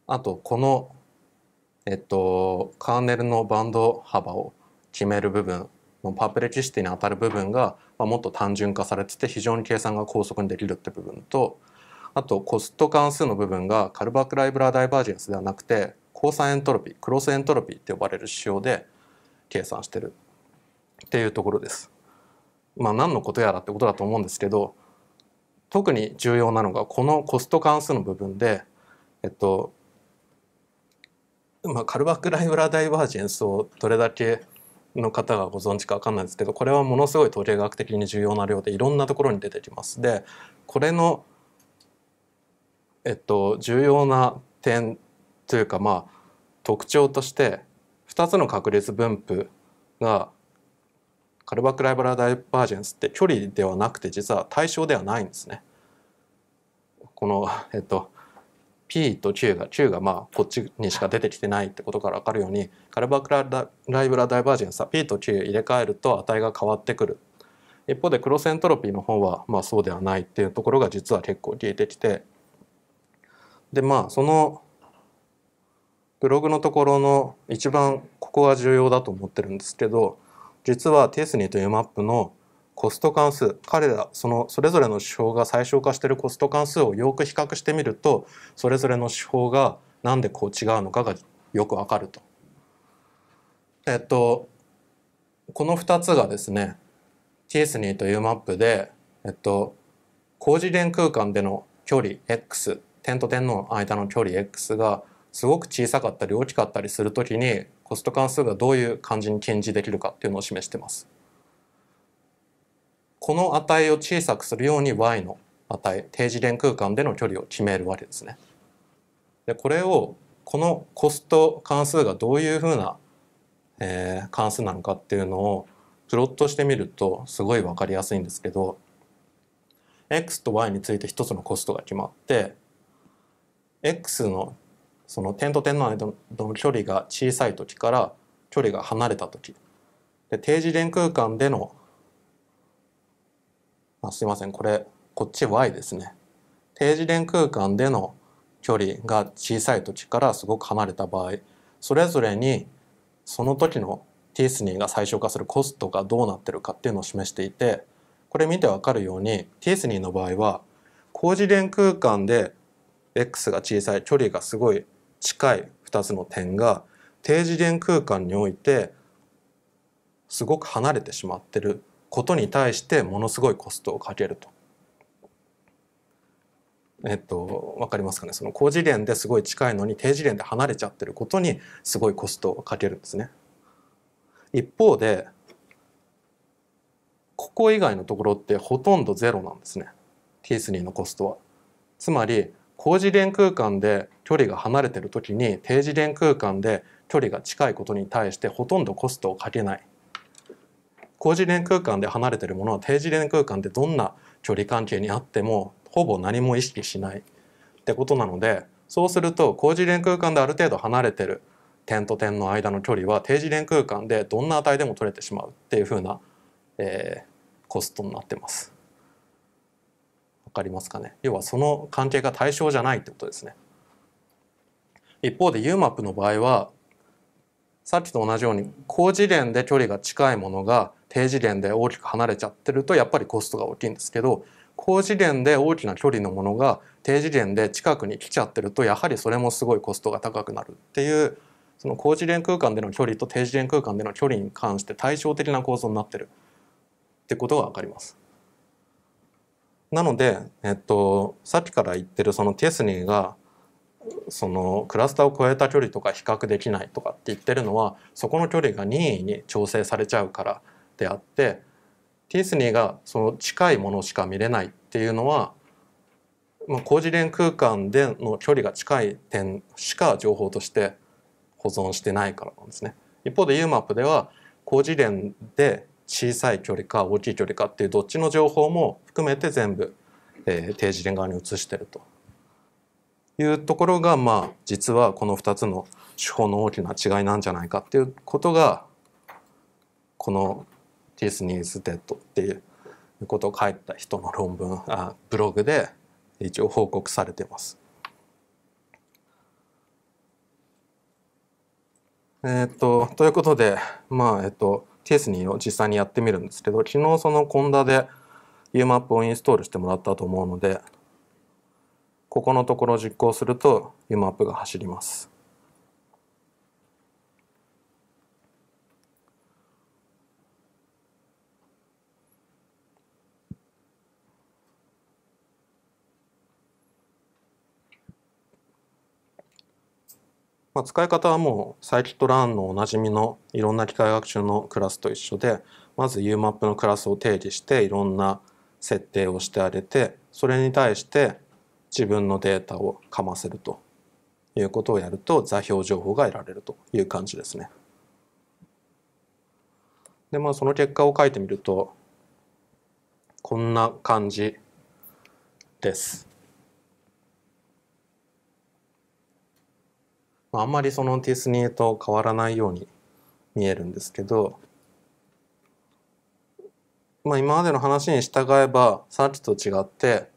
あとこのえっとカーネルのバンド幅を決める部分のパープレキシティに当たる部分が、まあ、もっと単純化されてて非常に計算が高速にできるって部分とあとコスト関数の部分がカルバークライブラーダイバージェンスではなくて交差エントロピークロスエントロピーって呼ばれる指標で計算してるっていうところです。まあ何のことやらってことだと思うんですけど特に重要なのがこのコスト関数の部分で、えっとまあ、カルバック・ライブラダイバージェンスをどれだけの方がご存知か分かんないですけどこれはものすごい統計学的に重要な量でいろんなところに出てきます。でこれの、えっと、重要な点というかまあ特徴として2つの確率分布がカルバクライバラダイバージェンスって距離ではなくて実は対象ではないんですね。この、えっと、P と Q が Q がまあこっちにしか出てきてないってことから分かるようにカルバクライブラダイバージェンスは P と Q 入れ替えると値が変わってくる一方でクロスエントロピーの方はまあそうではないっていうところが実は結構消えてきてでまあそのブログのところの一番ここが重要だと思ってるんですけど実はティスニーというマップのコスト関数彼らそのそれぞれの手法が最小化しているコスト関数をよく比較してみるとそれぞれの手法が何でこう違うのかがよくわかると。えっとこの2つがですねティスニーというマップで、えっと、高次元空間での距離 x 点と点の間の距離 x がすごく小さかったり大きかったりするときにコスト関数がどういう感じに検示できるかっていうのを示してます。この値を小さくするように y の値低次元空間での距離を決めるわけですね。でこれをこのコスト関数がどういうふうな、えー、関数なのかっていうのをプロットしてみるとすごい分かりやすいんですけど x と y について一つのコストが決まって x のその点と点の間の距離が小さい時から距離が離れた時で定時連空間でのあすいませんこれこっち y ですね定時元空間での距離が小さい時からすごく離れた場合それぞれにその時のティスニーが最小化するコストがどうなってるかっていうのを示していてこれ見てわかるようにティスニーの場合は高次元空間で x が小さい距離がすごい近い2つの点が低次元空間においてすごく離れてしまっていることに対してものすごいコストをかけると。えっと、分かりますかねその高次元ですごい近いのに低次元で離れちゃってることにすごいコストをかけるんですね。一方でここ以外のところってほとんどゼロなんですね T3 のコストは。つまり高次元空間で距離が離れてる時に低次元空間で距離が近いことに対してほとんどコストをかけない高次元空間で離れてるものは低次元空間でどんな距離関係にあってもほぼ何も意識しないってことなのでそうすると高次元空間である程度離れてる点と点の間の距離は低次元空間でどんな値でも取れてしまうっていうふうな、えー、コストになってます。分かりますかね要はその関係が対象じゃないってことですね一方で UMAP の場合はさっきと同じように高次元で距離が近いものが低次元で大きく離れちゃってるとやっぱりコストが大きいんですけど高次元で大きな距離のものが低次元で近くに来ちゃってるとやはりそれもすごいコストが高くなるっていうその高次元空間での距離と低次元空間での距離に関して対照的な構造になってるってことが分かります。なので、えっと、さっきから言ってるそのティスニーがそのクラスターを超えた距離とか比較できないとかって言ってるのはそこの距離が任意に調整されちゃうからであってティスニーがその近いものしか見れないっていうのは、まあ、高次元空間での距離が近い点しか情報として保存してないからなんですね。一方で UMAP では高次元で小さい距離か大きい距離かっていうどっちの情報も含めて全部、えー、定時連側に移してるというところがまあ実はこの2つの手法の大きな違いなんじゃないかっていうことがこのティスニーズデッドっていうことを書いた人の論文あブログで一応報告されてます。えー、っとということでまあえっとケースに実際にやってみるんですけど、昨日そのコンダで UMAP をインストールしてもらったと思うので、ここのところを実行すると UMAP が走ります。まあ、使い方はもうサイキットランのおなじみのいろんな機械学習のクラスと一緒でまず UMAP のクラスを定義していろんな設定をしてあげてそれに対して自分のデータをかませるということをやると座標情報が得られるという感じですね。でまあその結果を書いてみるとこんな感じです。あんまりそのィスニーと変わらないように見えるんですけど、まあ、今までの話に従えばさっきと違って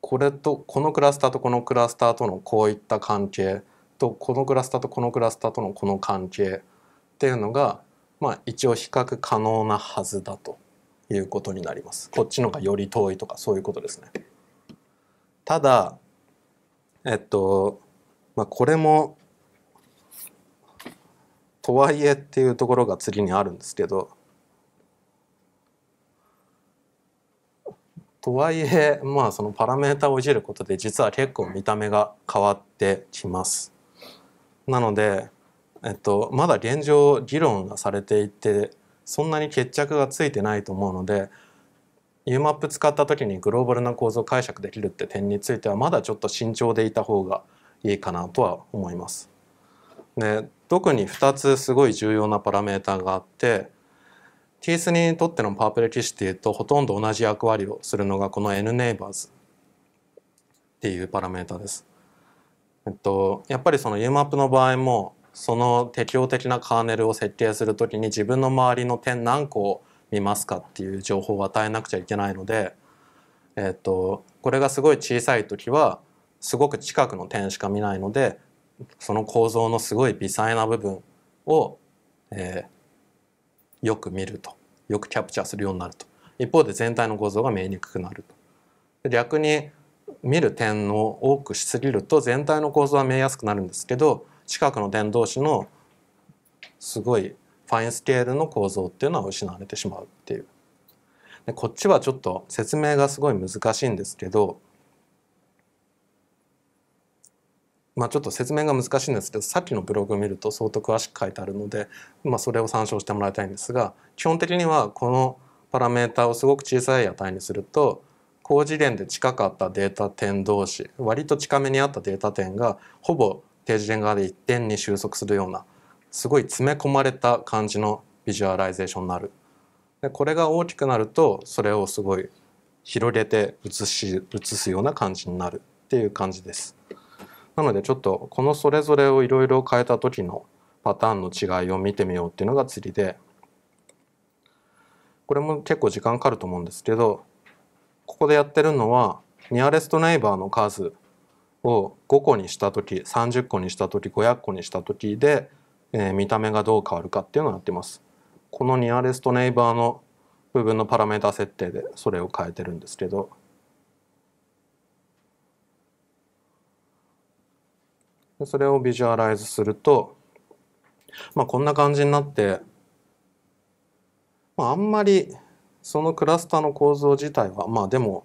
これとこのクラスターとこのクラスターとのこういった関係とこのクラスターとこのクラスターとのこの関係っていうのが、まあ、一応比較可能なはずだということになります。こっちのがより遠いとかそういうことですね。ただえっとまあ、これもとはいえっていうところが次にあるんですけどとはいえまあそのパラメータをいじることで実は結構見た目が変わってきます。なので、えっと、まだ現状議論がされていてそんなに決着がついてないと思うので UMAP 使った時にグローバルな構造解釈できるって点についてはまだちょっと慎重でいた方がいいかなとは思います。で特に2つすごい重要なパラメータがあってティースにとってのパープレキシティとほとんど同じ役割をするのがこの N ネイバーズっていうパラメータです。えっと、やっぱりその UMAP の場合もその適応的なカーネルを設計するときに自分の周りの点何個を見ますかっていう情報を与えなくちゃいけないので、えっと、これがすごい小さい時はすごく近くの点しか見ないのでその構造のすごい微細な部分を、えー、よく見るとよくキャプチャーするようになると一方で全体の構造が見えにくくなると逆に見る点を多くしすぎると全体の構造は見えやすくなるんですけど近くの点同士のすごいファインスケールの構造っていうのは失われてしまうっていうでこっちはちょっと説明がすごい難しいんですけどまあ、ちょっと説明が難しいんですけどさっきのブログを見ると相当詳しく書いてあるので、まあ、それを参照してもらいたいんですが基本的にはこのパラメータをすごく小さい値にすると高次元で近かったデータ点同士割と近めにあったデータ点がほぼ低次元側で一点に収束するようなすごい詰め込まれた感じのビジュアライゼーションになる。でこれが大きくなるとそれをすごい広げて写し写すような感じになるっていう感じです。なのでちょっとこのそれぞれをいろいろ変えた時のパターンの違いを見てみようっていうのが釣りでこれも結構時間かかると思うんですけどここでやってるのはニアレストネイバーの数を5個にした時30個にした時500個にした時で、えー、見た目がどう変わるかっていうのをやってます。このニアレストネイバーの部分のパラメータ設定でそれを変えてるんですけどでそれをビジュアライズすると、まあ、こんな感じになって、まあ、あんまりそのクラスターの構造自体はまあでも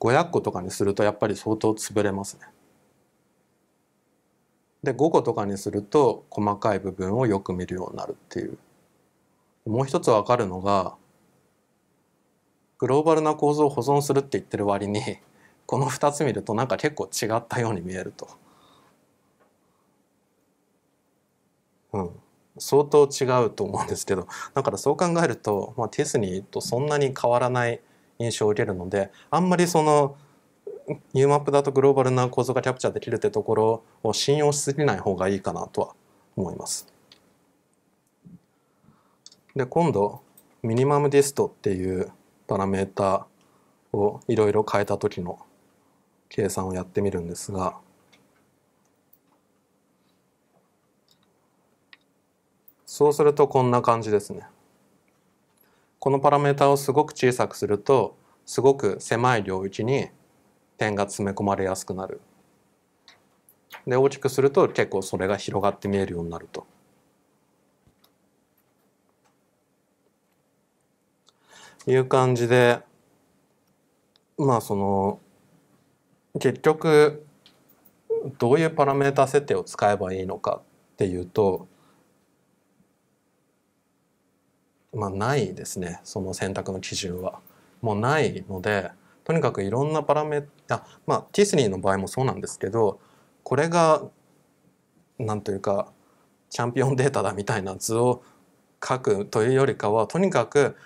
500個とかにするとやっぱり相当潰れますね。で5個とかにすると細かい部分をよく見るようになるっていう。もう一つわかるのがグローバルな構造を保存するって言ってる割にこの2つ見るとなんか結構違ったように見えると。うん、相当違うと思うんですけどだからそう考えると、まあ、ディズニーとそんなに変わらない印象を受けるのであんまりそのニューマップだとグローバルな構造がキャプチャーできるってところを信用しすぎない方がいいかなとは思います。で今度ミニマムディストっていうパラメータをいろいろ変えた時の計算をやってみるんですが。そうするとこんな感じですね。このパラメータをすごく小さくするとすごく狭い領域に点が詰め込まれやすくなる。で大きくすると結構それが広がって見えるようになると。いう感じでまあその結局どういうパラメータ設定を使えばいいのかっていうとまあ、ないですねその選択の基準は。もうないのでとにかくいろんなパラメあまあティスニーの場合もそうなんですけどこれがなんというかチャンピオンデータだみたいな図を書くというよりかはとにかく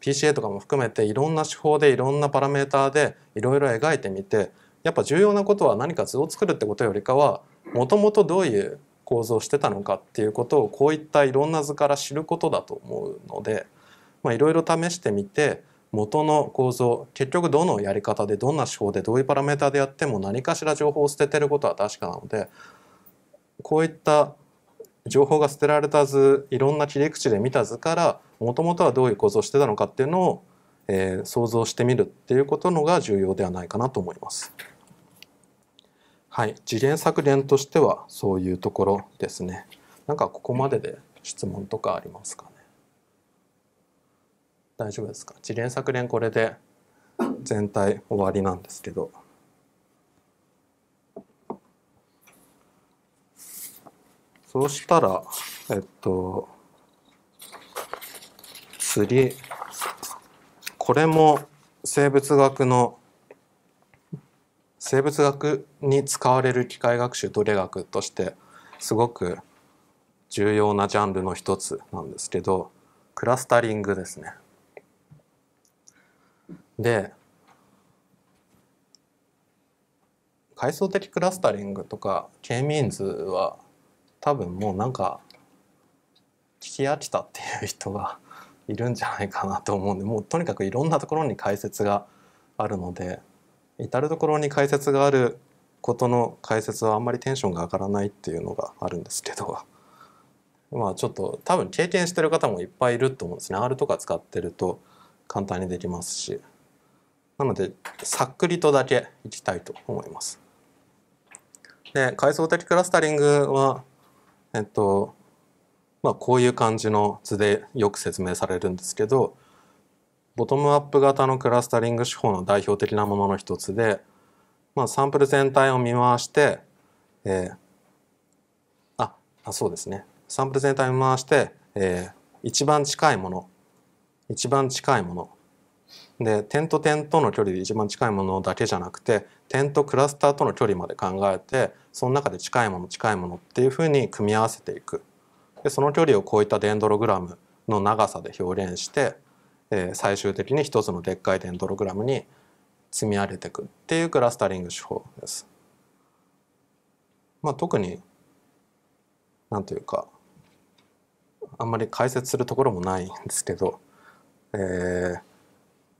PCA とかも含めていろんな手法でいろんなパラメーターでいろいろ描いてみてやっぱ重要なことは何か図を作るってことよりかはもともとどういう構造してたのかっていうことをこういったいろんな図から知ることだと思うのでいろいろ試してみて元の構造結局どのやり方でどんな手法でどういうパラメータでやっても何かしら情報を捨ててることは確かなのでこういった情報が捨てられた図いろんな切り口で見た図からもともとはどういう構造をしてたのかっていうのを、えー、想像してみるっていうことのが重要ではないかなと思います。はい、次元削減としてはそういうところですね。なんかここまでで質問とかありますかね。大丈夫ですか次元削減これで全体終わりなんですけど。そうしたら、えっと、釣り、これも生物学の生物学に使われる機械学習と理学としてすごく重要なジャンルの一つなんですけどクラスタリングですね。で階層的クラスタリングとか K ミンズは多分もうなんか聞き飽きたっていう人がいるんじゃないかなと思うんでもうとにかくいろんなところに解説があるので至る所に解説があることの解説はあんまりテンションが上がらないっていうのがあるんですけど まあちょっと多分経験してる方もいっぱいいると思うんですね R とか使ってると簡単にできますしなのでさっくりとだけいきたいと思います。で階層的クラスタリングはえっとまあこういう感じの図でよく説明されるんですけどボトムアップ型のクラスタリング手法の代表的なものの一つで、まあ、サンプル全体を見回して、えー、ああそうですねサンプル全体を見回して、えー、一番近いもの一番近いもので点と点との距離で一番近いものだけじゃなくて点とクラスターとの距離まで考えてその中で近いもの近いものっていうふうに組み合わせていくでその距離をこういったデンドログラムの長さで表現してえー、最終的に一つのでっかいデンドログラムに積み上げていくっていうクラスタリング手法です。まあ、特になんというかあんまり解説するところもないんですけど、えー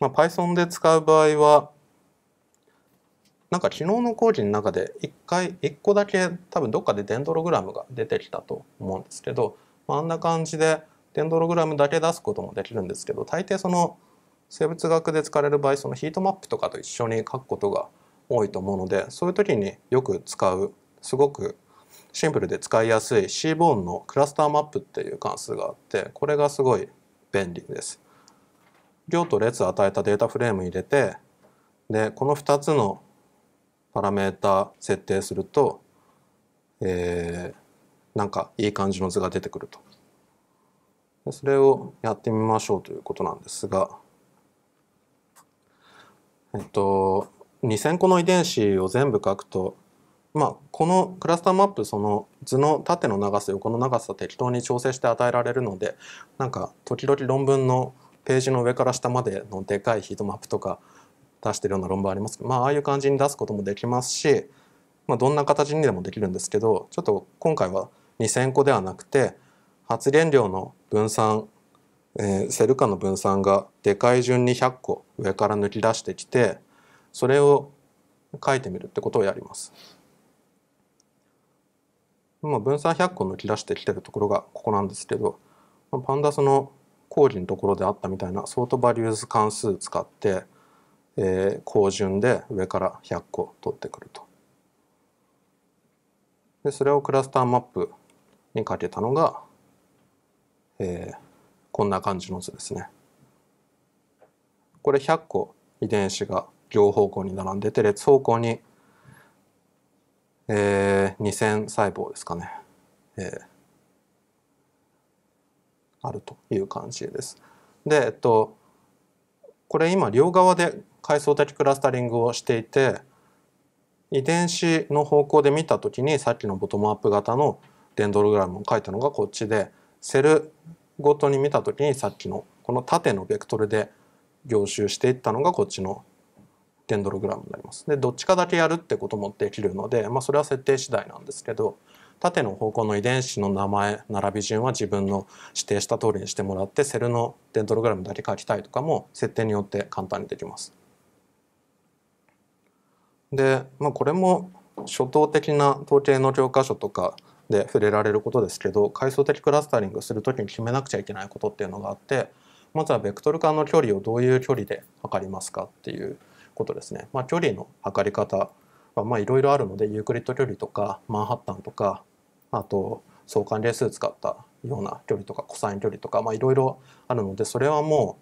まあ、Python で使う場合はなんか昨日の講義の中で一回一個だけ多分どっかでデンドログラムが出てきたと思うんですけど、まあ、あんな感じでデンドログラムだけ出すこともできるんですけど大抵その生物学で使われる場合そのヒートマップとかと一緒に書くことが多いと思うのでそういう時によく使うすごくシンプルで使いやすい c ボーンのクラスターマップっていう関数があってこれがすごい便利です。行と列を与えたデータフレーム入れてでこの2つのパラメータ設定すると、えー、なんかいい感じの図が出てくると。それをやってみましょうということなんですが、えっと、2000個の遺伝子を全部書くと、まあ、このクラスターマップその図の縦の長さ横の長さ適当に調整して与えられるのでなんか時々論文のページの上から下までのでかいヒートマップとか出してるような論文ありますまあああいう感じに出すこともできますし、まあ、どんな形にでもできるんですけどちょっと今回は2,000個ではなくて発電量の分散、えー、セル化の分散がでかい順に100個上から抜き出してきてそれを書いてみるってことをやります。まあ、分散100個抜き出してきてるところがここなんですけど、まあ、パンダスの講義のところであったみたいなソートバリューズ関数使って、えー、高順で上から100個取ってくると。でそれをクラスターマップにかけたのがえー、こんな感じの図ですね。これ100個遺伝子が両方向に並んでて列方向に、えー、2,000細胞ですかね、えー、あるという感じです。で、えっと、これ今両側で階層的クラスタリングをしていて遺伝子の方向で見た時にさっきのボトムアップ型のデンドログラムを書いたのがこっちでセルごとに見た時にさっきのこの縦のベクトルで凝集していったのがこっちのデンドログラムになります。でどっちかだけやるってこともできるので、まあ、それは設定次第なんですけど縦の方向の遺伝子の名前並び順は自分の指定した通りにしてもらってセルのデンドログラムだけ書きたいとかも設定によって簡単にできます。で、まあ、これも初等的な統計の教科書とかで触れられることですけど階層的クラスタリングする時に決めなくちゃいけないことっていうのがあってまずはベクトル間の距離をどういう距離で測りますかっていうことですね。まあ、距離の測り方はいろいろあるのでユークリッド距離とかマンハッタンとかあと相関係数使ったような距離とかコサイン距離とかいろいろあるのでそれはも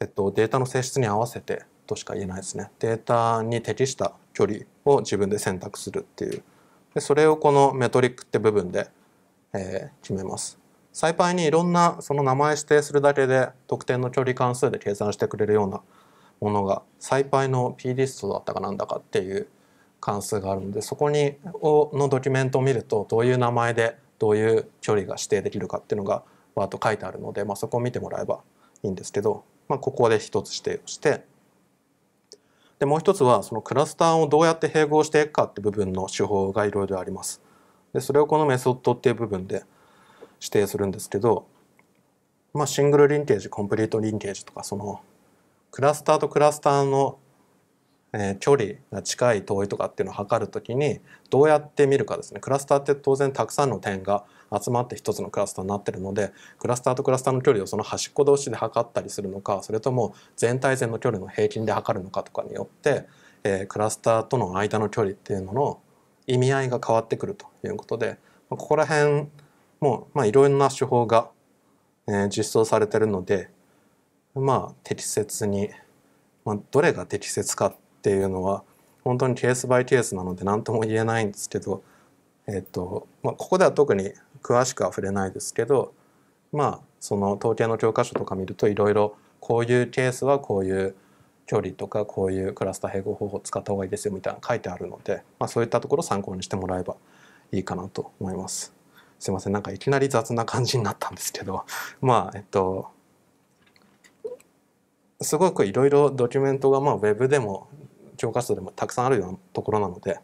う、えっと、データの性質に合わせてとしか言えないですね。データに適した距離を自分で選択するっていうでそれをこのメトリックって部分で、え決めます。サイパイにいろんなその名前指定するだけで特定の距離関数で計算してくれるようなものがサイパイの p リストだったかなんだかっていう関数があるのでそこにをのドキュメントを見るとどういう名前でどういう距離が指定できるかっていうのがわーっと書いてあるので、まあ、そこを見てもらえばいいんですけど、まあ、ここで一つ指定をしてでもう一つはそのクラスターをどうやって併合していくかって部分の手法がいろいろあります。でそれをこのメソッドっていう部分で指定するんですけど、まあ、シングルリンテージコンプリートリンテージとかそのクラスターとクラスターのえ距離が近い遠いとかっていうのを測るときにどうやって見るかですねクラスターって当然たくさんの点が集まって一つのクラスターになってるのでクラスターとクラスターの距離をその端っこ同士で測ったりするのかそれとも全体全の距離の平均で測るのかとかによって、えクラスターとの間の距離っていうのの意味合いが変わってくるということで、まここら辺もいろいろな手法が、え実装されてるのでまあ適切に、まあ、どれが適切かってっていうのは本当にケースバイケースなので何とも言えないんですけど、えっとまあ、ここでは特に詳しくは触れないですけどまあその統計の教科書とか見るといろいろこういうケースはこういう距離とかこういうクラスター併合方法を使った方がいいですよみたいな書いてあるので、まあ、そういったところを参考にしてもらえばいいかなと思います。すいませんなんかいきなり雑な感じになったんですけど まあえっとすごくいろいろドキュメントがまあウェブでも地方活でもたくさんあるようなところなので、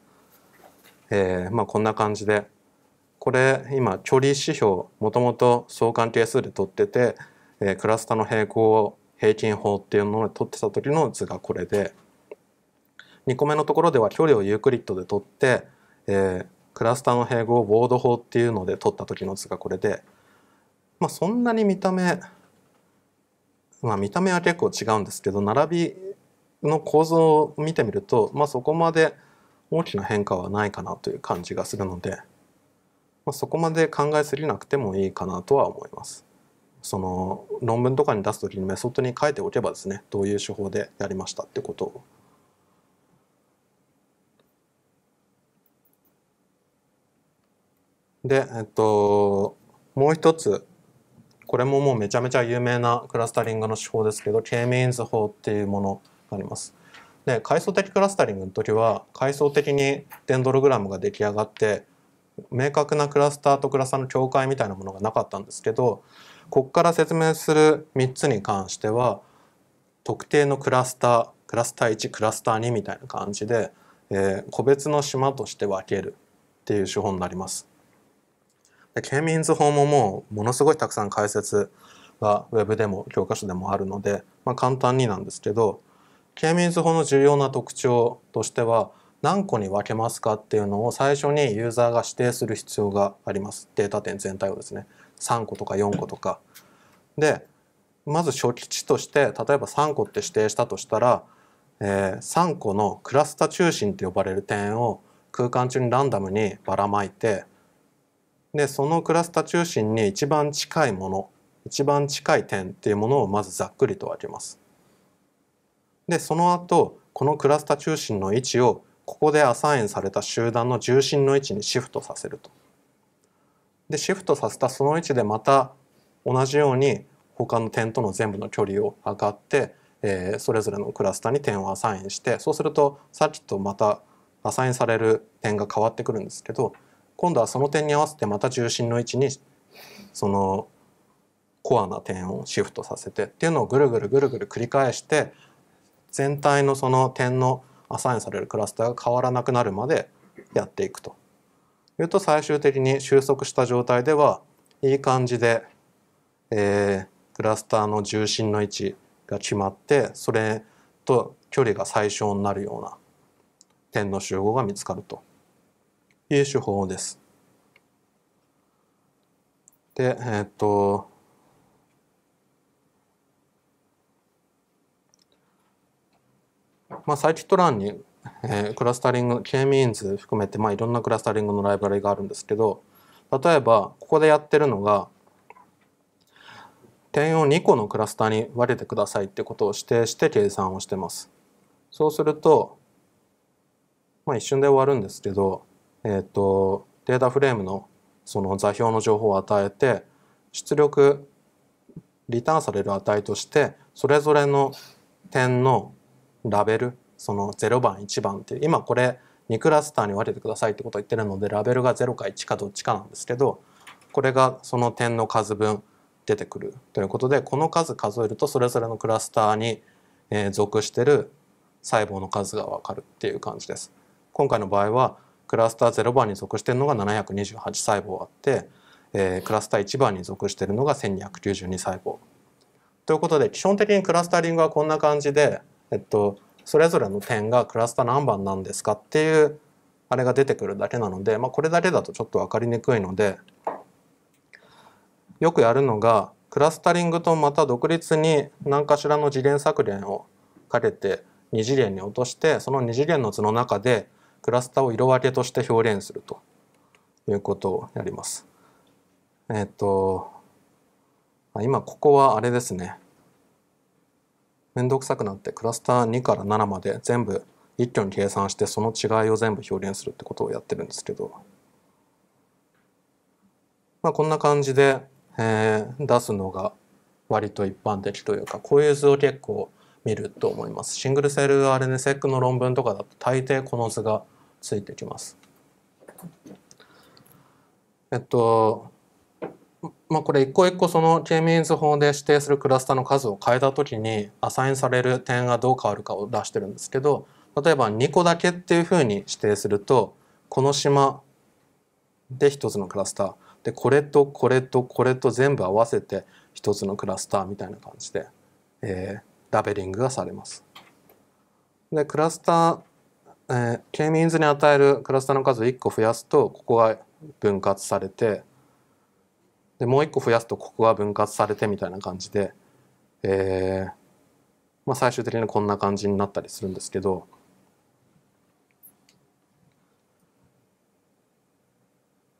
えー、まあこんな感じでこれ今距離指標もともと相関係数で取ってて、えー、クラスターの平行平均法っていうので取ってた時の図がこれで2個目のところでは距離をユークリッドで取って、えー、クラスターの併合をボード法っていうので取った時の図がこれで、まあ、そんなに見た目、まあ、見た目は結構違うんですけど並びの構造を見てみると、まあ、そこまで大きな変化はないかなという感じがするので、まあ、そこまで考えすぎなくてもいいかなとは思います。その論文とかに出す時にメソッドに書いておけばですねどういう手法でやりましたってことを。で、えっと、もう一つこれももうめちゃめちゃ有名なクラスタリングの手法ですけど K-means 法っていうものなります。で階層的クラスタリングの時は階層的にデンドログラムが出来上がって明確なクラスターとクラスターの境界みたいなものがなかったんですけどここから説明する3つに関しては特定のクラスタークラスター1クラスター2みたいな感じで、えー、個別の島として分けるっていう手法になります。でケミンズ法ももうものすごいたくさん解説がウェブでも教科書でもあるので、まあ、簡単になんですけどケーミンズ法の重要な特徴としては何個に分けますかっていうのを最初にユーザーが指定する必要がありますデータ点全体をですね3個とか4個とかでまず初期値として例えば3個って指定したとしたら、えー、3個のクラスタ中心って呼ばれる点を空間中にランダムにばらまいてでそのクラスタ中心に一番近いもの一番近い点っていうものをまずざっくりと分けます。でその後このクラスタ中心の位置をここでアサインされた集団の重心の位置にシフトさせると。でシフトさせたその位置でまた同じように他の点との全部の距離を測って、えー、それぞれのクラスタに点をアサインしてそうするとさっきとまたアサインされる点が変わってくるんですけど今度はその点に合わせてまた重心の位置にそのコアな点をシフトさせてっていうのをぐるぐるぐるぐる繰り返して全体のその点のアサインされるクラスターが変わらなくなるまでやっていくというと最終的に収束した状態ではいい感じで、えー、クラスターの重心の位置が決まってそれと距離が最小になるような点の集合が見つかるという手法です。で、えー、っとまあ、サイキット欄に、えー、クラスタリング、k ミ a ンズ含めて、まあ、いろんなクラスタリングのライブラリがあるんですけど、例えば、ここでやってるのが、点を2個のクラスターに分けてくださいってことを指定して計算をしてます。そうすると、まあ、一瞬で終わるんですけど、えっ、ー、と、データフレームのその座標の情報を与えて、出力、リターンされる値として、それぞれの点のラベルその0番1番っていう今これ2クラスターに分けてくださいってことを言ってるのでラベルが0か1かどっちかなんですけどこれがその点の数分出てくるということでこの数数えるとそれぞれのクラスターに属してる細胞の数が分かるっていう感じです。今回の場合はクラスター0番に属してるのが728細胞あって、えー、クラスター1番に属してるのが1292細胞。ということで基本的にクラスタリングはこんな感じでえっと、それぞれの点がクラスター何番なんですかっていうあれが出てくるだけなので、まあ、これだけだとちょっと分かりにくいのでよくやるのがクラスタリングとまた独立に何かしらの次元削減をかけて2次元に落としてその2次元の図の中でクラスターを色分けとして表現するということをやります。えっと今ここはあれですねめんどくさくなってクラスター2から7まで全部一挙に計算してその違いを全部表現するってことをやってるんですけど、まあ、こんな感じで、えー、出すのが割と一般的というかこういう図を結構見ると思います。シングルセル RNSEC の論文とかだと大抵この図がついてきます。えっとまあ、これ一個一個その K-means 法で指定するクラスターの数を変えた時にアサインされる点がどう変わるかを出してるんですけど例えば2個だけっていうふうに指定するとこの島で1つのクラスターでこれとこれとこれと全部合わせて1つのクラスターみたいな感じで、えー、ラベリングがされます。でクラスター、えー、K-means に与えるクラスターの数を1個増やすとここが分割されてでもう一個増やすとここは分割されてみたいな感じで、えーまあ、最終的にこんな感じになったりするんですけど、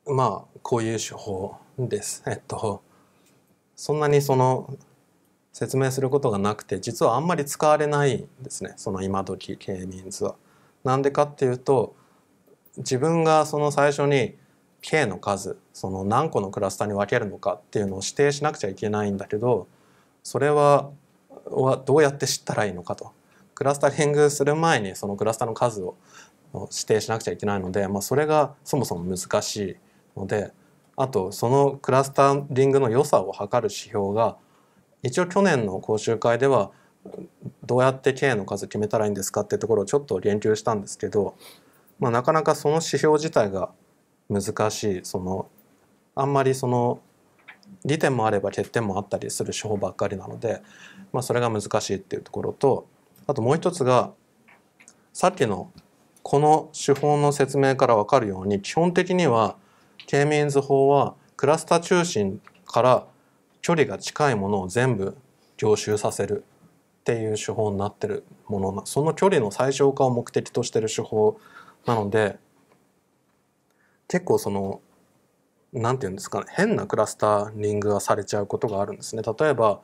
まあこういう手法です。えっとそんなにその説明することがなくて実はあんまり使われないですねその今時経営民図は。なんでかっていうと自分がその最初に K の数その何個のクラスターに分けるのかっていうのを指定しなくちゃいけないんだけどそれははどうやって知ったらいいのかとクラスタリングする前にそのクラスターの数を指定しなくちゃいけないので、まあ、それがそもそも難しいのであとそのクラスタリングの良さを測る指標が一応去年の講習会ではどうやって K の数決めたらいいんですかってところをちょっと言及したんですけど、まあ、なかなかその指標自体が難しいそのあんまりその利点もあれば欠点もあったりする手法ばっかりなので、まあ、それが難しいっていうところとあともう一つがさっきのこの手法の説明から分かるように基本的には K-means 法はクラスタ中心から距離が近いものを全部凝集させるっていう手法になってるものその距離の最小化を目的としてる手法なので結構その何て言うんですか、ね、変なクラスタリングがされちゃうことがあるんですね。例えば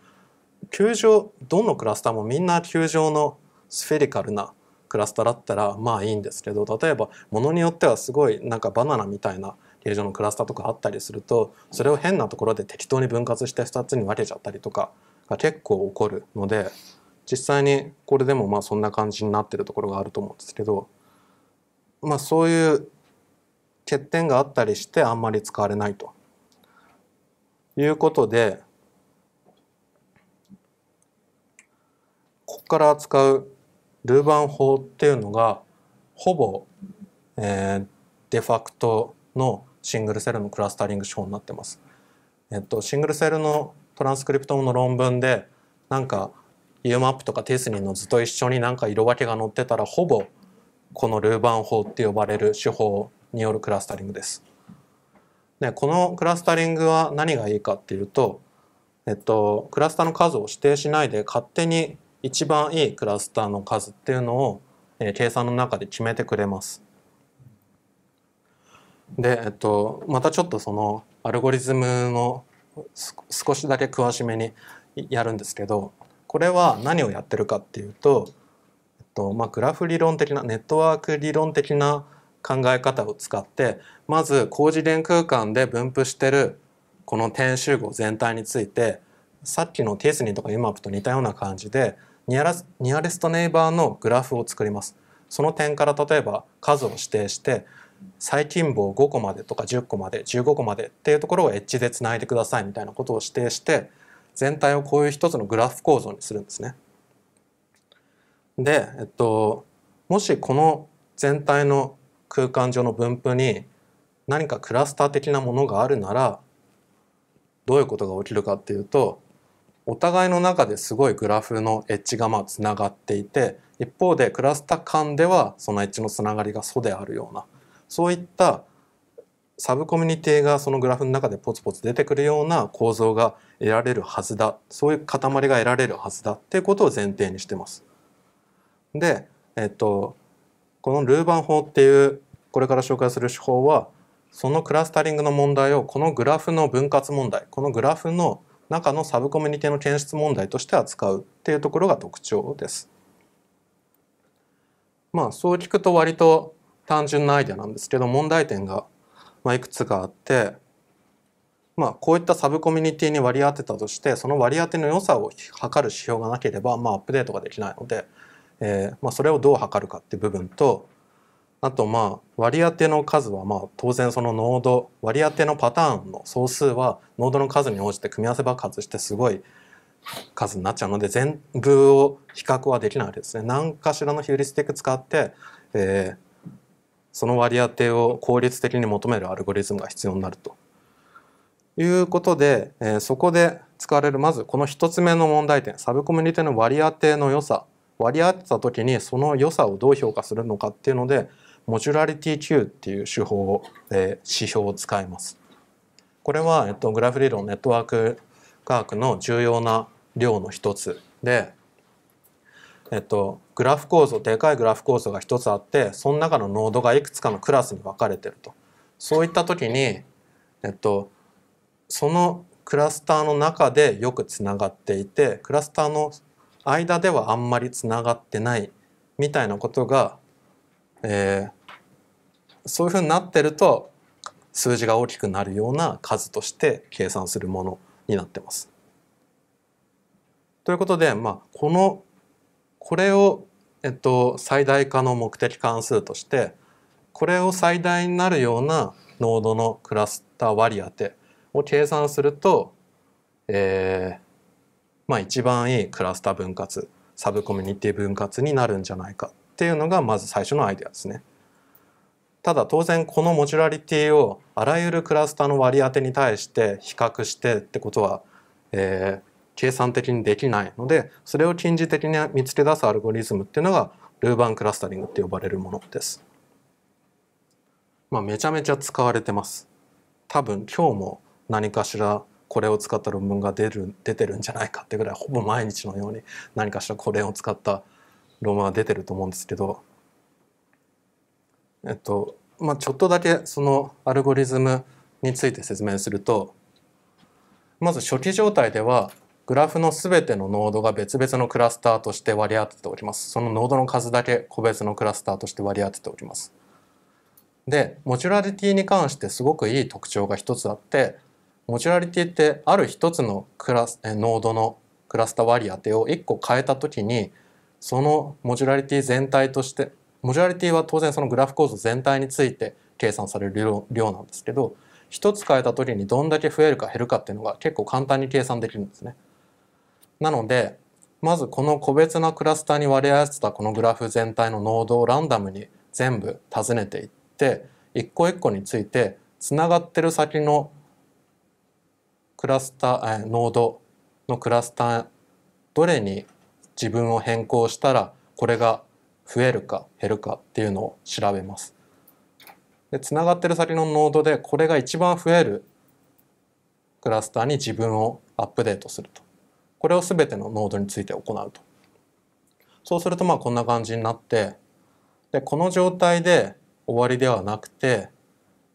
球場どのクラスターもみんな球場のスフェリカルなクラスターだったらまあいいんですけど例えばものによってはすごいなんかバナナみたいな形状のクラスターとかあったりするとそれを変なところで適当に分割して2つに分けちゃったりとかが結構起こるので実際にこれでもまあそんな感じになってるところがあると思うんですけどまあそういう欠点があったりしてあんまり使われないということでここから扱うルーバン法っていうのがほぼ、えー、デファクトのシングルセルのクラスタリング手法になってます。えっと、シングルセルのトランスクリプトの論文でなんか UMAP とかティスニンの図と一緒になんか色分けが載ってたらほぼこのルーバン法って呼ばれる手法によるクラスタリングです。でこのクラスタリングは何がいいかっていうと、えっと、クラスターの数を指定しないで勝手に一番いいクラスターの数っていうのを、え計算の中で決めてくれます。で、えっと、またちょっとそのアルゴリズムの少しだけ詳しめにやるんですけどこれは何をやってるかっていうと、えっとまあ、グラフ理論的なネットワーク理論的な考え方を使ってまず高次元空間で分布してるこの点集合全体についてさっきのティスニーとか UMAP と似たような感じでニアニアレストネイバーのグラフを作ります。その点から例えば数を指定して最近棒5個までとか10個まで15個までっていうところをエッジでつないでくださいみたいなことを指定して全体をこういう一つのグラフ構造にするんですね。で、えっと、もしこの全体の空間上の分布に何かクラスター的なものがあるならどういうことが起きるかっていうとお互いの中ですごいグラフのエッジがまあつながっていて一方でクラスター間ではそのエッジのつながりが素であるようなそういったサブコミュニティがそのグラフの中でポツポツ出てくるような構造が得られるはずだそういう塊が得られるはずだっていうことを前提にしてます。で、えっと、このルーバン法っていうこれから紹介する手法はそのクラスタリングの問題をこのグラフの分割問題このグラフの中のサブコミュニティの検出問題として扱うっていうところが特徴です。まあそう聞くと割と単純なアイデアなんですけど問題点がまあいくつかあってまあこういったサブコミュニティに割り当てたとしてその割り当ての良さを測る指標がなければまあアップデートができないのでえー、まあ、それをどう測るかって部分とあとまあ割り当ての数はまあ当然そのノード割り当てのパターンの総数はノードの数に応じて組み合わせ爆発してすごい数になっちゃうので全部を比較はできないわけですね。何かしらのヒューリスティック使って、えー、その割り当てを効率的に求めるアルゴリズムが必要になると。いうことで、えー、そこで使われるまずこの1つ目の問題点サブコミュニティの割り当ての良さ割り当てた時にその良さをどう評価するのかっていうのでモジュラリティ Q っていう手法を、え指標を使います。これは、えっと、グラフ理論ネットワーク科学の重要な量の一つで、えっと、グラフ構造でかいグラフ構造が一つあってその中のノードがいくつかのクラスに分かれてるとそういった時に、えっと、そのクラスターの中でよくつながっていてクラスターの間ではあんまりつながってないみたいなことが、えー、そういうふうになってると数字が大きくなるような数として計算するものになってます。ということで、まあ、このこれを、えっと、最大化の目的関数としてこれを最大になるようなノードのクラスター割り当てを計算すると、えー、まあ、一番いいクラスター分割サブコミュニティ分割になるんじゃないかっていうのがまず最初のアイデアですね。ただ当然このモジュラリティをあらゆるクラスターの割り当てに対して比較してってことは、えー、計算的にできないのでそれを近似的に見つけ出すアルゴリズムっていうのがルーバンクラスタリングって呼ばれるものです。まあ、めちゃめちゃ使われてます。多分今日も何かしらこれを使った論文が出る出てるんじゃないかってぐらいほぼ毎日のように何かしらこれを使った論文が出てると思うんですけどえっとまあちょっとだけそのアルゴリズムについて説明するとまず初期状態ではグラフのすべてのノードが別々のクラスターとして割り当てております。そのノードの数だけ個別のクラスターとして割り当てております。で、モジュラリティに関してすごくいい特徴が一つあって、モジュラリティってある一つのクラスノードのクラスター割り当てを1個変えた時にそのモジュラリティ全体としてモジュラリティは当然そのグラフ構造全体について計算される量なんですけど1つ変えた時にどんだけ増えるか減るかっていうのが結構簡単に計算できるんですね。なのでまずこの個別なクラスターに割り当てたこのグラフ全体のノードをランダムに全部尋ねていって一個一個についてつながってる先のクラスター、ノードのクラスターどれに自分を変更したらこれが増えるか減るかっていうのを調べます。でつながってる先のノードでこれが一番増えるクラスターに自分をアップデートすると。これを全てのノードについて行うと。そうするとまあこんな感じになってでこの状態で終わりではなくて、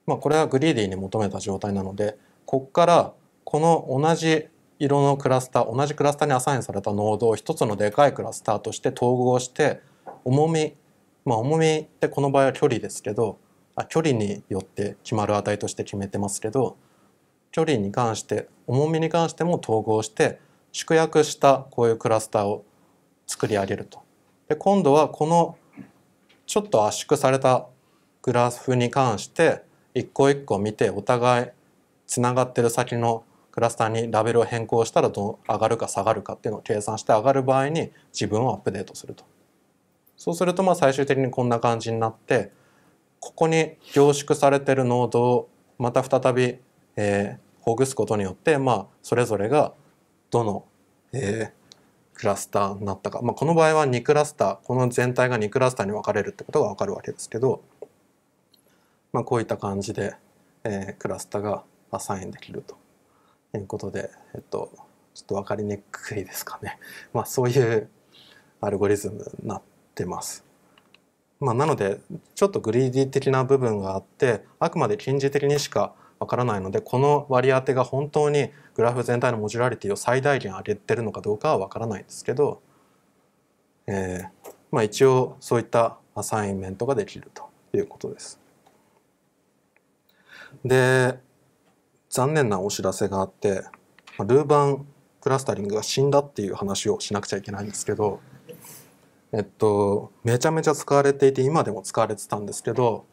まあ、これはグリーディーに求めた状態なのでここからこの同じ色のクラスター同じクラスターにアサインされたノードを一つのでかいクラスターとして統合して重みまあ重みってこの場合は距離ですけどあ距離によって決まる値として決めてますけど距離に関して重みに関しても統合して縮約したこういうクラスターを作り上げると。で今度はこのちょっと圧縮されたグラフに関して一個一個見てお互いつながってる先のクラスターにラベルを変更したらどう上がるか下がるかっていうのを計算して上がる場合に自分をアップデートすると。そうするとまあ最終的にこんな感じになってここに凝縮されてるノードをまた再び、えー、ほぐすことによってまあそれぞれがどの、えー、クラスターになったか、まあ、この場合は2クラスターこの全体が2クラスターに分かれるってことが分かるわけですけど、まあ、こういった感じで、えー、クラスターがアサインできると。いうことで、えっと、ちょっと分かりにくいですかね。まあ、そういうアルゴリズムになってます。まあ、なので、ちょっとグリーディ的な部分があって、あくまで近似的にしかわからないので、この割り当てが本当にグラフ全体のモジュラリティを最大限上げてるのかどうかはわからないんですけど、えー、まあ一応そういったアサインメントができるということです。で、残念なお知らせがあって、ルーバンクラスタリングが死んだっていう話をしなくちゃいけないんですけど、えっと、めちゃめちゃ使われていて今でも使われてたんですけど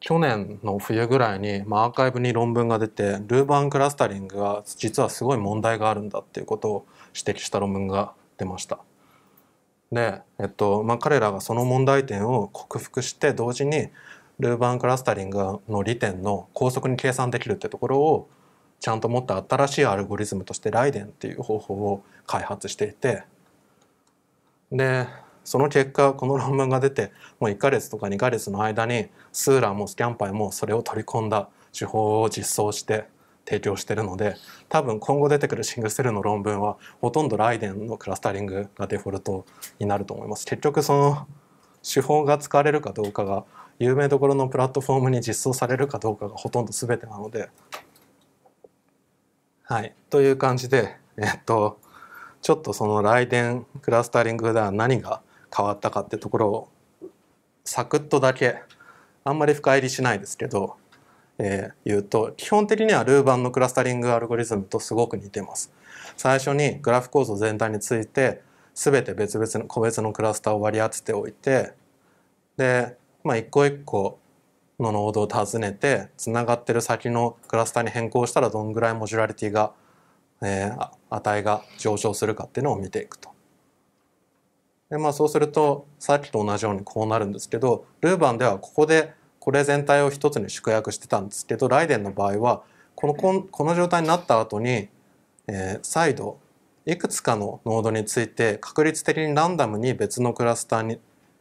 去年の冬ぐらいに、まあ、アーカイブに論文が出てルーバンクラスタリングが実はすごい問題があるんだっていうことを指摘した論文が出ました。で、えっとまあ、彼らがその問題点を克服して同時にルーバンクラスタリングの利点の高速に計算できるってところをちゃんと持った新しいアルゴリズムとしてライデンっていう方法を開発していてでその結果この論文が出てもう1ヶ月とか2ヶ月の間にスーラーもスキャンパイもそれを取り込んだ手法を実装して提供してるので多分今後出てくるシングセルの論文はほとんどライデンのクラスタリングがデフォルトになると思います。結局その手法が使われるかどうかが有名どころのプラットフォームに実装されるかどうかがほとんど全てなので。はい、という感じで、えっと、ちょっとそのライデンクラスタリングでは何が変わったかってところをサクッとだけあんまり深入りしないですけど、えー、言うと基本的にはルーバンのクラスタリングアルゴリズムとすごく似てます。最初にグラフ構造全体について全て別々の個別のクラスターを割り当てておいてでまあ、一個一個のノードを訪ねてつながってる先のクラスターに変更したらどんぐらいモジュラリティが、えー、値が上昇するかっていうのを見ていくと。でまあ、そうするとさっきと同じようにこうなるんですけどルーバンではここでこれ全体を一つに縮約してたんですけどライデンの場合はこのこの状態になった後に、えー、再度いくつかのノードについて確率的にランダムに別のクラスターに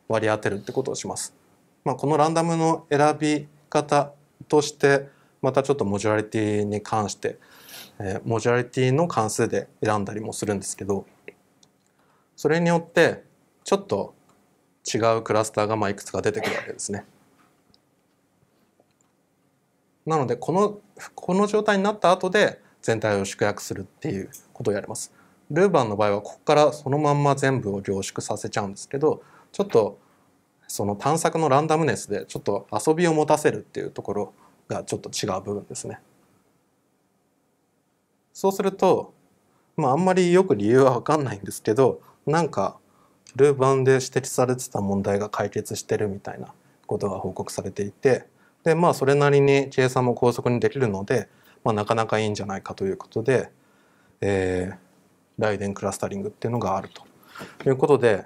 割り当てるってことをします。まあ、このランダムの選び方としてまたちょっとモジュラリティに関して、えー、モジュラリティの関数で選んだりもするんですけどそれによってちょっと違うクラスターがまあいくつか出てくるわけですね。なのでこのこの状態になった後で全体を縮約するっていうことをやります。ルーバンの場合はここからそのまんま全部を凝縮させちゃうんですけどちょっとその探索のランダムネスでちょっと遊びを持たせるっていうところがちょっと違う部分ですね。そうすると、まああんまりよく理由は分かんないんですけど、なんかルーバンで指摘されてた問題が解決してるみたいなことが報告されていて、でまあそれなりに計算も高速にできるので、まあなかなかいいんじゃないかということで、えー、ライデンクラスタリングっていうのがあるということで、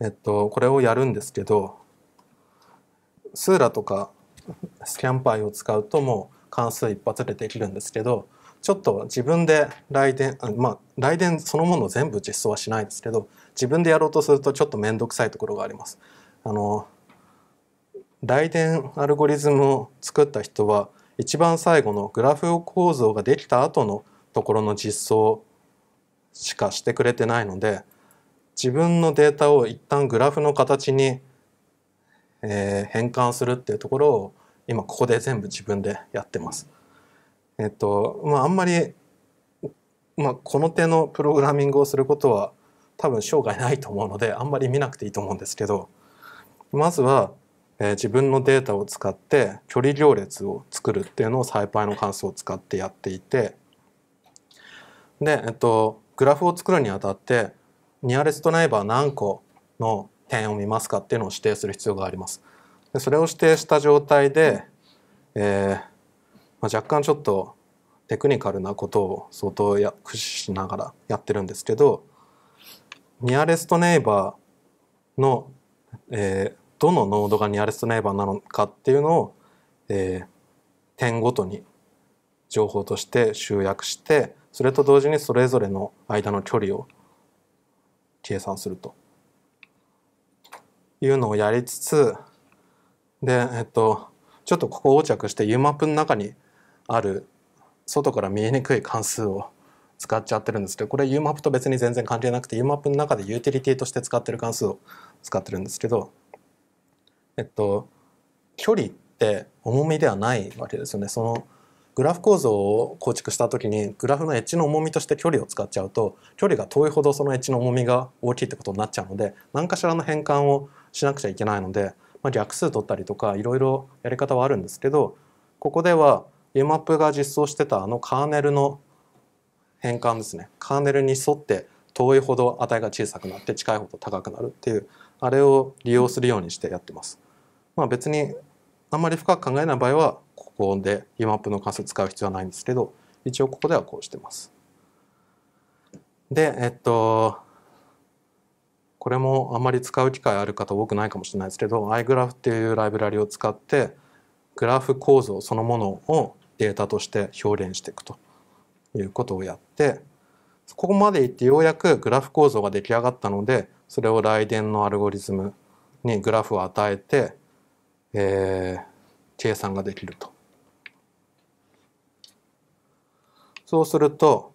えっと、これをやるんですけど、スーラとかスキャンパイを使うともう関数一発でできるんですけど、ちょっと自分で来電、まあ、来電そのもの全部実装はしないですけど、自分でやろうとするとちょっと面倒くさいところがあります。あの、来電アルゴリズムを作った人は、一番最後のグラフ構造ができた後のところの実装しかしてくれてないので、自分のデータを一旦グラフの形に、えー、変換するっていうところを今ここで全部自分でやってます。えっと、まああんまり、まあ、この手のプログラミングをすることは多分生涯ないと思うのであんまり見なくていいと思うんですけどまずは、えー、自分のデータを使って距離行列を作るっていうのをサイパイの関数を使ってやっていてで、えっと、グラフを作るにあたってニアレストネイバー何個の点を見ますかっていうのを指定する必要があります。でそれを指定した状態で、えーまあ、若干ちょっとテクニカルなことを相当や駆使しながらやってるんですけどニアレストネイバーの、えー、どのノードがニアレストネイバーなのかっていうのを、えー、点ごとに情報として集約してそれと同時にそれぞれの間の距離を計算するというのをやりつつでえっとちょっとここを横着して U マップの中にある外から見えにくい関数を使っちゃってるんですけどこれ U マップと別に全然関係なくて U マップの中でユーティリティとして使ってる関数を使ってるんですけどえっと距離って重みではないわけですよね。そのグラフ構造を構築した時にグラフのエッジの重みとして距離を使っちゃうと距離が遠いほどそのエッジの重みが大きいってことになっちゃうので何かしらの変換をしなくちゃいけないので、まあ、数取ったりとかいろいろやり方はあるんですけどここでは UMAP が実装してたあのカーネルの変換ですねカーネルに沿って遠いほど値が小さくなって近いほど高くなるっていうあれを利用するようにしてやってます。まあ、別にあんまり深く考えない場合は高音で UMAP の関数使う必要はないんですけど、一応ここではこうしてます。で、えっと、これもあんまり使う機会ある方多くないかもしれないですけど iGraph っていうライブラリを使ってグラフ構造そのものをデータとして表現していくということをやってここまでいってようやくグラフ構造が出来上がったのでそれを来電のアルゴリズムにグラフを与えて、えー、計算ができるとそうすると、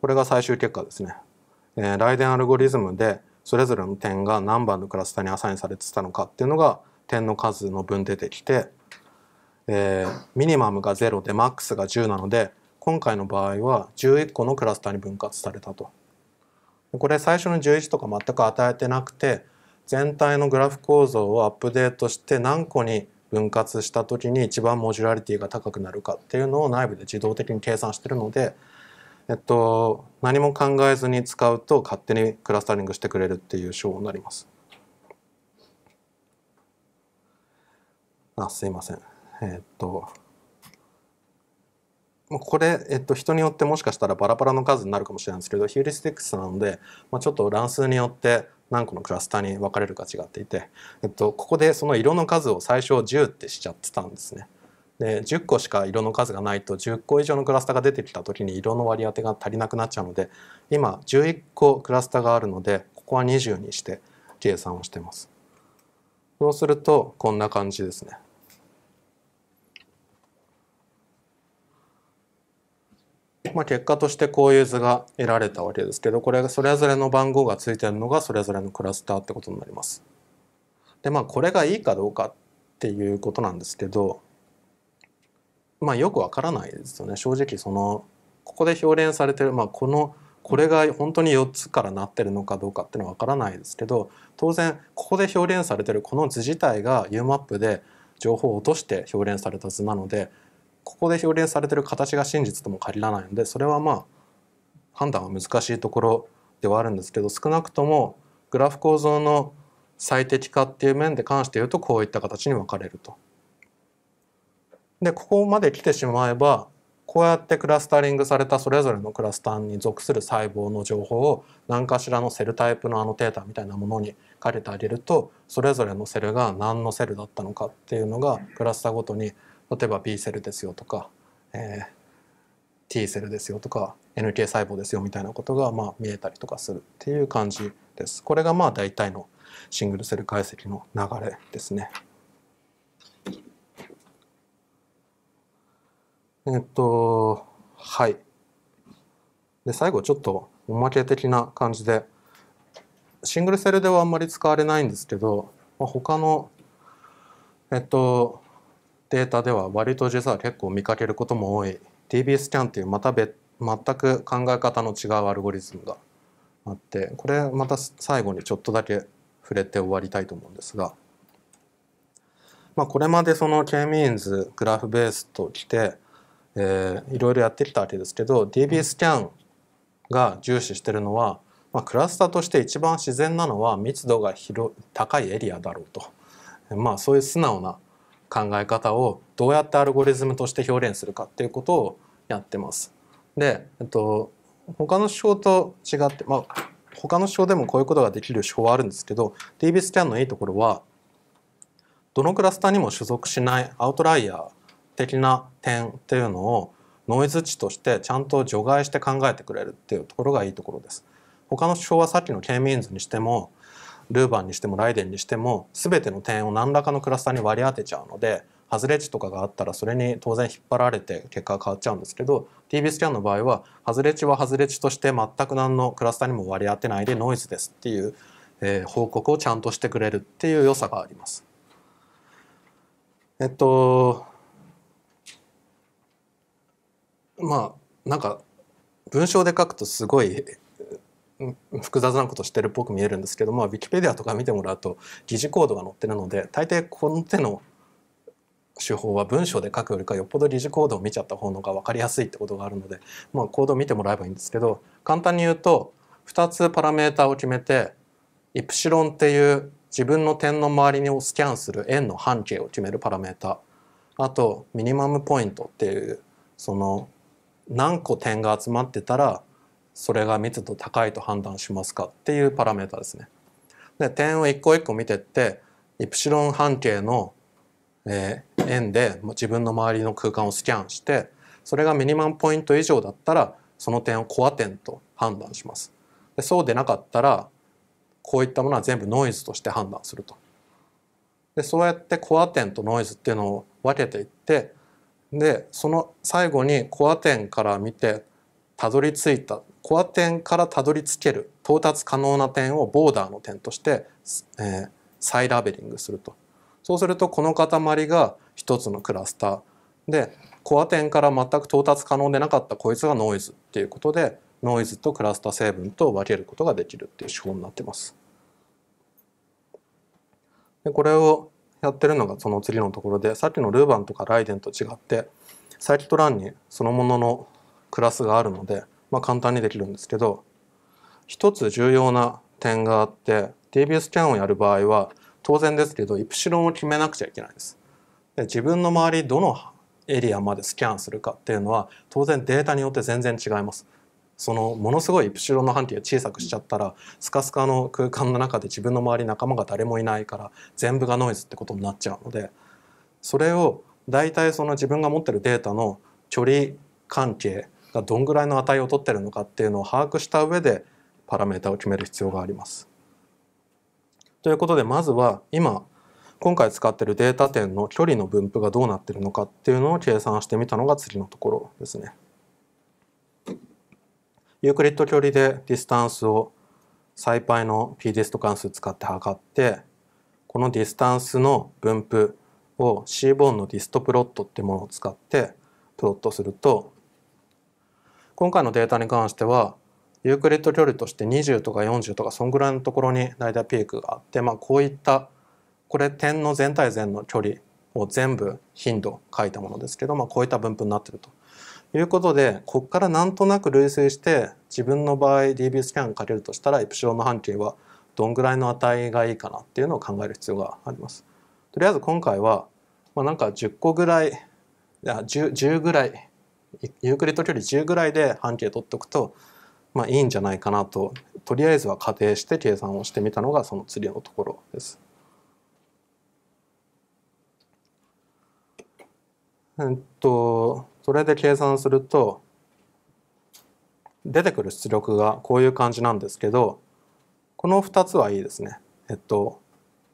これが最終結果ですね。えー、ライデンアルゴリズムでそれぞれの点が何番のクラスターにアサインされてたのかっていうのが点の数の分出てきて、えー、ミニマムが0でマックスが10なので今回の場合は11個のクラスターに分割されたと。これ最初の11とか全く与えてなくて全体のグラフ構造をアップデートして何個に分割した時に一番モジュラリティが高くなるかっていうのを内部で自動的に計算してるので、えっと、何も考えずに使うと勝手にクラスタリングしてくれるっていう手法になります。あすいません。えっとこれ、えっと、人によってもしかしたらバラバラの数になるかもしれないんですけどヒューリスティックスなので、まあ、ちょっと乱数によって何個のクラスターに分かれるか違っていて、えっと、ここでその色の数を最初10ってしちゃってたんですね。で10個しか色の数がないと10個以上のクラスターが出てきた時に色の割り当てが足りなくなっちゃうので今11個クラスターがあるのでここは20にして計算をしてます。そうするとこんな感じですね。まあ、結果としてこういう図が得られたわけですけどこれがそれぞれの番号がついてるのがそれぞれのクラスターってことになります。でまあこれがいいかどうかっていうことなんですけどまあよくわからないですよね正直そのここで表現されてる、まあ、このこれが本当に4つからなってるのかどうかっていうのはわからないですけど当然ここで表現されてるこの図自体が UMAP で情報を落として表現された図なのでここで表現されてる形が真実とも限らないのでそれはまあ判断は難しいところではあるんですけど少なくともグラフ構造の最適化っていう面で関して言うとこういった形に分かれると。でここまで来てしまえばこうやってクラスタリングされたそれぞれのクラスターに属する細胞の情報を何かしらのセルタイプのアノテータみたいなものにかけてあげるとそれぞれのセルが何のセルだったのかっていうのがクラスターごとに例えば B セルですよとか、えー、T セルですよとか NK 細胞ですよみたいなことがまあ見えたりとかするっていう感じです。これがまあ大体のシングルセル解析の流れですね。えっとはい。で最後ちょっとおまけ的な感じでシングルセルではあんまり使われないんですけど、まあ、他のえっとデータでは割と実は結構見かけることも多い DB スキャンっていうまた別全く考え方の違うアルゴリズムがあってこれまた最後にちょっとだけ触れて終わりたいと思うんですが、まあ、これまでその K-means グラフベースときて、えいろいろやってきたわけですけど DB スキャンが重視してるのは、まあ、クラスターとして一番自然なのは密度が広高いエリアだろうと、まあ、そういう素直な考え方をどうやってアルゴリズムとして表現するかっていうことをやってます。で、えっと、他の手法と違って、まあ、他の手法でもこういうことができる手法はあるんですけど DB スキャンのいいところはどのクラスターにも所属しないアウトライヤー的な点っていうのをノイズ値としてちゃんと除外して考えてくれるっていうところがいいところです。他の手法はさっきの K ミーンズにしてもルーバンにしてもライデンにしても全ての点を何らかのクラスターに割り当てちゃうので外れ値とかがあったらそれに当然引っ張られて結果が変わっちゃうんですけど TB スキャンの場合は外れ値は外れ値として全く何のクラスターにも割り当てないでノイズですっていう、えー、報告をちゃんとしてくれるっていう良さがあります。えっとまあなんか文章で書くとすごい複雑なことしてるっぽく見えるんですけども Wikipedia とか見てもらうと疑似コードが載ってるので大抵この手の手法は文章で書くよりかよっぽど疑似コードを見ちゃった方のが分かりやすいってことがあるので、まあ、コードを見てもらえばいいんですけど簡単に言うと2つパラメータを決めてイプシロンっていう自分の点の周りをスキャンする円の半径を決めるパラメータあとミニマムポイントっていうその何個点が集まってたらそれが密度高いと判断しますかっていうパラメータですね。で点を一個一個見てってイプシロン半径の、えー、円で自分の周りの空間をスキャンしてそれがミニマムポイント以上だったらその点をコア点と判断します。でそうでなかったらこういったものは全部ノイズとして判断すると。でそうやってコア点とノイズっていうのを分けていってでその最後にコア点から見てたどり着いたコア点からたどり着ける到達可能な点をボーダーの点として、えー、再ラベリングするとそうするとこの塊が一つのクラスターでコア点から全く到達可能でなかったこいつがノイズっていうことでノイズとクラスター成分と分けることができるっていう手法になってます。でこれをやってるのがその次のところでさっきのルーバンとかライデンと違ってサイキット欄にそのもののクラスがあるのでまあ、簡単にできるんですけど一つ重要な点があって DB スキャンをやる場合は当然ですけどイプシロンを決めなくちゃいけないです。で自分の周りどのエリアまでスキャンするかっていうのは当然データによって全然違います。そのものすごいイプシロンの半径を小さくしちゃったらスカスカの空間の中で自分の周り仲間が誰もいないから全部がノイズってことになっちゃうのでそれを大体その自分が持ってるデータの距離関係がどんぐらいの値を取ってるのかっていうのを把握した上でパラメータを決める必要があります。ということでまずは今今回使ってるデータ点の距離の分布がどうなってるのかっていうのを計算してみたのが次のところですね。ユークリッド距離でディスタンスをサイパイの p ディスト関数使って測ってこのディスタンスの分布を c ボーンのディストプロットってものを使ってプロットすると今回のデータに関してはユークリッド距離として20とか40とかそんぐらいのところに大体ピークがあってまあこういったこれ点の全体全の距離を全部頻度書いたものですけど、まあ、こういった分布になっているということでここからなんとなく類推して自分の場合 DB スキャンかけるとしたらエプシロンの半径はどんぐらいの値がいいかなっていうのを考える必要があります。とりあえず今回は、まあ、なんか10個ぐらいいや 10, 10ぐらいユークリッド距離10ぐらいで半径取っておくと、まあ、いいんじゃないかなととりあえずは仮定して計算をしてみたのがその釣りのところです。えっと、それで計算すると出てくる出力がこういう感じなんですけどこの2つはいいですね。えっと、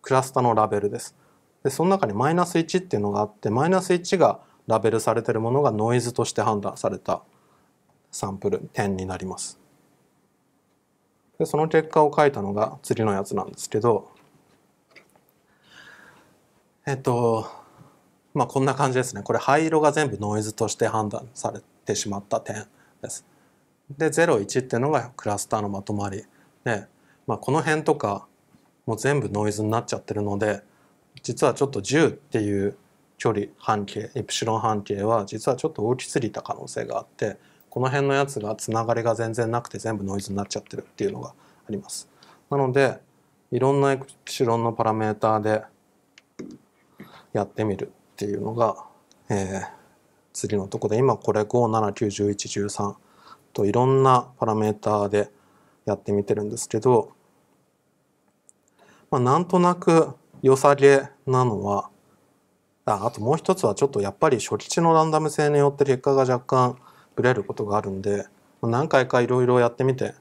クラスタのラベルです。でその中にマイナス1っていうのがあってマイナス1が「ラベルされてるものがノイズとして判断されたサンプル点になります。でその結果を書いたのが次のやつなんですけどえっとまあこんな感じですねこれ灰色が全部ノイズとして判断されてしまった点です。で01っていうのがクラスターのまとまりで、まあ、この辺とかもう全部ノイズになっちゃってるので実はちょっと10っていう距離半径イプシロン半径は実はちょっと大きすぎた可能性があってこの辺のやつがつながりが全然なくて全部ノイズになっちゃってるっていうのがあります。なのでいろんなエプシロンのパラメーターでやってみるっていうのが、えー、次のとこで今これ5791113といろんなパラメーターでやってみてるんですけど、まあ、なんとなく良さげなのはああともう一つはちょっとやっぱり初期値のランダム性によって結果が若干ブレることがあるんで何回かいろいろやってみて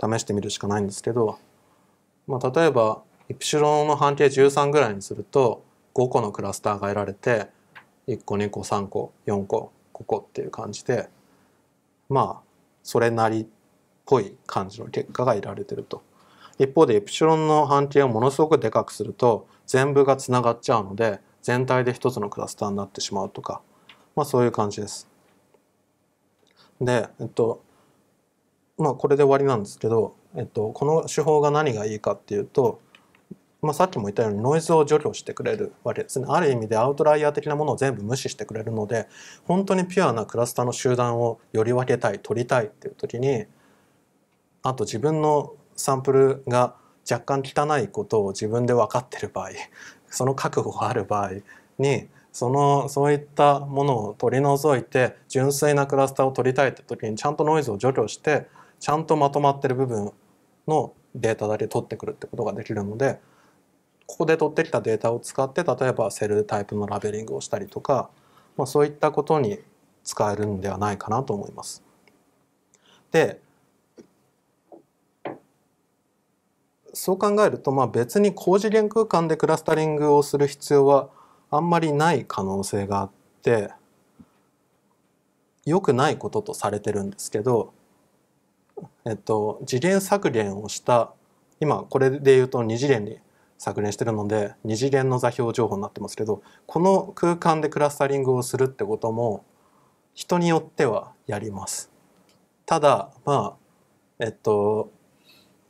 試してみるしかないんですけど、まあ、例えばイプシロンの半径13ぐらいにすると5個のクラスターが得られて1個2個3個4個5個っていう感じでまあそれなりっぽい感じの結果が得られてると。一方でイプシロンの半径をものすごくでかくすると全部がつながっちゃうので全体で一つのクラスターになってしまうとか、まあ、そういう感じです。で、えっと、まあ、これで終わりなんですけど、えっと、この手法が何がいいかっていうと、まあ、さっきも言ったようにノイズを除去してくれるわけですね。ある意味でアウトライヤー的なものを全部無視してくれるので、本当にピュアなクラスターの集団をより分けたい、取りたいっていう時に、あと自分のサンプルが若干汚いことを自分で分かってる場合その覚悟がある場合にそのそういったものを取り除いて純粋なクラスターを取りたいって時にちゃんとノイズを除去してちゃんとまとまってる部分のデータだけ取ってくるってことができるのでここで取ってきたデータを使って例えばセルタイプのラベリングをしたりとか、まあ、そういったことに使えるんではないかなと思います。でそう考えると、まあ、別に高次元空間でクラスタリングをする必要はあんまりない可能性があって良くないこととされてるんですけど、えっと、次元削減をした今これで言うと2次元に削減してるので2次元の座標情報になってますけどこの空間でクラスタリングをするってことも人によってはやります。ただまあえっと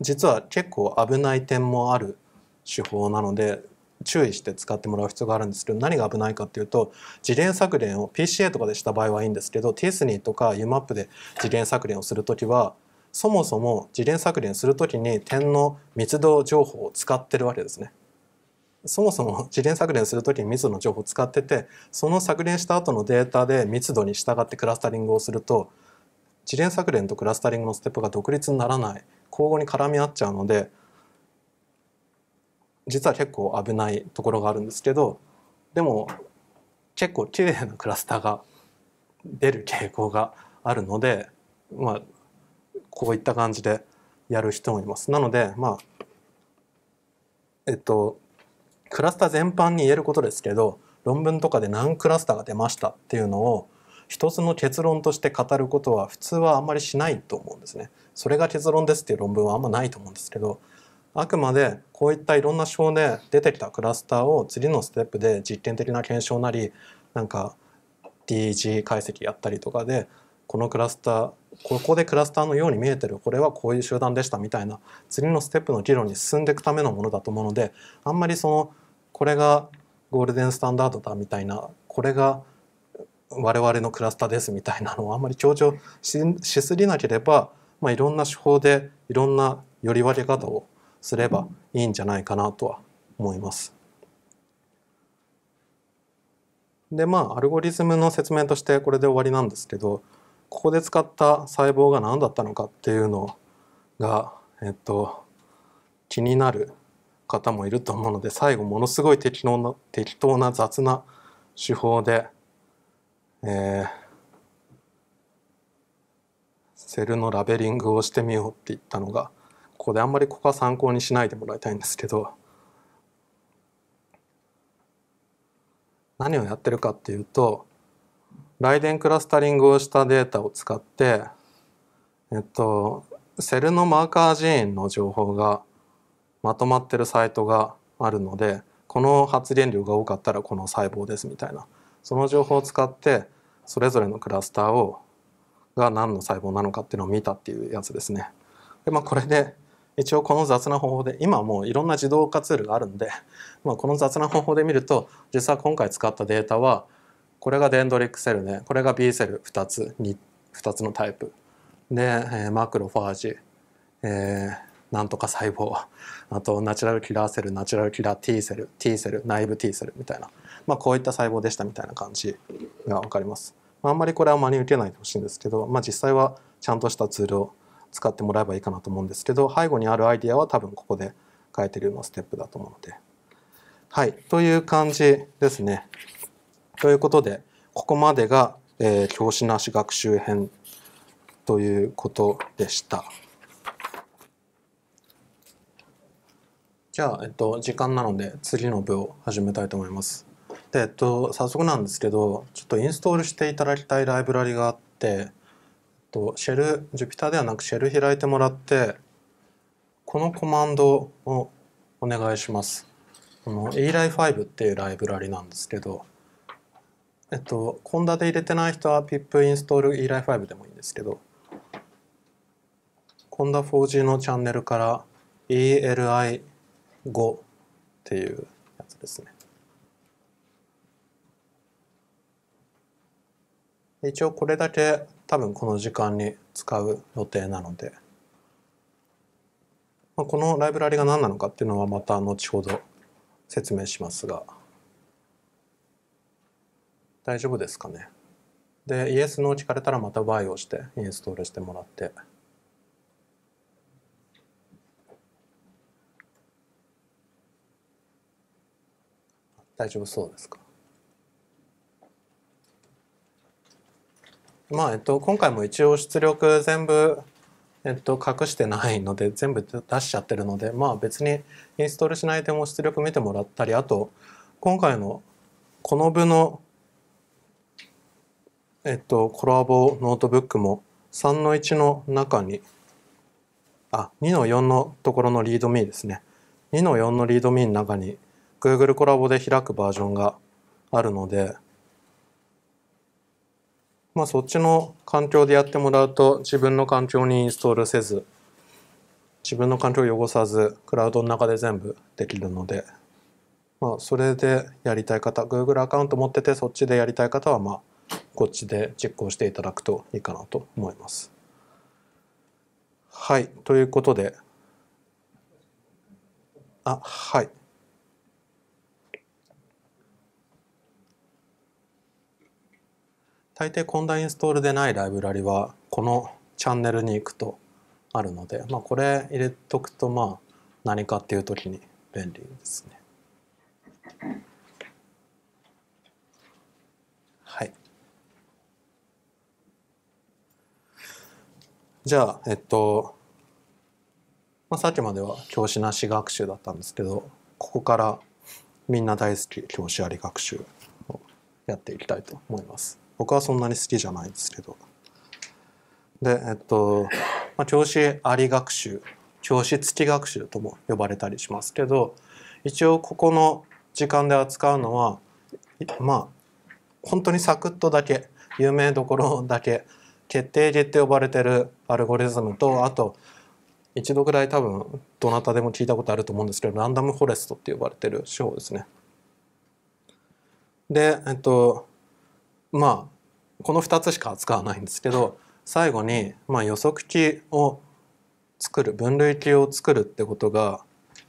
実は結構危ない点もある手法なので注意して使ってもらう必要があるんですけど何が危ないかっていうと次元削減を PCA とかでした場合はいいんですけど t s n ーとか UMAP で次元削減をする時はそもそも次元削減する時に点の密度情報を使ってるわけですね。そもそも次元削減する時に密度の情報を使っててその削減した後のデータで密度に従ってクラスタリングをすると次元削減とクラスタリングのステップが独立にならない交互に絡み合っちゃうので実は結構危ないところがあるんですけどでも結構綺麗なクラスターが出る傾向があるのでまあこういった感じでやる人もいます。なのでまあえっとクラスター全般に言えることですけど論文とかで何クラスターが出ましたっていうのを一つの結論として語ることは普通はあんまりしないと思うんですね。それが結論ですっていう論文はあんまないと思うんですけどあくまでこういったいろんな症で出てきたクラスターを次のステップで実験的な検証なりなんか DG 解析やったりとかでこのクラスターここでクラスターのように見えてるこれはこういう集団でしたみたいな次のステップの議論に進んでいくためのものだと思うのであんまりそのこれがゴールデンスタンダードだみたいなこれが我々のクラスターですみたいなのをあんまり強調しすぎなければまあ、いろんな手法でいろんなより分け方をすればいいんじゃないかなとは思います。でまあアルゴリズムの説明としてこれで終わりなんですけどここで使った細胞が何だったのかっていうのが、えっと、気になる方もいると思うので最後ものすごい適当な適当な雑な手法で、えー、セルのラベリングをしてみようって言ったのがここであんまりここは参考にしないでもらいたいんですけど何をやってるかっていうとライデンクラスタリングをしたデータを使ってえっとセルのマーカー寺院の情報がまとまってるサイトがあるのでこの発電量が多かったらこの細胞ですみたいなその情報を使ってそれぞれのクラスターをが何の細胞なのかっていうのを見たっていうやつですね。でまあ、これで一応この雑な方法で今もういろんな自動化ツールがあるんで、まあ、この雑な方法で見ると実は今回使ったデータはこれがデンドリックセルでこれが B セル2つ 2, 2つのタイプで、えマクロファージ、えー、なんとか細胞あとナチュラルキラーセルナチュラルキラー T セル T セル内部 T セルみたいな、まあ、こういった細胞でしたみたいな感じが分かります。まあ、あんまりこれは真に受けないでほしいんですけど、まあ、実際はちゃんとしたツールを使ってもらえばいいかなと思うんですけど背後にあるアイディアは多分ここで書いてるようなステップだと思うので。はい、という感じですね。ということでここまでが、えー、教師なし学習編ということでした。じゃあ、えっと、時間なので次の部を始めたいと思います。で、えっと、早速なんですけど、ちょっとインストールしていただきたいライブラリがあって、えっと、シェル、Jupyter ではなくシェル開いてもらって、このコマンドをお願いします。この eli5 っていうライブラリなんですけど、えっと、コンダで入れてない人は pip インストール l eli5 でもいいんですけど、コンダ 4G のチャンネルから eli5 っていうやつですね。一応これだけ多分この時間に使う予定なので、まあ、このライブラリが何なのかっていうのはまた後ほど説明しますが大丈夫ですかねで Yes の聞かれたらまた Y をしてインストールしてもらって大丈夫そうですかまあえっと、今回も一応出力全部、えっと、隠してないので全部出しちゃってるので、まあ、別にインストールしないでも出力見てもらったりあと今回のこの部の、えっと、コラボノートブックも3の1の中にあ2の4のところのリードミーですね2の4のリードミーの中に Google コラボで開くバージョンがあるのでまあ、そっちの環境でやってもらうと自分の環境にインストールせず自分の環境を汚さずクラウドの中で全部できるので、まあ、それでやりたい方 Google アカウント持っててそっちでやりたい方はまあこっちで実行していただくといいかなと思います。はいということであはい。大抵コンダインストールでないライブラリはこのチャンネルに行くとあるので、まあ、これ入れとくとまあ何かっていう時に便利ですね。はい。じゃあ、えっと、まあ、さっきまでは教師なし学習だったんですけど、ここからみんな大好き教師あり学習をやっていきたいと思います。僕はそんなに好きじゃないですけど。で、えっと、まあ、教師あり学習、教師付き学習とも呼ばれたりしますけど、一応ここの時間で扱うのは、まあ、本当にサクッとだけ、有名どころだけ、決定ゲって呼ばれてるアルゴリズムと、あと、一度ぐらい多分どなたでも聞いたことあると思うんですけどランダムフォレストって呼ばれてる手法ですね。で、えっと、まあこの2つしか扱わないんですけど最後に、まあ、予測器を作る分類器を作るってことが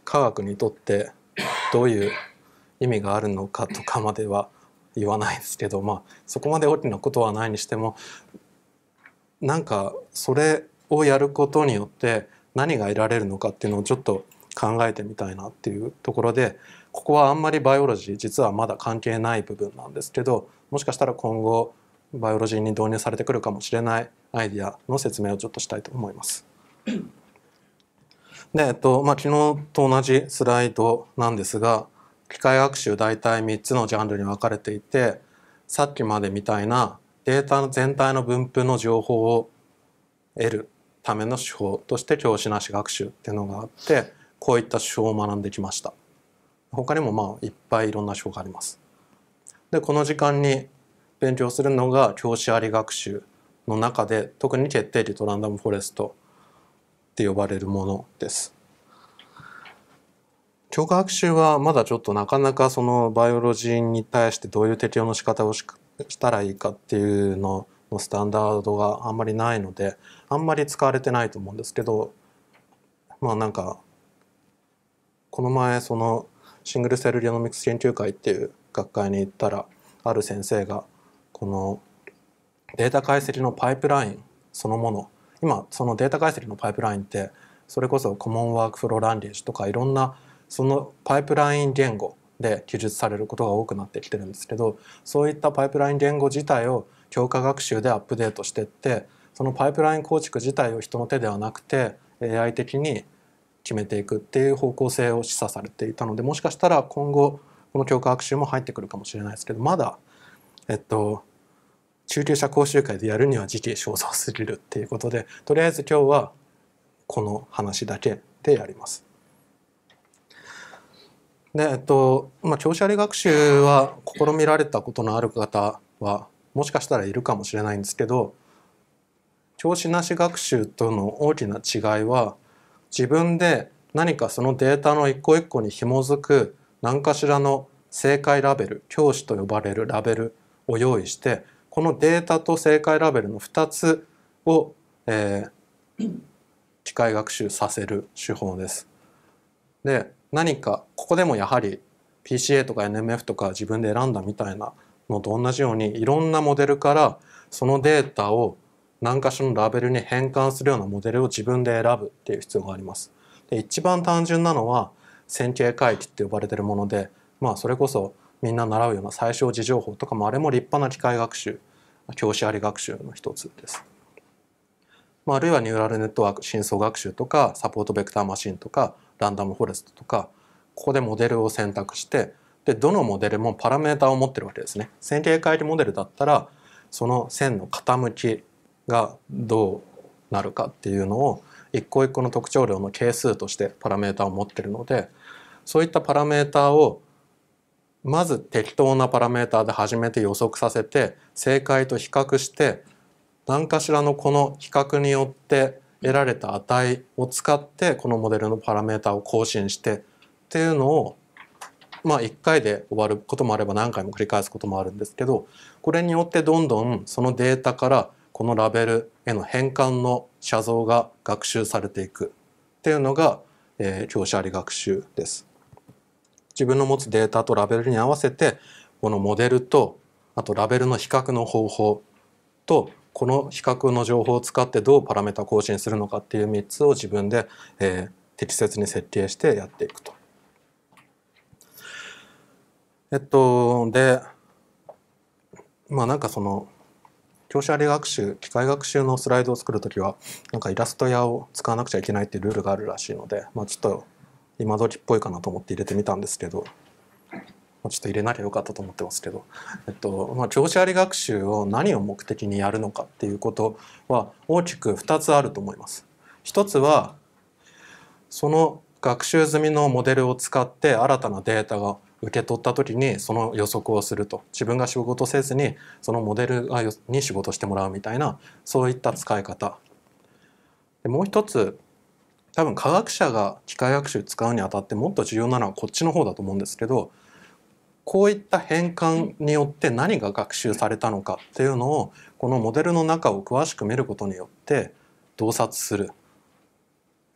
科学にとってどういう意味があるのかとかまでは言わないですけど、まあ、そこまで大きなことはないにしてもなんかそれをやることによって何が得られるのかっていうのをちょっと考えてみたいなっていうところでここはあんまりバイオロジー実はまだ関係ない部分なんですけどもしかしたら今後バイオロジーに導入されてくるかもしれないアイディアの説明をちょっとしたいと思います。で、えっとまあ、昨日と同じスライドなんですが機械学習大体3つのジャンルに分かれていてさっきまでみたいなデータ全体の分布の情報を得るための手法として教師なし学習っていうのがあってこういった手法を学んできました。他にもまあいっぱいいろんな手法があります。でこの時間に勉強するのが教師あり学習の中で特に決定率とランダムフォレストって呼ばれるものです。強化学習はまだちょっとなかなかそのバイオロジーに対してどういう適用の仕方をしたらいいかっていうののスタンダードがあんまりないのであんまり使われてないと思うんですけどまあなんかこの前そのシングルセルゲノミクス研究会っていう学会に行ったらある先生がこのデータ解析のパイプラインそのもの今そのデータ解析のパイプラインってそれこそコモンワークフローランゲージとかいろんなそのパイプライン言語で記述されることが多くなってきてるんですけどそういったパイプライン言語自体を強化学習でアップデートしてってそのパイプライン構築自体を人の手ではなくて AI 的に決めていくっていう方向性を示唆されていたのでもしかしたら今後この教科学習も入ってくるかもしれないですけどまだえっと中級者講習会でやるには時期尚早すぎるっていうことでとりあえず今日はこの話だけでやります。でえっとまあ、教師あり学習は試みられたことのある方はもしかしたらいるかもしれないんですけど教師なし学習との大きな違いは自分で何かそのデータの一個一個に紐づく何かしらの正解ラベル教師と呼ばれるラベルを用意してこのデータと正解ラベルの2つを、えー、機械学習させる手法です。で何かここでもやはり PCA とか NMF とか自分で選んだみたいなのと同じようにいろんなモデルからそのデータを何か所のラベルに変換するようなモデルを自分で選ぶっていう必要があります。で一番単純なのは線形回帰って呼ばれてるもので、まあ、それこそみんな習うような最小時情報とかもあれも立派な機械学習教師あり学習の一つです。まあ、あるいはニューラルネットワーク深層学習とかサポートベクターマシンとかランダムフォレストとかここでモデルを選択してでどのモデルもパラメータを持ってるわけですね。線形回帰モデルだったらその線の傾きがどうなるかっていうのを一個一個の特徴量の係数としてパラメータを持ってるのでそういったパラメータをまず適当なパラメータで始めて予測させて正解と比較して何かしらのこの比較によって得られた値を使ってこのモデルのパラメータを更新してっていうのをまあ1回で終わることもあれば何回も繰り返すこともあるんですけどこれによってどんどんそのデータからこのラベルへの変換の写像が学習されていくっていうのが、えー、教師あり学習です。自分の持つデータとラベルに合わせてこのモデルとあとラベルの比較の方法とこの比較の情報を使ってどうパラメータ更新するのかっていう3つを自分で、えー、適切に設定してやっていくと。えっとでまあなんかその教師あ学習機械学習のスライドを作る時はなんかイラスト屋を使わなくちゃいけないっていうルールがあるらしいので、まあ、ちょっと今時っぽいかなと思って入れてみたんですけど、まあ、ちょっと入れなきゃよかったと思ってますけど、えっとまあ、教師あり学習を何を目的にやるのかっていうことは大きく2つあると思います。1つはその学習済みのモデルを使って新たなデータが受け取った時にその予測をすると自分が仕事せずにそのモデルに仕事してもらうみたいなそういった使い方でもう一つ多分科学者が機械学習使うにあたってもっと重要なのはこっちの方だと思うんですけどこういった変換によって何が学習されたのかっていうのをこのモデルの中を詳しく見ることによって洞察する。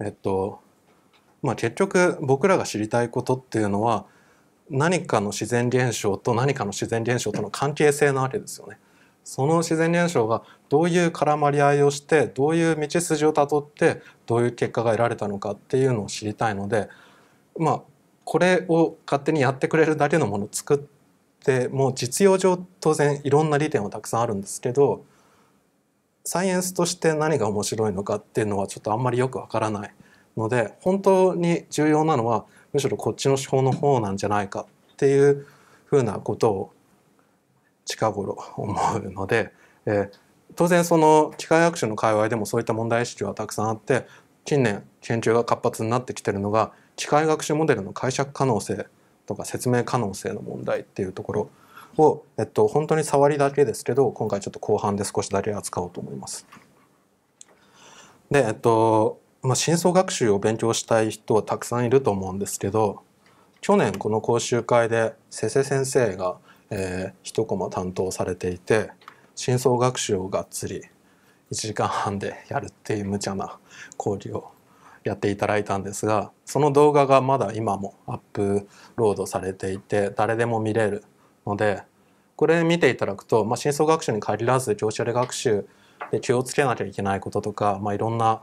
えっとまあ、結局僕らが知りたいことっていうのは何かの自然現象と何かの自然現象との関係性なわけですよね。その自然現象がどういう絡まり合いをしてどういう道筋をたどってどういう結果が得られたのかっていうのを知りたいのでまあこれを勝手にやってくれるだけのものを作ってもう実用上当然いろんな利点はたくさんあるんですけどサイエンスとして何が面白いのかっていうのはちょっとあんまりよくわからないので本当に重要なのはむしろこっちの手法の方なんじゃないかっていうふうなことを近頃思うので、えー、当然その機械学習の界隈でもそういった問題意識はたくさんあって近年研究が活発になってきてるのが機械学習モデルの解釈可能性とか説明可能性の問題っていうところを、えっと、本当に触りだけですけど今回ちょっと後半で少しだけ扱おうと思います。でえっとまあ、真学習を勉強したい人はたくさんいると思うんですけど去年この講習会でせせ先生が、えー、一コマ担当されていて深層学習をがっつり1時間半でやるっていう無茶な講義をやっていただいたんですがその動画がまだ今もアップロードされていて誰でも見れるのでこれ見ていただくと、まあ、真学習に限らず業者で学習で気をつけなきゃいけないこととか、まあ、いろんな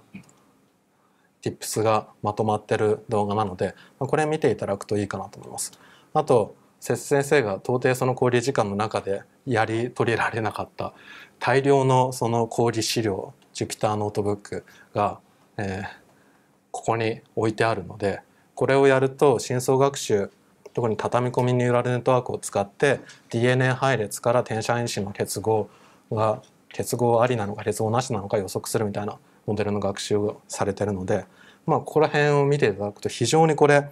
tips がまとまってる動画なので、まこれ見ていただくといいかなと思います。あと、節先生が到底その講義時間の中でやり取りられなかった大量のその講義資料 Jupyter ノートブックが、えー、ここに置いてあるのでこれをやると深層学習特に畳み込みニューラルネットワークを使って DNA 配列から転写因子の結合が結合ありなのか結合なしなのか予測するみたいなモデルの学習をされてるので、まあ、ここら辺を見ていただくと非常にこれ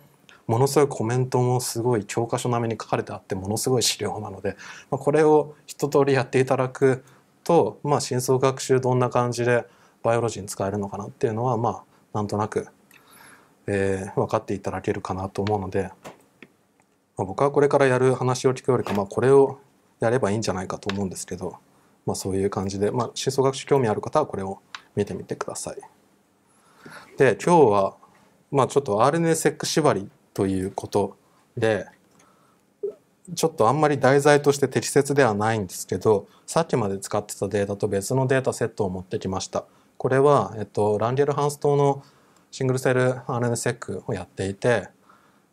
ものすごいコメントもすごい教科書並みに書かれてあってものすごい資料なので、まあ、これを一通りやっていただくと、まあ、深層学習どんな感じでバイオロジーに使えるのかなっていうのはまあなんとなく、えー、分かっていただけるかなと思うので、まあ、僕はこれからやる話を聞くよりか、まあ、これをやればいいんじゃないかと思うんですけど、まあ、そういう感じで、まあ、深層学習興味ある方はこれを見てみてください。で今日は、まあ、ちょっと r n s x 縛りということでちょっとあんまり題材として適切ではないんですけどさっきまで使ってたデータと別のデータセットを持ってきました。これは、えっと、ランゲルハンス島のシングルセル r n s x をやっていて、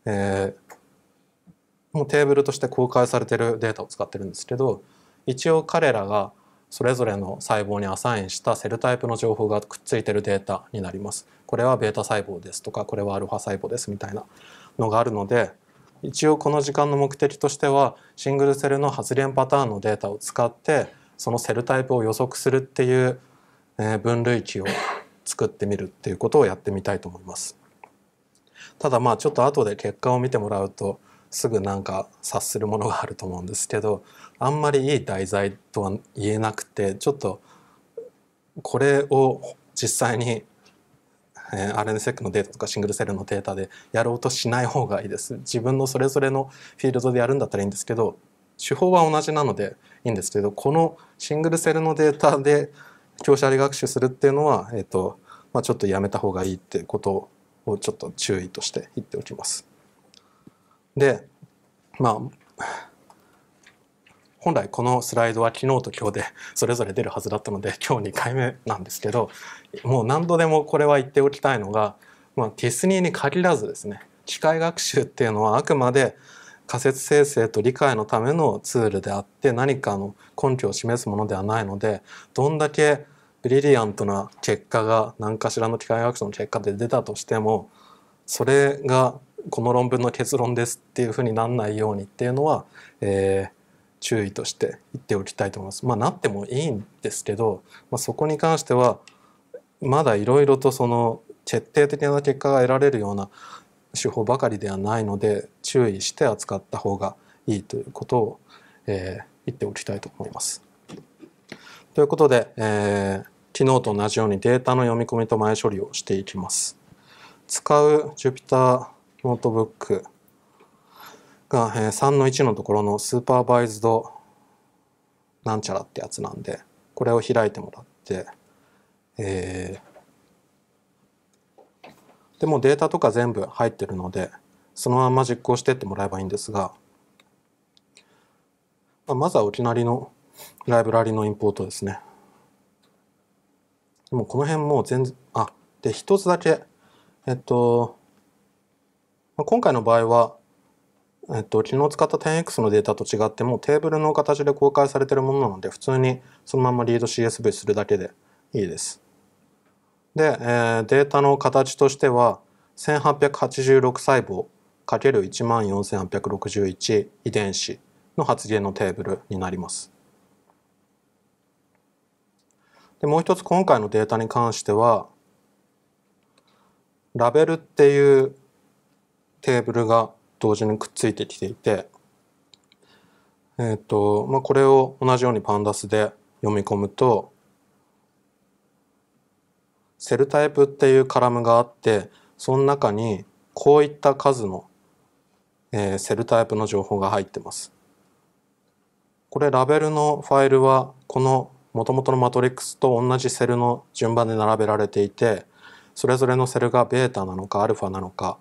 えー、もうテーブルとして公開されてるデータを使ってるんですけど一応彼らがそれぞれの細胞にアサインしたセルタイプの情報がくっついてるデータになります。これはベータ細胞ですとかこれはアルファ細胞ですみたいなのがあるので一応この時間の目的としてはシングルセルの発現パターンのデータを使ってそのセルタイプを予測するっていう、え分類器を作ってみるっていうことをやってみたいと思います。ただまあちょっと後で結果を見てもらうとすぐなんか察するものがあると思うんですけどあんまりいい題材とは言えなくてちょっとこれを実際に、えー、RN セックのデータとかシングルセルのデータでやろうとしない方がいいです。自分のそれぞれのフィールドでやるんだったらいいんですけど手法は同じなのでいいんですけどこのシングルセルのデータで強者あり学習するっていうのは、えーとまあ、ちょっとやめた方がいいってことをちょっと注意として言っておきます。で、まあ、本来このスライドは昨日と今日でそれぞれ出るはずだったので今日2回目なんですけどもう何度でもこれは言っておきたいのが、まあ、ティスニーに限らずですね機械学習っていうのはあくまで仮説生成と理解のためのツールであって何かの根拠を示すものではないのでどんだけブリリアントな結果が何かしらの機械学習の結果で出たとしてもそれがこの論文の結論ですっていうふうになんないようにっていうのは、えー、注意として言っておきたいと思います。まあ、なってもいいんですけど、まあ、そこに関してはまだいろいろとその決定的な結果が得られるような手法ばかりではないので注意して扱った方がいいということを、えー、言っておきたいと思います。ということで、えー、昨日と同じようにデータの読み込みと前処理をしていきます。使う Jupyter ノートブックが、えー、3の1のところのスーパーバイズドなんちゃらってやつなんで、これを開いてもらって、えー、でもデータとか全部入ってるので、そのまま実行してってもらえばいいんですが、まあ、まずはおきなりのライブラリのインポートですね。でもこの辺もう全然、あ、で、一つだけ、えっと、まあ、今回の場合は、えっと、昨日使った 10x のデータと違ってもテーブルの形で公開されているものなので普通にそのままリード CSV するだけでいいです。で、えー、データの形としては1886細胞 ×14861 遺伝子の発現のテーブルになります。でもう一つ今回のデータに関してはラベルっていうテーブルが同時にくっついてきていて、えっ、と、まあ、これを同じようにパンダスで読み込むと、セルタイプっていうカラムがあって、その中にこういった数の、えー、セルタイプの情報が入ってます。これラベルのファイルはこの元々のマトリックスと同じセルの順番で並べられていて、それぞれのセルがベータなのかアルファなのか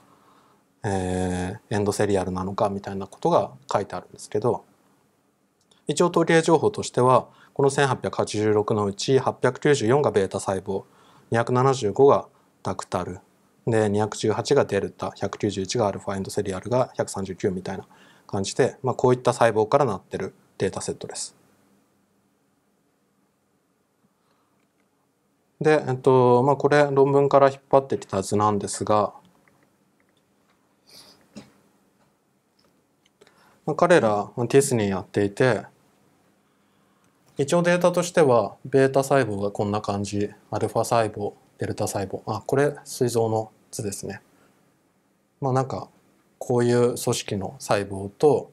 えー、エンドセリアルなのかみたいなことが書いてあるんですけど一応統計情報としてはこの1886のうち894がベータ細胞275がダクタルで218がデルタ191がアルファエンドセリアルが139みたいな感じで、まあ、こういった細胞からなってるデータセットです。で、えっとまあ、これ論文から引っ張ってきた図なんですがまあ、彼らティスニーやっていて一応データとしてはベータ細胞がこんな感じアルファ細胞デルタ細胞あこれ膵臓の図ですねまあなんかこういう組織の細胞と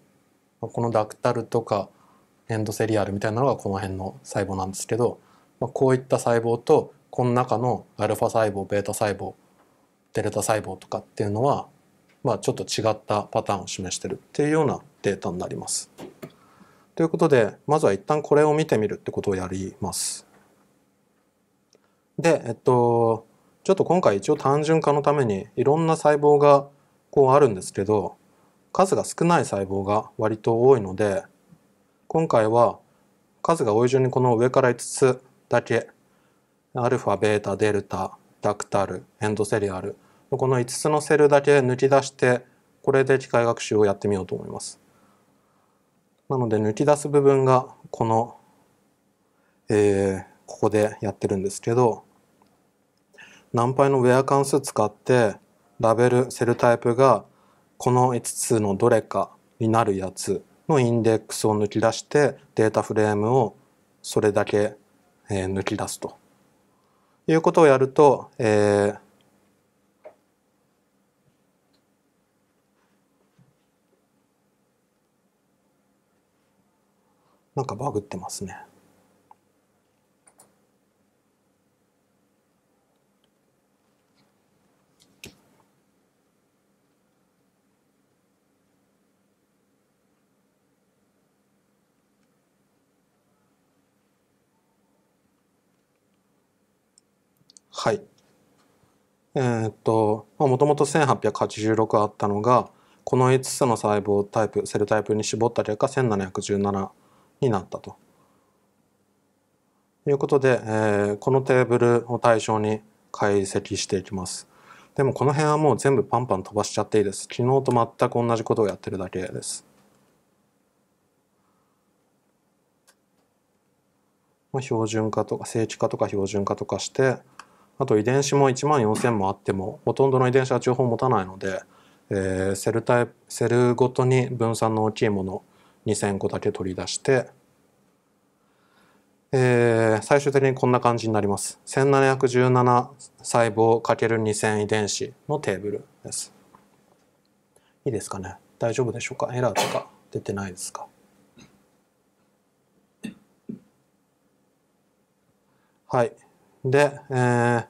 このダクタルとかエンドセリアルみたいなのがこの辺の細胞なんですけど、まあ、こういった細胞とこの中のアルファ細胞ベータ細胞デルタ細胞とかっていうのは、まあ、ちょっと違ったパターンを示してるっていうようなデータになります。ということで、まずは一旦これを見てみるってことをやります。で、えっと、ちょっと今回一応単純化のためにいろんな細胞がこうあるんですけど、数が少ない細胞が割と多いので、今回は数が多い順にこの上から5つだけ、アルファ、ベータ、デルタ、ダクタル、エンドセリアル、この5つのセルだけ抜き出して、これで機械学習をやってみようと思います。なので抜き出す部分がこの、えー、ここでやってるんですけど、ナンパイのウェア関数使ってラベル、セルタイプがこの5つのどれかになるやつのインデックスを抜き出してデータフレームをそれだけ、えー、抜き出すということをやると、えー、なんかバグってますね。はい。えー、っと、もともと1886あったのが、この5つの細胞タイプ、セルタイプに絞った結果1717になったと。いうことで、えー、このテーブルを対象に解析していきます。でもこの辺はもう全部パンパン飛ばしちゃっていいです。昨日と全く同じことをやってるだけです。標準化とか正規化とか標準化とかして、あと遺伝子も1万4000もあってもほとんどの遺伝子は情報を持たないので、えー、セルタイプセルごとに分散の大きいもの2,000個だけ取り出して、えー、最終的にこんな感じになります。1717細胞 ×2000 遺伝子のテーブルです。いいですかね大丈夫でしょうかエラーとか出てないですかはい。で、えー、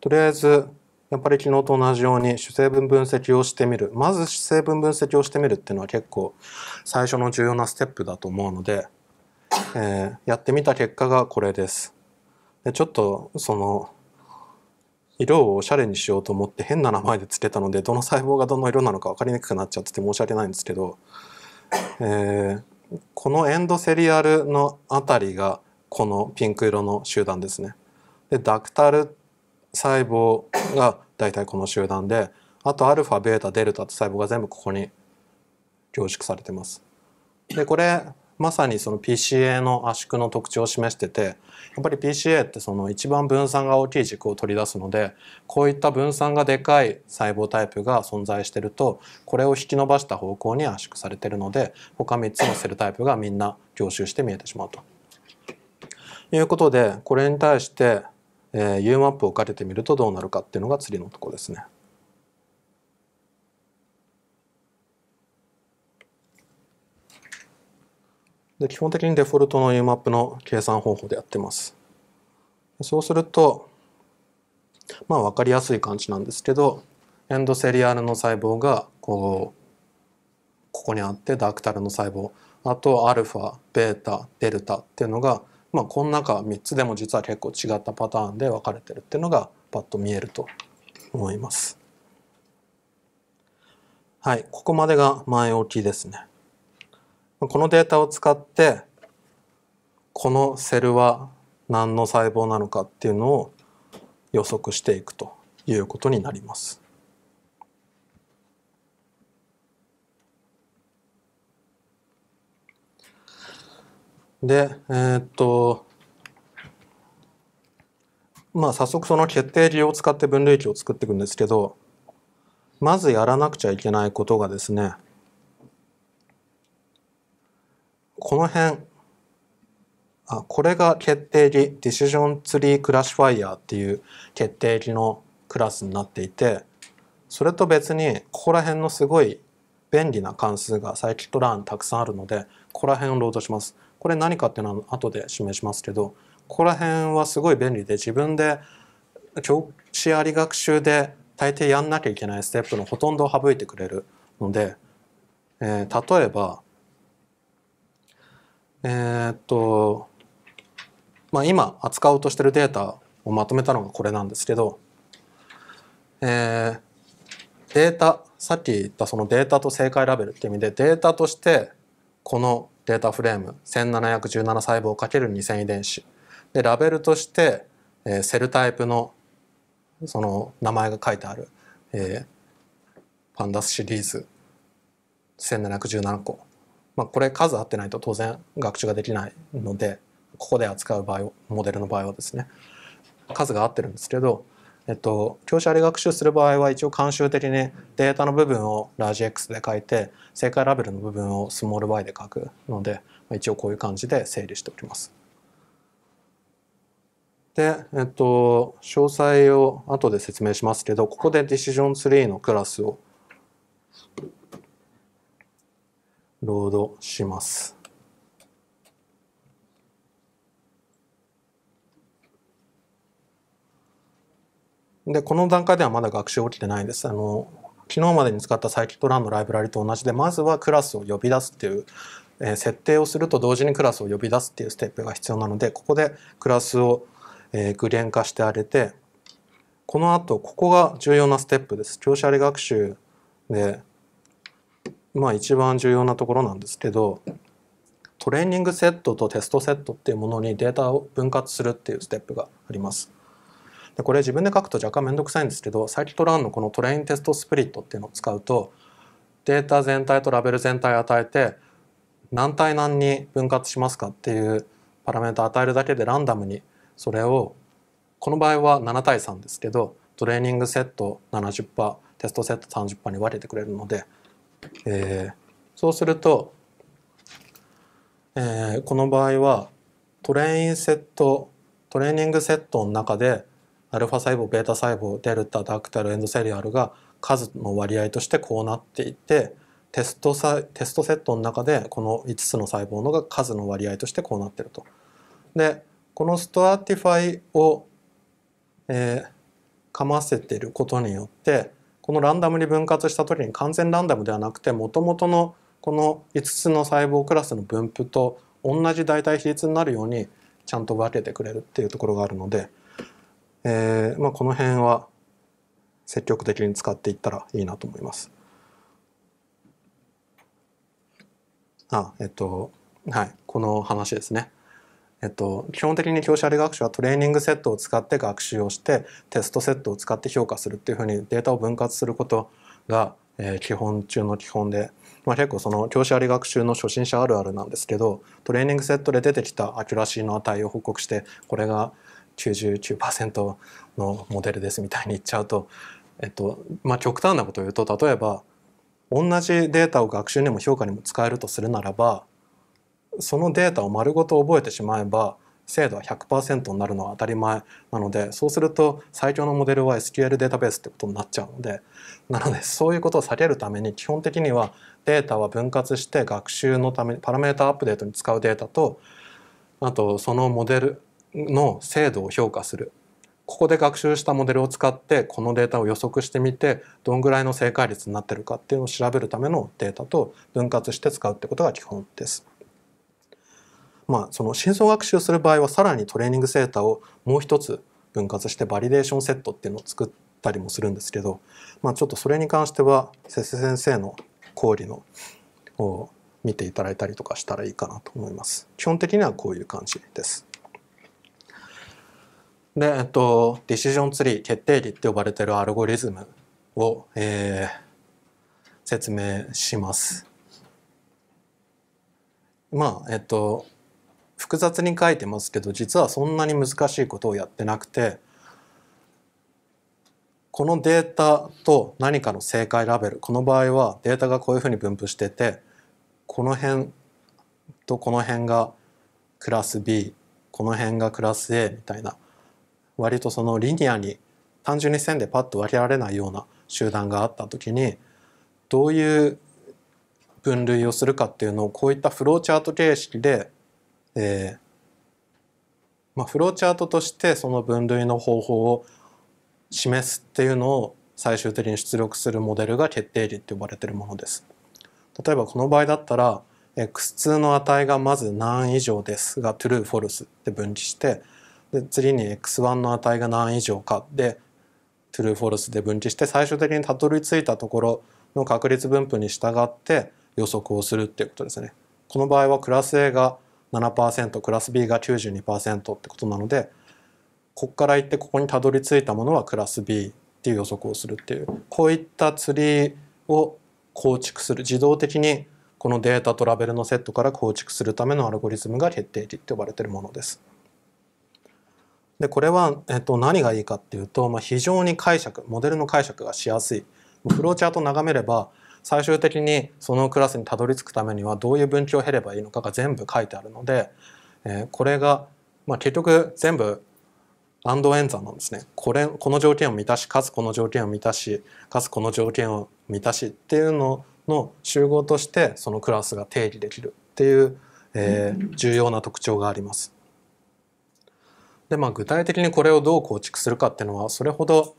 とりあえずやっぱり昨日と同じように主成分分析をしてみる。まず主成分分析をしてみるっていうのは結構最初の重要なステップだと思うので、えー、やってみた結果がこれです。でちょっとその色をおしゃれにしようと思って変な名前で付けたのでどの細胞がどの色なのか分かりにくくなっちゃってて申し訳ないんですけど、えー、このエンドセリアルのあたりがこのピンク色の集団ですね。でダクタル細胞が大体この集団であとアルファベータデルタって細胞が全部ここに凝縮されてます。でこれまさにその PCA の圧縮の特徴を示しててやっぱり PCA ってその一番分散が大きい軸を取り出すのでこういった分散がでかい細胞タイプが存在してるとこれを引き伸ばした方向に圧縮されてるので他3つのセルタイプがみんな凝集して見えてしまうと。いうことでこれに対してえー、U マップをかけてみるとどうなるかっていうのが次のとこですね。で基本的にデフォルトの U マップの計算方法でやってます。そうすると、まあ分かりやすい感じなんですけど、エンドセリアルの細胞がこう、ここにあってダークタルの細胞、あとアルファ、ベータ、デルタっていうのがまあ、この中3つでも実は結構違ったパターンで分かれてるっていうのがパッと見えると思います。はい、ここまでが前置きですね。このデータを使ってこのセルは何の細胞なのかっていうのを予測していくということになります。で、えー、っと、まあ早速その決定理を使って分類器を作っていくんですけど、まずやらなくちゃいけないことがですね、この辺、あ、これが決定理、ディシジョンツリークラシファイヤーっていう決定理のクラスになっていて、それと別に、ここら辺のすごい便利な関数がサイキットランたくさんあるので、ここら辺をロードします。これ何かっていうのは後で示しますけどここら辺はすごい便利で自分で教師あり学習で大抵やんなきゃいけないステップのほとんどを省いてくれるので、えー、例えばえー、っとまあ今扱おうとしてるデータをまとめたのがこれなんですけど、えー、データさっき言ったそのデータと正解ラベルっていう意味でデータとしてこのデータフレーム1717細胞 ×2000 遺伝子でラベルとして、えー、セルタイプのその名前が書いてある、えー、パンダスシリーズ1717個、まあ、これ数合ってないと当然学習ができないのでここで扱う場合モデルの場合はですね数が合ってるんですけどえっと、教師あり学習する場合は一応慣習的にデータの部分をラージ X で書いて正解ラベルの部分をスモール y で書くので一応こういう感じで整理しております。で、えっと、詳細を後で説明しますけどここでディシジョン3のクラスをロードします。で、この段階ではまだ学習起きてないです。あの、昨日までに使ったサイキットランのライブラリと同じで、まずはクラスを呼び出すっていう、えー、設定をすると同時にクラスを呼び出すっていうステップが必要なので、ここでクラスを、えー、具現化してあげて、この後、ここが重要なステップです。教師あり学習で、まあ一番重要なところなんですけど、トレーニングセットとテストセットっていうものにデータを分割するっていうステップがあります。でこれ自分で書くと若干面倒くさいんですけどサイキトランのこのトレインテストスプリットっていうのを使うとデータ全体とラベル全体を与えて何対何に分割しますかっていうパラメータ与えるだけでランダムにそれをこの場合は7対3ですけどトレーニングセット70%テストセット30%に分けてくれるので、えー、そうすると、えー、この場合はトレインセットトレーニングセットの中でアルファ細胞ベータ細胞デルタダクタルエンドセリアルが数の割合としてこうなっていてテストテストセットの中でこの5つの細胞のが数の割合としてこうなってると。でこのストラティファイを、えー、かませてることによってこのランダムに分割した時に完全ランダムではなくてもともとのこの5つの細胞クラスの分布と同じ代替比率になるようにちゃんと分けてくれるっていうところがあるのでえー、まあ、この辺は積極的に使っていったらいいなと思います。あ、えっと、はい、この話ですね。えっと、基本的に教師あり学習はトレーニングセットを使って学習をしてテストセットを使って評価するっていうふうにデータを分割することが、えー、基本中の基本で、まあ、結構その教師あり学習の初心者あるあるなんですけどトレーニングセットで出てきたアキュラシーの値を報告してこれが99%のモデルですみたいに言っちゃうと、えっとまあ、極端なことを言うと例えば同じデータを学習にも評価にも使えるとするならばそのデータを丸ごと覚えてしまえば精度は100%になるのは当たり前なのでそうすると最強のモデルは SQL データベースってことになっちゃうのでなのでそういうことを避けるために基本的にはデータは分割して学習のためにパラメータアップデートに使うデータとあとそのモデルの精度を評価するここで学習したモデルを使ってこのデータを予測してみてどんぐらいの正解率になってるかっていうのを調べるためのデータと分割して使うってことが基本です。まあ、その深層学習する場合はさらにトレーニングセーターをもう一つ分割してバリデーションセットっていうのを作ったりもするんですけど、まあ、ちょっとそれに関しては瀬瀬先生の講義のを見ていただいたりとかしたらいいかなと思います。基本的にはこういう感じです。で、えっと、ディシジョンツリー、決定理って呼ばれてるアルゴリズムを、えー、説明します。まあ、えっと、複雑に書いてますけど、実はそんなに難しいことをやってなくて、このデータと何かの正解ラベル、この場合はデータがこういうふうに分布してて、この辺とこの辺がクラス B、この辺がクラス A みたいな割とそのリニアに単純に線でパッと分けられないような集団があった時にどういう分類をするかっていうのをこういったフローチャート形式で、えーまあ、フローチャートとしてその分類の方法を示すっていうのを最終的に出力するモデルが決定値って呼ばれてるものです。例えばこの場合だったら X2 の値がまず何以上ですが true false って分離してで次に x1 の値が何以上かで true false で分岐して最終的にたどり着いたところの確率分布に従って予測をするっていうことですね。この場合はクラス A が7%クラス B が92%ってことなのでここから行ってここにたどり着いたものはクラス B っていう予測をするっていうこういったツリーを構築する自動的にこのデータとラベルのセットから構築するためのアルゴリズムが決定値って呼ばれているものです。でこれは、えっと、何がいいかっていうと、まあ、非常に解釈モデルの解釈がしやすいフローチャートを眺めれば最終的にそのクラスにたどり着くためにはどういう分岐を経ればいいのかが全部書いてあるので、えー、これが、まあ、結局全部アンド演算なんですねこれこの条件を満たしかつこの条件を満たしかつこの条件を満たしっていうのの集合としてそのクラスが定義できるっていう、えー、重要な特徴があります。でまあ具体的にこれをどう構築するかっていうのはそれほど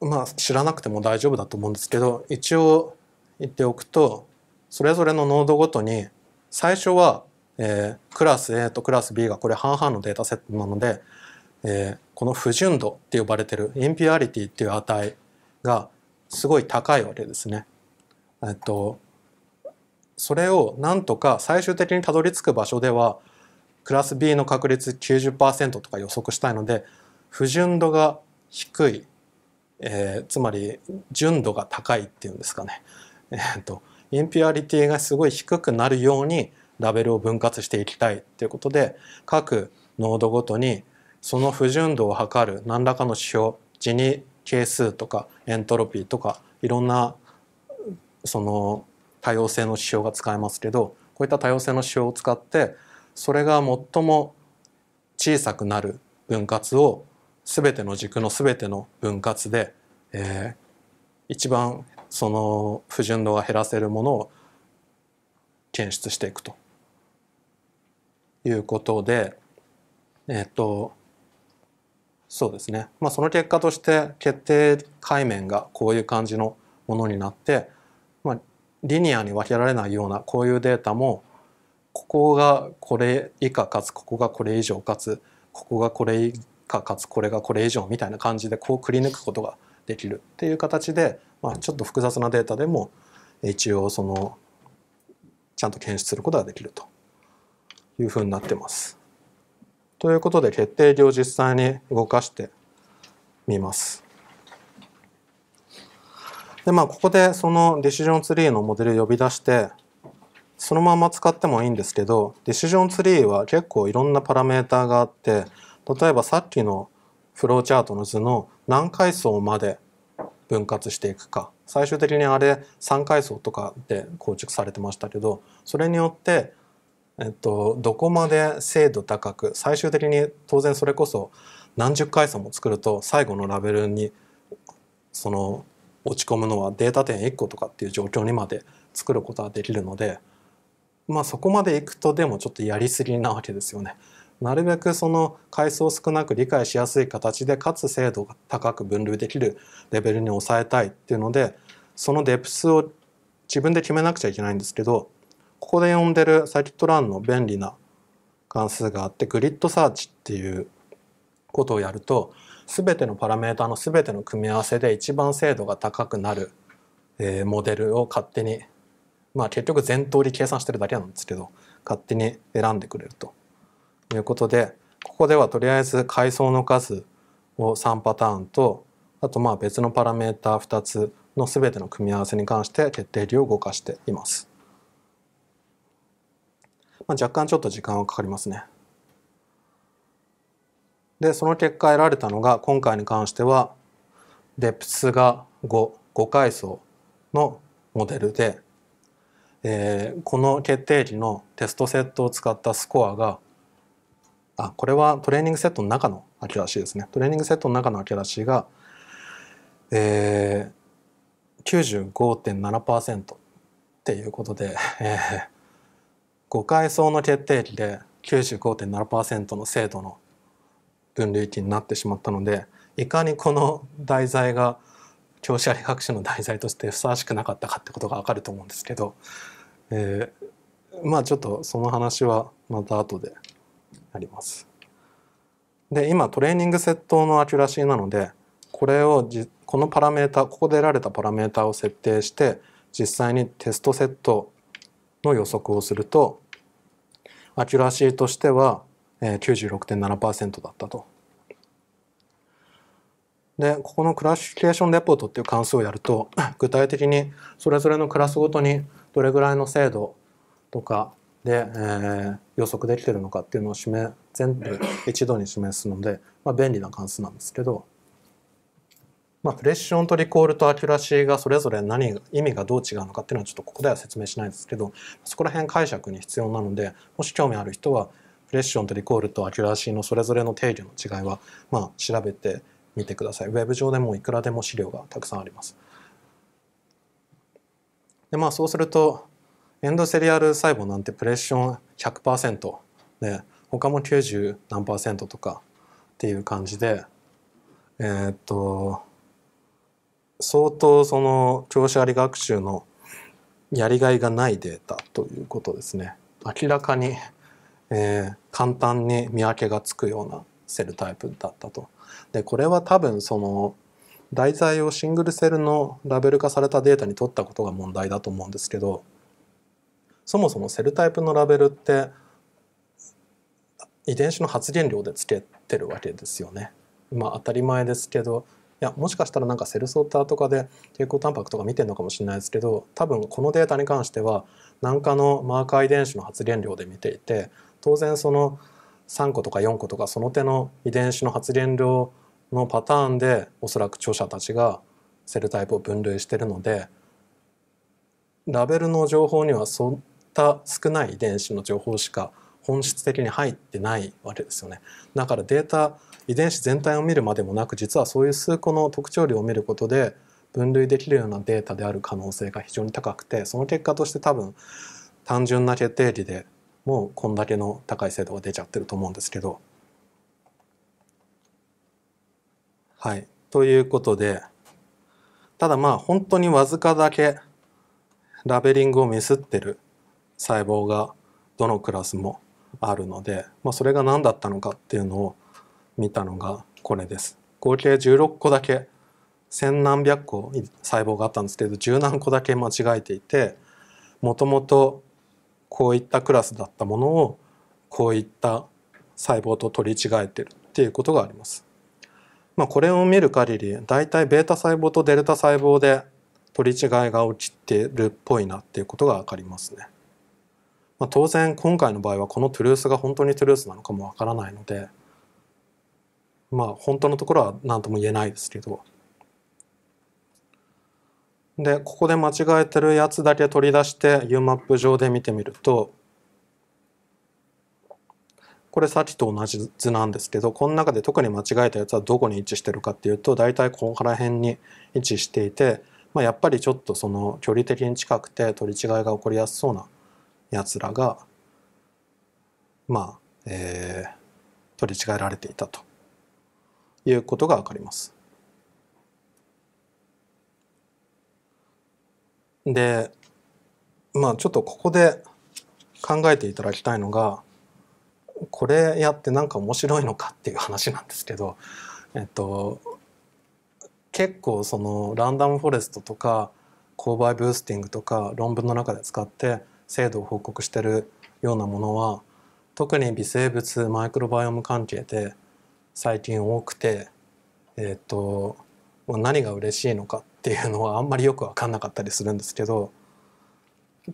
まあ知らなくても大丈夫だと思うんですけど一応言っておくとそれぞれのノードごとに最初は、えクラス A とクラス B がこれ半々のデータセットなので、えこの不純度って呼ばれてるインピュアリティっていう値がすごい高いわけですね。えっとそれをなんとか最終的にたどり着く場所ではクラス B の確率90%とか予測したいので不純度が低い、えー、つまり純度が高いっていうんですかね、えーと、インピュアリティがすごい低くなるようにラベルを分割していきたいっていうことで各ノードごとにその不純度を測る何らかの指標ジニ係数とかエントロピーとかいろんなその多様性の指標が使えますけどこういった多様性の指標を使ってそれが最も小さくなる分割を全ての軸の全ての分割で、えー、一番その不純度が減らせるものを検出していくということでえっ、とそうですね、まあ、その結果として決定界面がこういう感じのものになって、まあ、リニアに分けられないようなこういうデータもここがこれ以下かつここがこれ以上かつここがこれ以下かつこれがこれ以上みたいな感じでこうくり抜くことができるっていう形で、まあ、ちょっと複雑なデータでも一応そのちゃんと検出することができるというふうになってます。ということで決定量を実際に動かしてみます。でまあここでそのディシジョンツリーのモデルを呼び出してそのまま使ってもいいんですけど、ディシジョンツリーは結構いろんなパラメーターがあって、例えばさっきのフローチャートの図の何階層まで分割していくか、最終的にあれ3階層とかで構築されてましたけど、それによって、えっと、どこまで精度高く、最終的に当然それこそ何十階層も作ると最後のラベルにその落ち込むのはデータ点1個とかっていう状況にまで作ることができるので、まあ、そこまでいくとでもちょっとやりすぎなわけですよね。なるべくその階層少なく理解しやすい形でかつ精度が高く分類できるレベルに抑えたいっていうのでそのデプスを自分で決めなくちゃいけないんですけどここで呼んでるサーキットランの便利な関数があってグリッドサーチっていうことをやると全てのパラメータの全ての組み合わせで一番精度が高くなる、えモデルを勝手にまあ結局全通り計算してるだけなんですけど、勝手に選んでくれるということで、ここではとりあえず階層の数を3パターンと、あとまあ別のパラメータ2つの全ての組み合わせに関して決定理を動かしています。まあ、若干ちょっと時間はかかりますね。で、その結果得られたのが、今回に関しては、デプスが5、5階層のモデルで、えー、この決定時のテストセットを使ったスコアがあこれはトレーニングセットの中の明らュラですねトレーニングセットの中の明らュラが、えー、95.7%っていうことで、えー、5階層の決定機で95.7%の精度の分類器になってしまったのでいかにこの題材が教師あり学習の題材としてふさわしくなかったかってことがわかると思うんですけどえー、まあちょっとその話はまた後でやります。で今トレーニングセットのアキュラシーなのでこれをこのパラメータここで得られたパラメータを設定して実際にテストセットの予測をするとアキュラシーとしては96.7%だったと。でここのクラシフィケーションレポートっていう関数をやると具体的にそれぞれのクラスごとにどれぐらいの精度とかで、えー、予測できてるのかっていうのを示全部一度に示すので、まあ、便利な関数なんですけど、まあ、プレッションとリコールとアキュラシーがそれぞれ何意味がどう違うのかっていうのはちょっとここでは説明しないですけどそこら辺解釈に必要なのでもし興味ある人はプレッションとリコールとアキュラシーのそれぞれの定義の違いは、まあ、調べてみてください。ウェブ上でもいくらでも資料がたくさんあります。でまあそうするとエンドセリアル細胞なんてプレッション100%で他も90何とかっていう感じでえー、っと相当その調子あり学習のやりがいがないデータということですね明らかに、えー、簡単に見分けがつくようなセルタイプだったと。でこれは多分その題材をシングルセルのラベル化されたデータに取ったことが問題だと思うんですけどそもそもセルタイプのラベルって遺伝子の発現量でつけてるわけですよね。まあ当たり前ですけどいやもしかしたらなんかセルソーターとかで抵抗タンパクとか見てるのかもしれないですけど多分このデータに関しては何かのマーカー遺伝子の発現量で見ていて当然その3個とか4個とかその手の遺伝子の発現量のパターンでおそらく著者たちがセルタイプを分類してるのでラベルの情報にはそういった少ない遺伝子の情報しか本質的に入ってないわけですよね。だからデータ遺伝子全体を見るまでもなく実はそういう数個の特徴量を見ることで分類できるようなデータである可能性が非常に高くてその結果として多分単純な決定理でもうこんだけの高い精度が出ちゃってると思うんですけどはい。ということで、ただまあ本当にわずかだけラベリングをミスってる細胞がどのクラスもあるので、まあ、それが何だったのかっていうのを見たのがこれです。合計16個だけ千何百個細胞があったんですけど十何個だけ間違えていてもともとこういったクラスだったものをこういった細胞と取り違えてるっていうことがあります。まあ、これを見る限り大体ベータ細胞とデルタ細胞で取り違いが起きてるっぽいなっていうことが分かりますね。まあ、当然今回の場合はこのトゥルースが本当にトゥルースなのかもわからないのでまあ本当のところは何とも言えないですけど。でここで間違えてるやつだけ取り出して UMAP 上で見てみるとこれさっきと同じ図なんですけど、この中で特に間違えたやつはどこに位置してるかっていうと、大体ここら辺に位置していて、まあ、やっぱりちょっとその距離的に近くて取り違いが起こりやすそうなやつらが、まあ、えー、取り違えられていたということがわかります。で、まあちょっとここで考えていただきたいのが、これやってなんか面白いのかっていう話なんですけど、えっと、結構そのランダムフォレストとか購買ブースティングとか論文の中で使って精度を報告してるようなものは特に微生物マイクロバイオム関係で最近多くて、えっと何が嬉しいのかっていうのはあんまりよく分かんなかったりするんですけど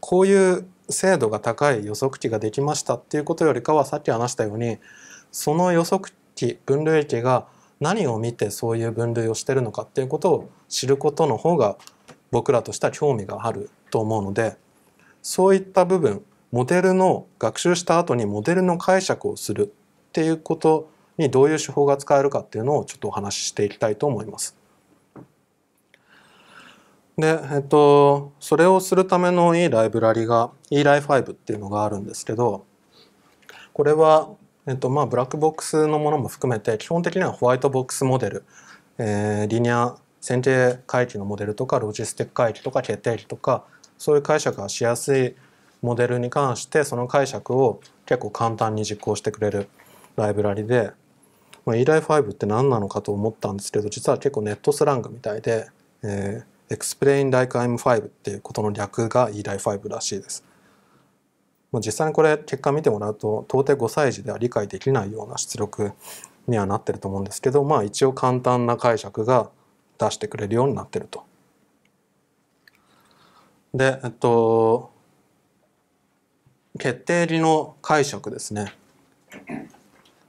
こういう精度が高い予測値ができましたっていうことよりかはさっき話したようにその予測値分類器が何を見てそういう分類をしてるのかっていうことを知ることの方が僕らとしては興味があると思うのでそういった部分モデルの学習した後にモデルの解釈をするっていうことにどういう手法が使えるかっていうのをちょっとお話ししていきたいと思います。で、えっと、それをするためのいいライブラリが ELI5 っていうのがあるんですけど、これは、えっと、まあ、ブラックボックスのものも含めて、基本的にはホワイトボックスモデル、えー、リニア線形回帰のモデルとか、ロジスティック回帰とか、決定機とか、そういう解釈がしやすいモデルに関して、その解釈を結構簡単に実行してくれるライブラリで、ま ELI5 って何なのかと思ったんですけど、実は結構ネットスラングみたいで、えー Explain Like I'm5 っていうことの略が ELI5 らしいです。まあ、実際にこれ結果見てもらうと到底5歳児では理解できないような出力にはなってると思うんですけど、まあ、一応簡単な解釈が出してくれるようになってると。で、えっと、決定理の解釈ですね。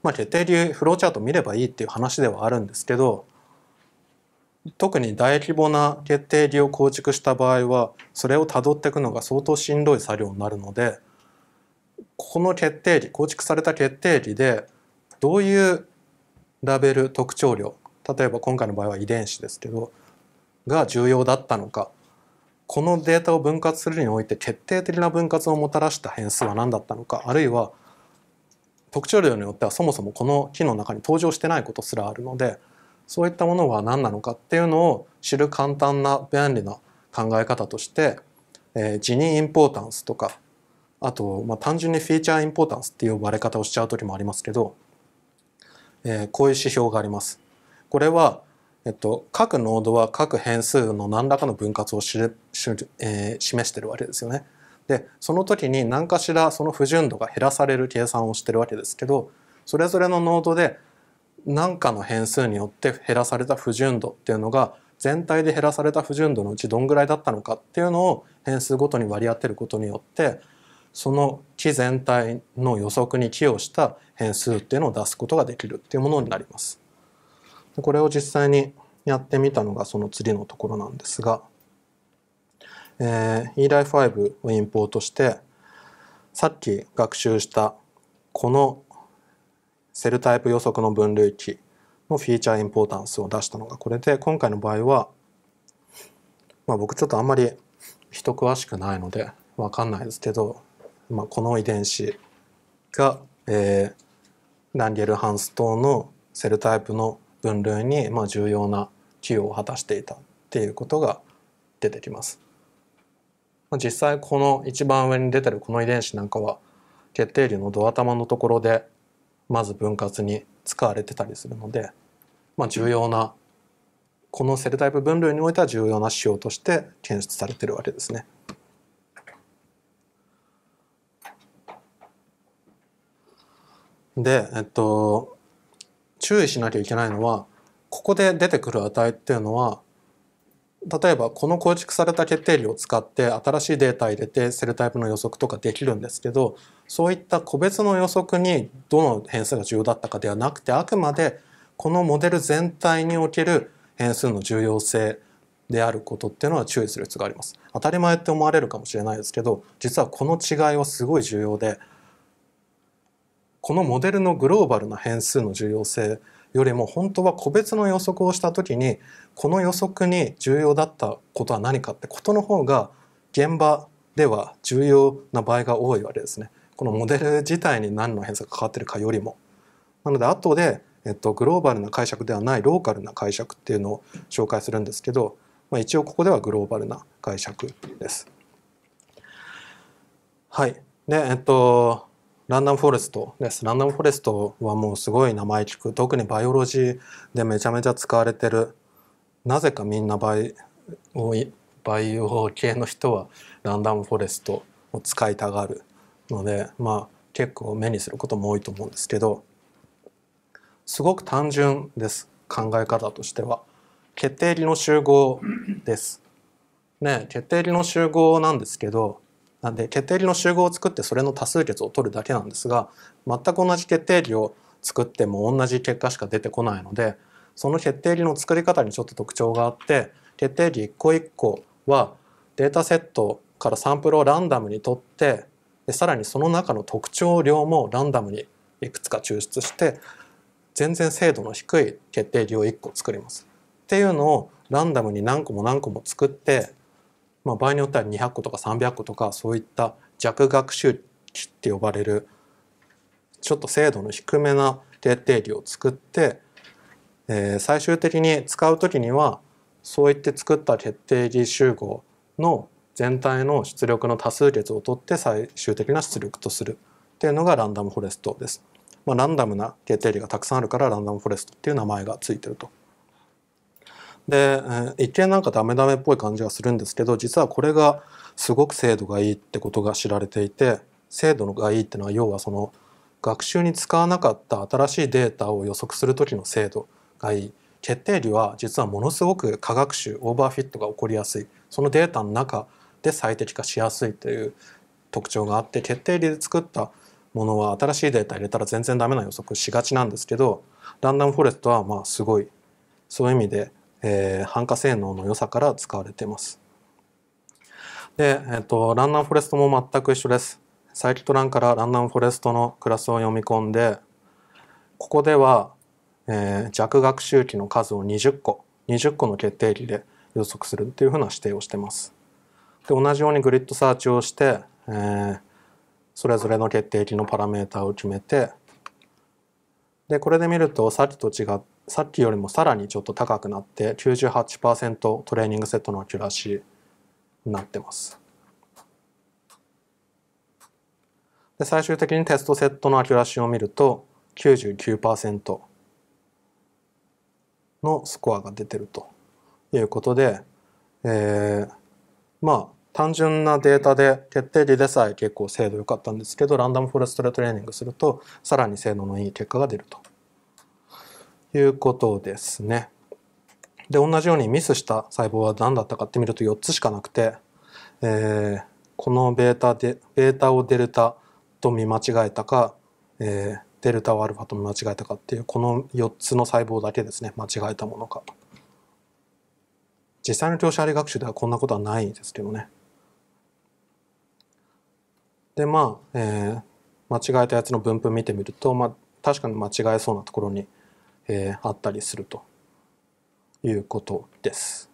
まあ、決定理フローチャート見ればいいっていう話ではあるんですけど特に大規模な決定理を構築した場合はそれをたどっていくのが相当しんどい作業になるのでこの決定理構築された決定理でどういうラベル特徴量例えば今回の場合は遺伝子ですけどが重要だったのかこのデータを分割するにおいて決定的な分割をもたらした変数は何だったのかあるいは特徴量によってはそもそもこの木の中に登場してないことすらあるのでそういったものは何なのかっていうのを知る簡単な便利な考え方として、えー、辞任インポータンスとかあと、まあ、単純にフィーチャーインポータンスって呼ばれ方をしちゃう時もありますけど、えー、こういう指標があります。これは、えっと、各ノードは各変数の何らかの分割を知る知る、えー、示してるわけですよね。でその時に何かしらその不純度が減らされる計算をしてるわけですけどそれぞれのノードで何かの変数によって減らされた不純度っていうのが全体で減らされた不純度のうちどんぐらいだったのかっていうのを変数ごとに割り当てることによってその木全体の予測に寄与した変数っていうのを出すことができるっていうものになります。これを実際にやってみたのがその次のところなんですが、えー、e l i 5をインポートしてさっき学習したこのセルタイプ予測の分類器のフィーチャーインポータンスを出したのがこれで今回の場合は、まあ、僕ちょっとあんまり人詳しくないので分かんないですけど、まあ、この遺伝子が、えー、ランゲルハンス等のセルタイプの分類に、まあ、重要な寄与を果たしていたっていうことが出てきます。まあ、実際この一番上に出てるこの遺伝子なんかは決定量のドア玉のところでまず分割に使われてたりするので、まあ、重要なこのセルタイプ分類においては重要な指標として検出されてるわけですね。で、えっと、注意しなきゃいけないのはここで出てくる値っていうのは例えばこの構築された決定量を使って新しいデータ入れてセルタイプの予測とかできるんですけどそういった個別の予測にどの変数が重要だったかではなくてあくまでこのモデル全体における変数の重要性であることっていうのは注意する必要があります。当たり前って思われるかもしれないですけど実はこの違いはすごい重要でこのモデルのグローバルな変数の重要性よりも本当は個別の予測をした時にこの予測に重要だったことは何かってことの方が現場では重要な場合が多いわけですね。このモデル自体に何の偏差がかかってるかよりも。なので後で、えっと、グローバルな解釈ではないローカルな解釈っていうのを紹介するんですけど、まあ、一応ここではグローバルな解釈です。はい。で、えっと、ランダムフォレストです。ランダムフォレストはもうすごい名前聞く。特にバイオロジーでめちゃめちゃ使われてる。なぜかみんなバイバイオ系の人はランダムフォレストを使いたがるので、まあ、結構目にすることも多いと思うんですけどすごく単純です考え方としては。決定理の集合です。ね、決定理の集合なんですけどなんで決定理の集合を作ってそれの多数決を取るだけなんですが全く同じ決定理を作っても同じ結果しか出てこないのでその決定理の作り方にちょっと特徴があって決定理一個一個はデータセットからサンプルをランダムに取ってでさらにその中の特徴量もランダムにいくつか抽出して全然精度の低い決定量を1個作ります。っていうのをランダムに何個も何個も作って、まあ、場合によっては200個とか300個とかそういった弱学習機って呼ばれるちょっと精度の低めな決定量を作って、えー、最終的に使う時にはそういって作った決定理集合の全体の出力の多数決をとって最終的な出力とするっていうのがランダムフォレストです。まあ、ランダムな決定理がたくさんあるからランダムフォレストっていう名前がついてると。で、一見なんかダメダメっぽい感じがするんですけど実はこれがすごく精度がいいってことが知られていて精度がいいってのは要はその学習に使わなかった新しいデータを予測する時の精度がいい決定理は実はものすごく化学習オーバーフィットが起こりやすいそのデータの中って最適化しやすいという特徴があって決定で作ったものは新しいデータ入れたら全然ダメな予測しがちなんですけどランダムフォレストはまあすごいそういう意味で、えー、繁化性能の良さから使われています。で、えっ、と、ランダムフォレストも全く一緒です。サイキトランからランダムフォレストのクラスを読み込んでここでは、えー、弱学習期の数を20個20個の決定機で予測するというふうな指定をしてます。で同じようにグリッドサーチをして、えー、それぞれの決定機のパラメータを決めてでこれで見るとさっきと違っさっきよりもさらにちょっと高くなって98%トレーニングセットのアキュラシーになってます。で最終的にテストセットのアキュラシーを見ると99%のスコアが出てるということで、えー、まあ単純なデータで決定値でさえ結構精度良かったんですけどランダムフォレストートレーニングするとさらに精度のいい結果が出るということですね。で同じようにミスした細胞は何だったかって見ると4つしかなくて、えー、このベータでベータをデルタと見間違えたか、えー、デルタをアルファと見間違えたかっていうこの4つの細胞だけですね間違えたものか実際の量子あり学習ではこんなことはないですけどね。でまあ、えー、間違えたやつの分布見てみると、まあ、確かに間違えそうなところに、えー、あったりするということです。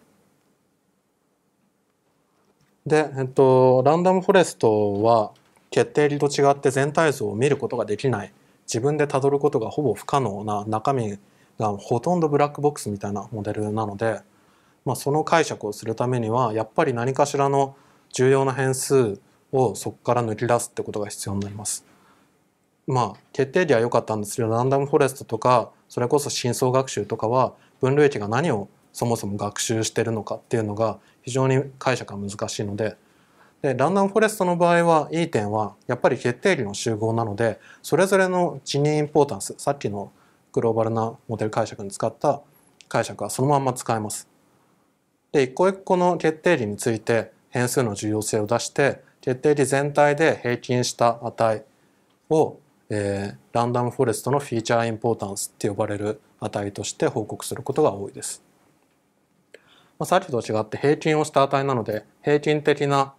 で、えっと、ランダムフォレストは決定理と違って全体像を見ることができない自分でたどることがほぼ不可能な中身がほとんどブラックボックスみたいなモデルなので、まあ、その解釈をするためにはやっぱり何かしらの重要な変数をそこから抜き出すってことが必要になります。まあ決定理は良かったんですけどランダムフォレストとかそれこそ深層学習とかは分類域が何をそもそも学習してるのかっていうのが非常に解釈が難しいのででランダムフォレストの場合はいい点はやっぱり決定理の集合なのでそれぞれの地にインポータンスさっきのグローバルなモデル解釈に使った解釈はそのまま使えます。で一個一個の決定理について変数の重要性を出して決定値全体で平均した値を、えー、ランダムフォレストのフィーチャーインポータンスって呼ばれる値として報告することが多いです。まあ、さっきと違って平均をした値なので平均的な、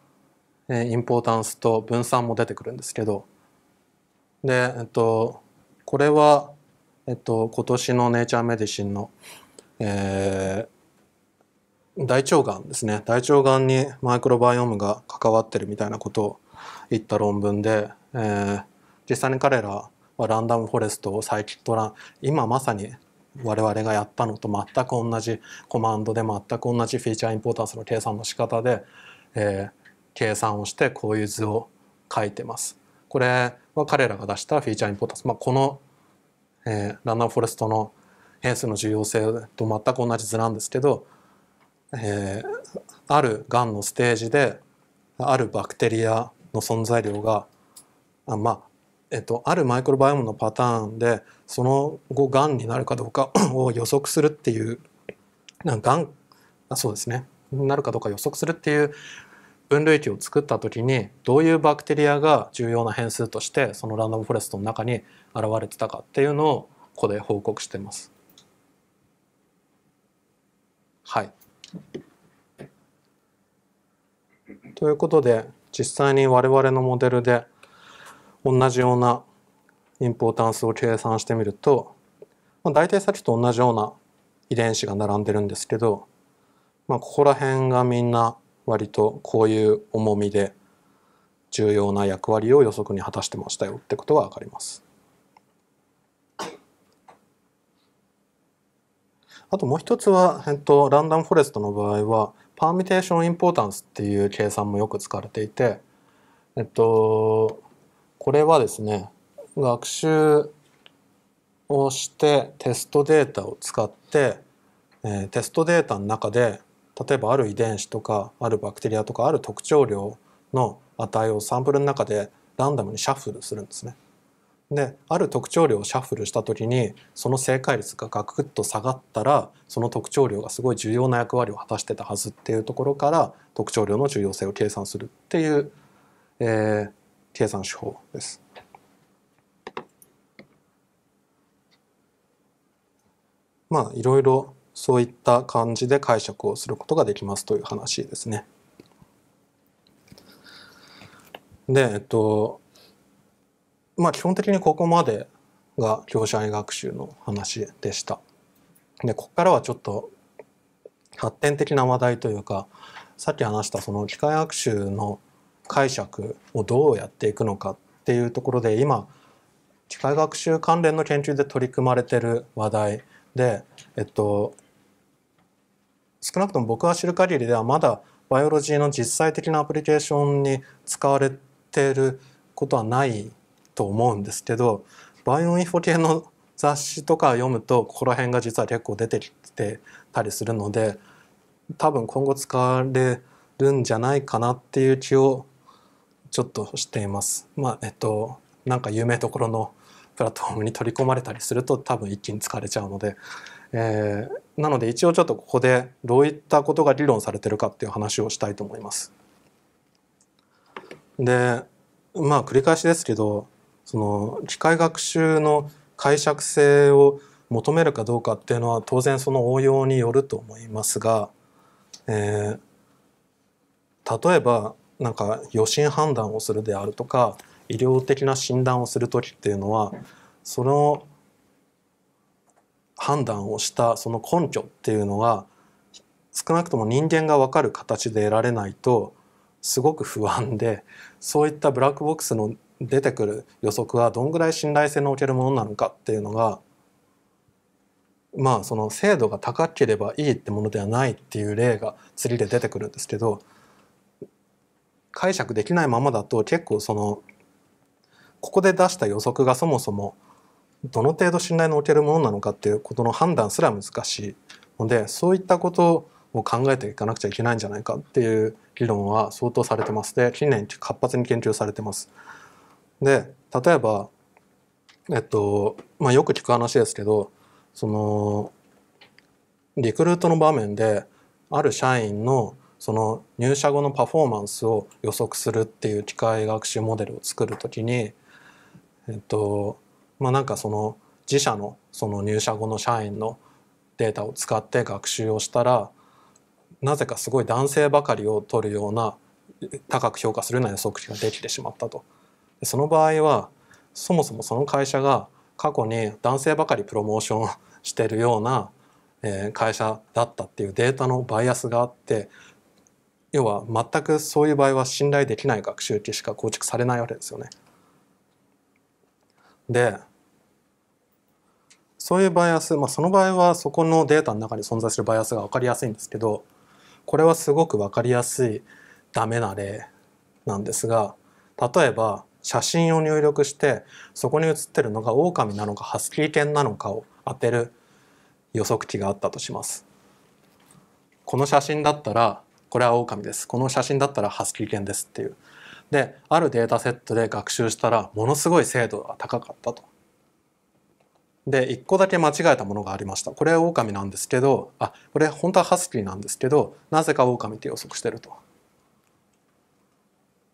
えー、インポータンスと分散も出てくるんですけどで、えっと、これは、えっと、今年のネイチャーメディシンの、えー、大腸がんですね大腸がんにマイクロバイオームが関わってるみたいなことを言った論文で、えー、実際に彼らはランダムフォレストをサイキットラン今まさに我々がやったのと全く同じコマンドで全く同じフィーチャーインポータンスの計算の仕方で、えー、計算をしてこういう図を書いてます。これは彼らが出したフィーチャーインポータンス、まあ、この、えー、ランダムフォレストの変数の重要性と全く同じ図なんですけどえー、あるがんのステージであるバクテリアの存在量があまあえっと、あるマイクロバイオームのパターンでその後がんになるかどうかを予測するっていうなんがんあそうですねなるかどうか予測するっていう分類器を作った時にどういうバクテリアが重要な変数としてそのランダムフォレストの中に現れてたかっていうのをここで報告してます。はいということで実際に我々のモデルで同じようなインポータンスを計算してみると、まあ、大体さっきと同じような遺伝子が並んでるんですけど、まあ、ここら辺がみんな割とこういう重みで重要な役割を予測に果たしてましたよってことが分かります。あともう一つは、えっと、ランダムフォレストの場合は、パーミテーションインポータンスっていう計算もよく使われていて、えっと、これはですね、学習をしてテストデータを使って、えー、テストデータの中で、例えばある遺伝子とか、あるバクテリアとか、ある特徴量の値をサンプルの中でランダムにシャッフルするんですね。である特徴量をシャッフルした時にその正解率がガクッと下がったらその特徴量がすごい重要な役割を果たしてたはずっていうところから特徴量の重要性を計算するっていう、えー、計算手法です。まあいろいろそういった感じで解釈をすることができますという話ですね。でえっとまあ基本的にここまでが教社愛学習の話でした。でここからはちょっと発展的な話題というかさっき話したその機械学習の解釈をどうやっていくのかっていうところで今機械学習関連の研究で取り組まれてる話題で、えっと、少なくとも僕が知る限りではまだバイオロジーの実際的なアプリケーションに使われてることはないと思うんですけどバイオインフォ系の雑誌とか読むとここら辺が実は結構出てきてたりするので多分今後使われるんじゃないかなっていう気をちょっとしています。まあえっとなんか有名どころのプラットフォームに取り込まれたりすると多分一気に疲れちゃうので、えー、なので一応ちょっとここでどういったことが議論されてるかっていう話をしたいと思います。でまあ繰り返しですけどその機械学習の解釈性を求めるかどうかっていうのは当然その応用によると思いますが、えー、例えばなんか予診判断をするであるとか医療的な診断をする時っていうのはその判断をしたその根拠っていうのは少なくとも人間が分かる形で得られないとすごく不安でそういったブラックボックスの出てくる予測はどんぐらい信頼性のおけるものなのかっていうのがまあその精度が高ければいいってものではないっていう例が釣りで出てくるんですけど解釈できないままだと結構そのここで出した予測がそもそもどの程度信頼のおけるものなのかっていうことの判断すら難しいのでそういったことを考えていかなくちゃいけないんじゃないかっていう議論は相当されてますで近年活発に研究されてます。で例えばえっとまあよく聞く話ですけどそのリクルートの場面である社員のその入社後のパフォーマンスを予測するっていう機械学習モデルを作る時にえっとまあなんかその自社のその入社後の社員のデータを使って学習をしたらなぜかすごい男性ばかりを取るような高く評価するような予測値ができてしまったと。その場合はそもそもその会社が過去に男性ばかりプロモーション してるような会社だったっていうデータのバイアスがあって要は全くそういう場合は信頼できない学習機しか構築されないわけですよね。でそういうバイアス、まあ、その場合はそこのデータの中に存在するバイアスが分かりやすいんですけどこれはすごく分かりやすいダメな例なんですが例えば写真を入力してそこに写ってるのがオオカミなのかハスキー犬なのかを当てる予測値があったとします。この写真だったらこれはオオカミです。この写真だったらハスキー犬ですっていう。であるデータセットで学習したらものすごい精度が高かったと。で1個だけ間違えたものがありました。これはオオカミなんですけどあこれ本当はハスキーなんですけどなぜかオオカミって予測してると。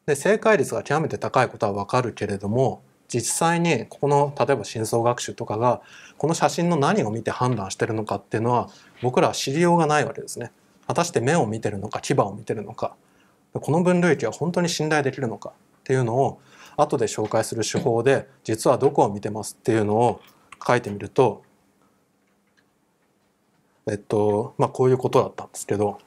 で正解率が極めて高いことはわかるけれども実際にここの例えば深層学習とかがこの写真の何を見て判断してるのかっていうのは僕らは知りようがないわけですね。果たして目を見てるのか牙を見てるのかこの分類器は本当に信頼できるのかっていうのを後で紹介する手法で実はどこを見てますっていうのを書いてみるとえっとまあこういうことだったんですけど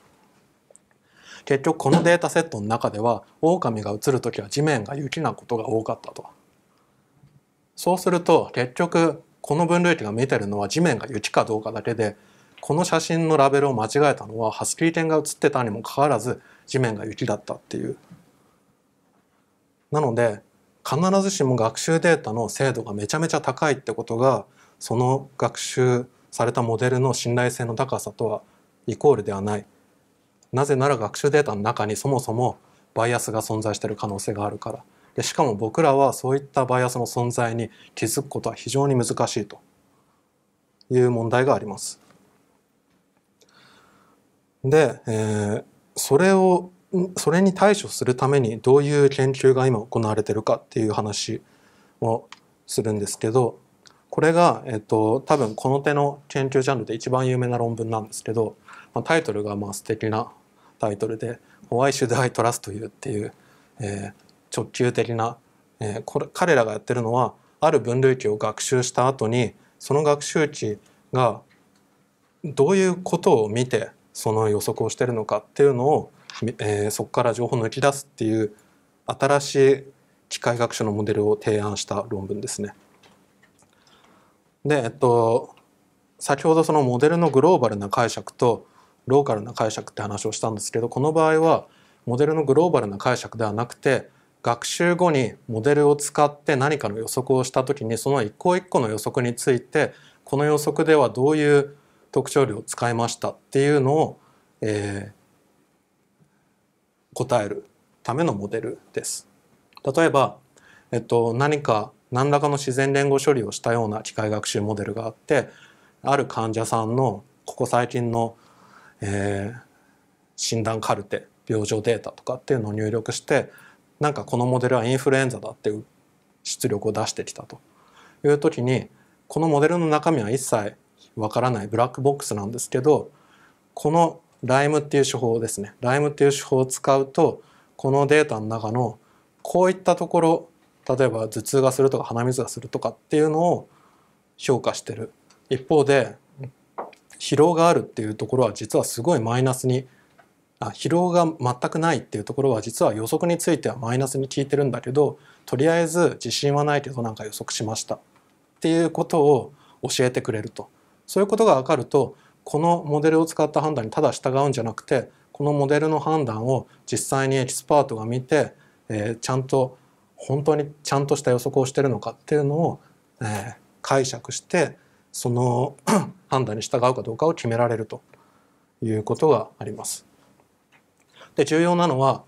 結局このデータセットの中ではオオカミが映る時は地面が雪なことが多かったと。そうすると結局この分類器が見てるのは地面が雪かどうかだけでこの写真のラベルを間違えたのはハスキー犬が写ってたにもかかわらず地面が雪だったっていう。なので必ずしも学習データの精度がめちゃめちゃ高いってことがその学習されたモデルの信頼性の高さとはイコールではないなぜなら学習データの中にそもそもバイアスが存在している可能性があるからでしかも僕らはそういったバイアスの存在に気づくことは非常に難しいという問題があります。で、えー、それをそれに対処するためにどういう研究が今行われてるかっていう話をするんですけどこれが、えっと、多分この手の研究ジャンルで一番有名な論文なんですけどまあ、タイトルがまあ素敵なタイトルで「Why should I trust you?」っていう、えー、直球的な、えー、これ彼らがやってるのはある分類器を学習した後にその学習値がどういうことを見てその予測をしてるのかっていうのを、えー、そこから情報抜き出すっていう新しい機械学習のモデルを提案した論文ですね。で、えっと、先ほどそのモデルのグローバルな解釈とローカルな解釈って話をしたんですけどこの場合はモデルのグローバルな解釈ではなくて学習後にモデルを使って何かの予測をした時にその一個一個の予測についてこの予測ではどういう特徴量を使いましたっていうのを、えー、答えるためのモデルです。例えば、えっと、何か何らかの自然連合処理をしたような機械学習モデルがあってある患者さんのここ最近のえー、診断カルテ病状データとかっていうのを入力してなんかこのモデルはインフルエンザだっていう出力を出してきたという時にこのモデルの中身は一切わからないブラックボックスなんですけどこのライムっていう手法ですねライムっていう手法を使うとこのデータの中のこういったところ例えば頭痛がするとか鼻水がするとかっていうのを評価してる一方で疲労があるっていうところは実はすごいマイナスにあ疲労が全くないっていうところは実は予測についてはマイナスに効いてるんだけどとりあえず自信はないけどなんか予測しましたっていうことを教えてくれるとそういうことが分かるとこのモデルを使った判断にただ従うんじゃなくてこのモデルの判断を実際にエキスパートが見て、えー、ちゃんと本当にちゃんとした予測をしてるのかっていうのを、えー、解釈してその 判断に従うかどうかを決められるということがあります。で重要なのは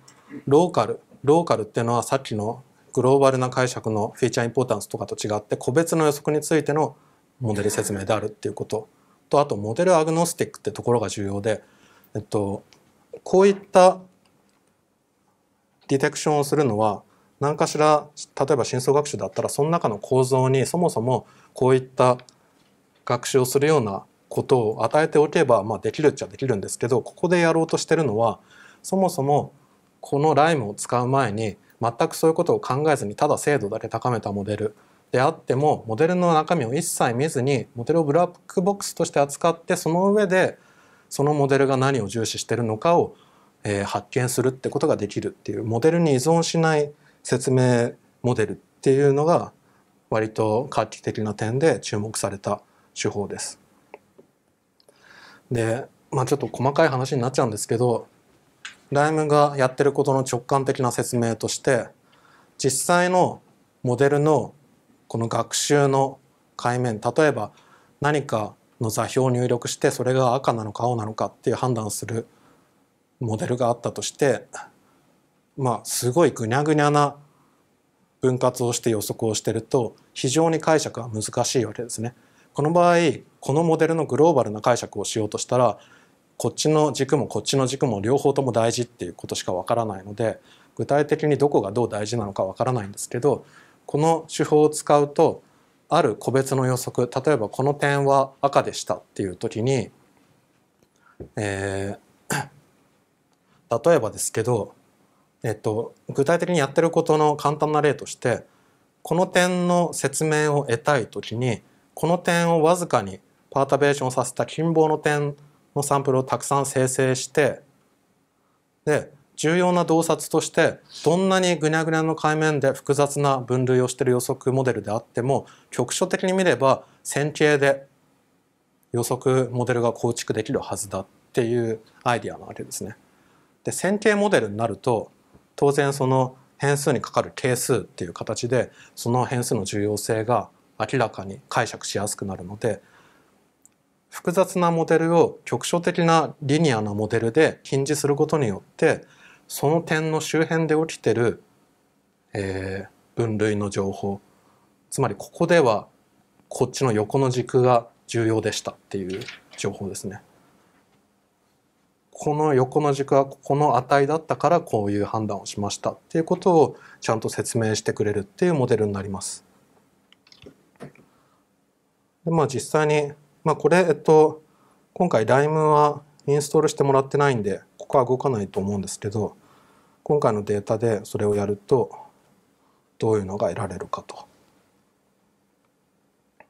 ローカルローカルっていうのはさっきのグローバルな解釈のフィーチャーインポータンスとかと違って個別の予測についてのモデル説明であるっていうこととあとモデルアグノスティックってところが重要で、えっと、こういったディテクションをするのは何かしら例えば深層学習だったらその中の構造にそもそもこういった学習をするようなことを与えておけば、まあ、できるっちゃできるんですけどここでやろうとしてるのはそもそもこのライムを使う前に全くそういうことを考えずにただ精度だけ高めたモデルであってもモデルの中身を一切見ずにモデルをブラックボックスとして扱ってその上でそのモデルが何を重視してるのかを、えー、発見するってことができるっていうモデルに依存しない説明モデルっていうのが割と画期的な点で注目された手法です。で、まあ、ちょっと細かい話になっちゃうんですけどライムがやってることの直感的な説明として実際のモデルのこの学習の界面例えば何かの座標を入力してそれが赤なのか青なのかっていう判断をするモデルがあったとしてまあすごいぐにゃぐにゃな分割をして予測をしてると非常に解釈が難しいわけですね。この場合このモデルのグローバルな解釈をしようとしたらこっちの軸もこっちの軸も両方とも大事っていうことしかわからないので具体的にどこがどう大事なのかわからないんですけどこの手法を使うとある個別の予測例えばこの点は赤でしたっていう時に、えー、例えばですけど、えっと、具体的にやってることの簡単な例としてこの点の説明を得たい時にこの点をわずかにパータベーションさせた近傍の点のサンプルをたくさん生成してで重要な洞察としてどんなにぐにゃぐにゃの海面で複雑な分類をしている予測モデルであっても局所的に見れば線形で予測モデルが構築できるはずだっていうアイディアなわけですね。で線形モデルになると当然その変数にかかる係数っていう形でその変数の重要性が明らかに解釈しやすくなるので複雑なモデルを局所的なリニアなモデルで近似することによってその点の周辺で起きてる、えー、分類の情報つまりここではこっちの横の軸が重要でしたっていう情報ですね。この横の軸はこの値だったからこういう判断をしましたっていうことをちゃんと説明してくれるっていうモデルになります。でまあ実際に、まあ、これ、えっと、今回 Lime はインストールしてもらってないんで、ここは動かないと思うんですけど、今回のデータでそれをやると、どういうのが得られるかと。ま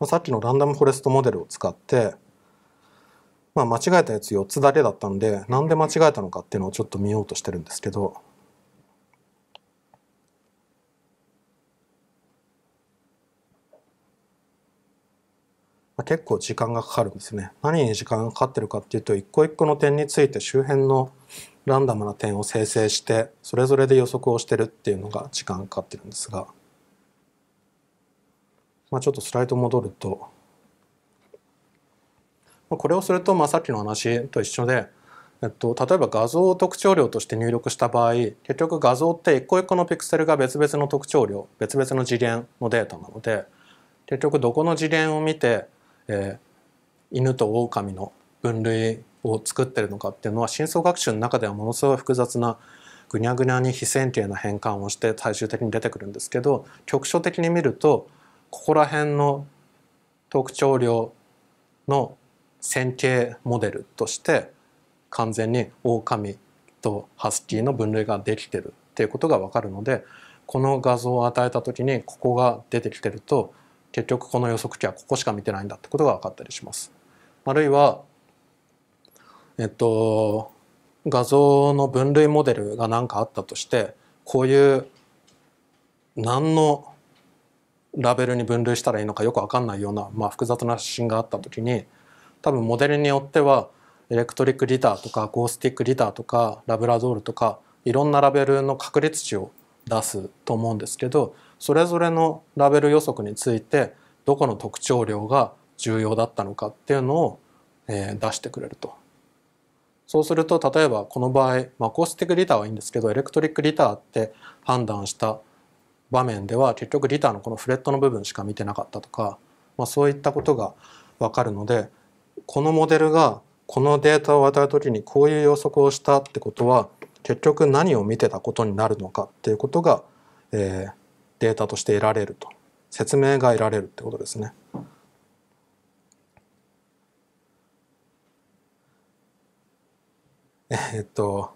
あ、さっきのランダムフォレストモデルを使って、まあ、間違えたやつ4つだけだったんで、何で間違えたのかっていうのをちょっと見ようとしてるんですけど、結構時間がかかるんですね。何に時間がかかってるかっていうと一個一個の点について周辺のランダムな点を生成してそれぞれで予測をしてるっていうのが時間がかかってるんですが、まあ、ちょっとスライド戻ると、まあ、これをするとまあさっきの話と一緒で、えっと、例えば画像を特徴量として入力した場合結局画像って一個一個のピクセルが別々の特徴量別々の次元のデータなので結局どこの次元を見てえー、犬と狼の分類を作ってるのかっていうのは深層学習の中ではものすごい複雑なぐにゃぐにゃに非線形な変換をして最終的に出てくるんですけど局所的に見るとここら辺の特徴量の線形モデルとして完全に狼とハスキーの分類ができてるっていうことがわかるのでこの画像を与えた時にここが出てきてると結局この予測値はここしか見てないんだってことが分かったりします。あるいは、えっと、画像の分類モデルが何かあったとしてこういう何のラベルに分類したらいいのかよく分かんないような、まあ、複雑な指針があった時に多分モデルによってはエレクトリックリターとかゴースティックリターとかラブラドールとかいろんなラベルの確率値を出すと思うんですけどそれぞれのラベル予測についてどこの特徴量が重要だったのかっていうのを、え出してくれると。そうすると例えばこの場合、まアコースティックギターはいいんですけどエレクトリックギターって判断した場面では結局ギターのこのフレットの部分しか見てなかったとか、まあ、そういったことが分かるのでこのモデルがこのデータを与える時にこういう予測をしたってことは結局何を見てたことになるのかっていうことが、えー、データとして得られると説明が得られるってことですね。えっと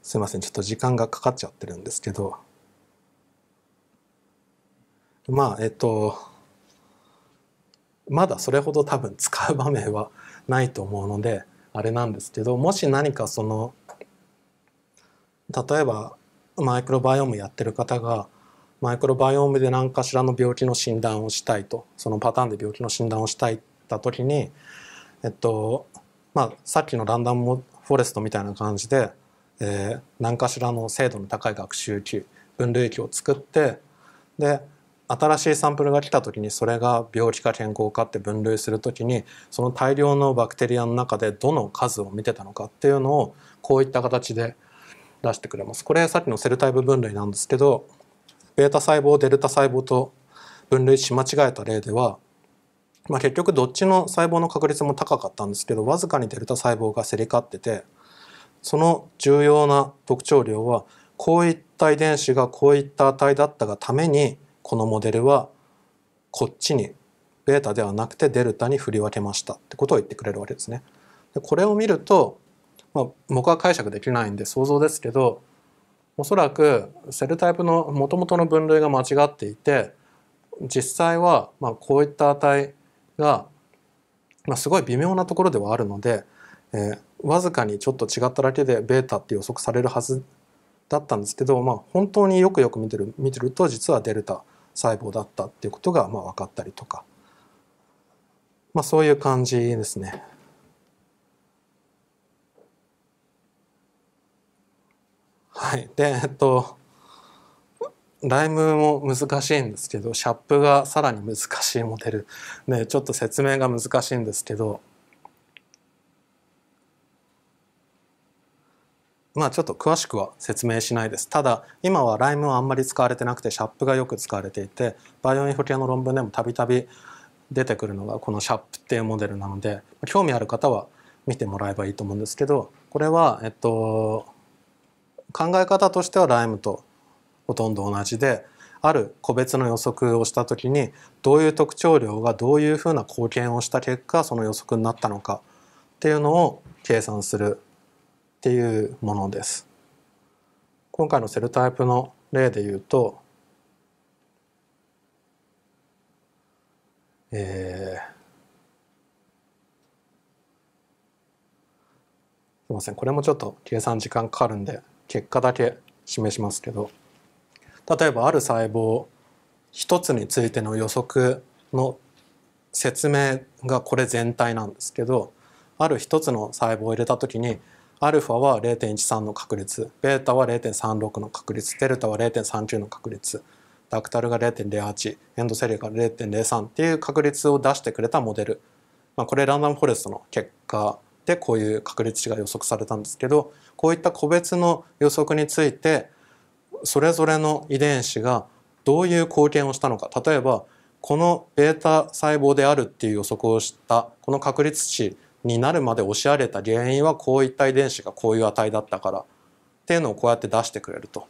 すいませんちょっと時間がかかっちゃってるんですけどまあえっとまだそれほど多分使う場面はないと思うのであれなんですけどもし何かその例えばマイクロバイオームやってる方がマイクロバイオームで何かしらの病気の診断をしたいとそのパターンで病気の診断をしたいった時に、えっとまあ、さっきのランダムフォレストみたいな感じで、えー、何かしらの精度の高い学習機分類機を作ってで新しいサンプルが来た時にそれが病気か健康かって分類する時にその大量のバクテリアの中でどの数を見てたのかっていうのをこういった形で出してくれます。これさっきのセルタイプ分類なんですけどベータ細胞デルタ細胞と分類し間違えた例では、まあ、結局どっちの細胞の確率も高かったんですけどわずかにデルタ細胞が競り勝っててその重要な特徴量はこういった遺伝子がこういった値だったがためにこのモデルはこっちにベータではなくてデルタに振り分けましたってことを言ってくれるわけですね。でこれを見ると、まあ、僕は解釈できないんで想像ですけどおそらくセルタイプのもともとの分類が間違っていて実際はまこういった値がますごい微妙なところではあるので、えー、わずかにちょっと違っただけでベータって予測されるはずだったんですけど、まあ、本当によくよく見てる見てると実はデルタ細胞だったっていうことがま分かったりとか、まあ、そういう感じですね。はい。で、えっと、ライムも難しいんですけど、シャップがさらに難しいモデル。で、ちょっと説明が難しいんですけど、まあちょっと詳しくは説明しないです。ただ、今はライムはあんまり使われてなくて、シャップがよく使われていて、バイオインフリアの論文でもたびたび出てくるのがこのシャップっていうモデルなので、興味ある方は見てもらえばいいと思うんですけど、これは、えっと、考え方としてはライムとほとんど同じである個別の予測をした時にどういう特徴量がどういうふうな貢献をした結果その予測になったのかっていうのを計算するっていうものです。今回のセルタイプの例で言うと、えー、すいませんこれもちょっと計算時間かかるんで結果だけ示しますけど例えばある細胞一つについての予測の説明がこれ全体なんですけどある一つの細胞を入れた時にアルファは0.13の確率ベータは0.36の確率デルタは0.39の確率ダクタルが0.08エンドセリアが0.03っていう確率を出してくれたモデル、まあ、これランダムフォレストの結果ってこういう確率値が予測されたんですけどこういった個別の予測についてそれぞれの遺伝子がどういう貢献をしたのか例えばこの β 細胞であるっていう予測をしたこの確率値になるまで押し上げた原因はこういった遺伝子がこういう値だったからっていうのをこうやって出してくれると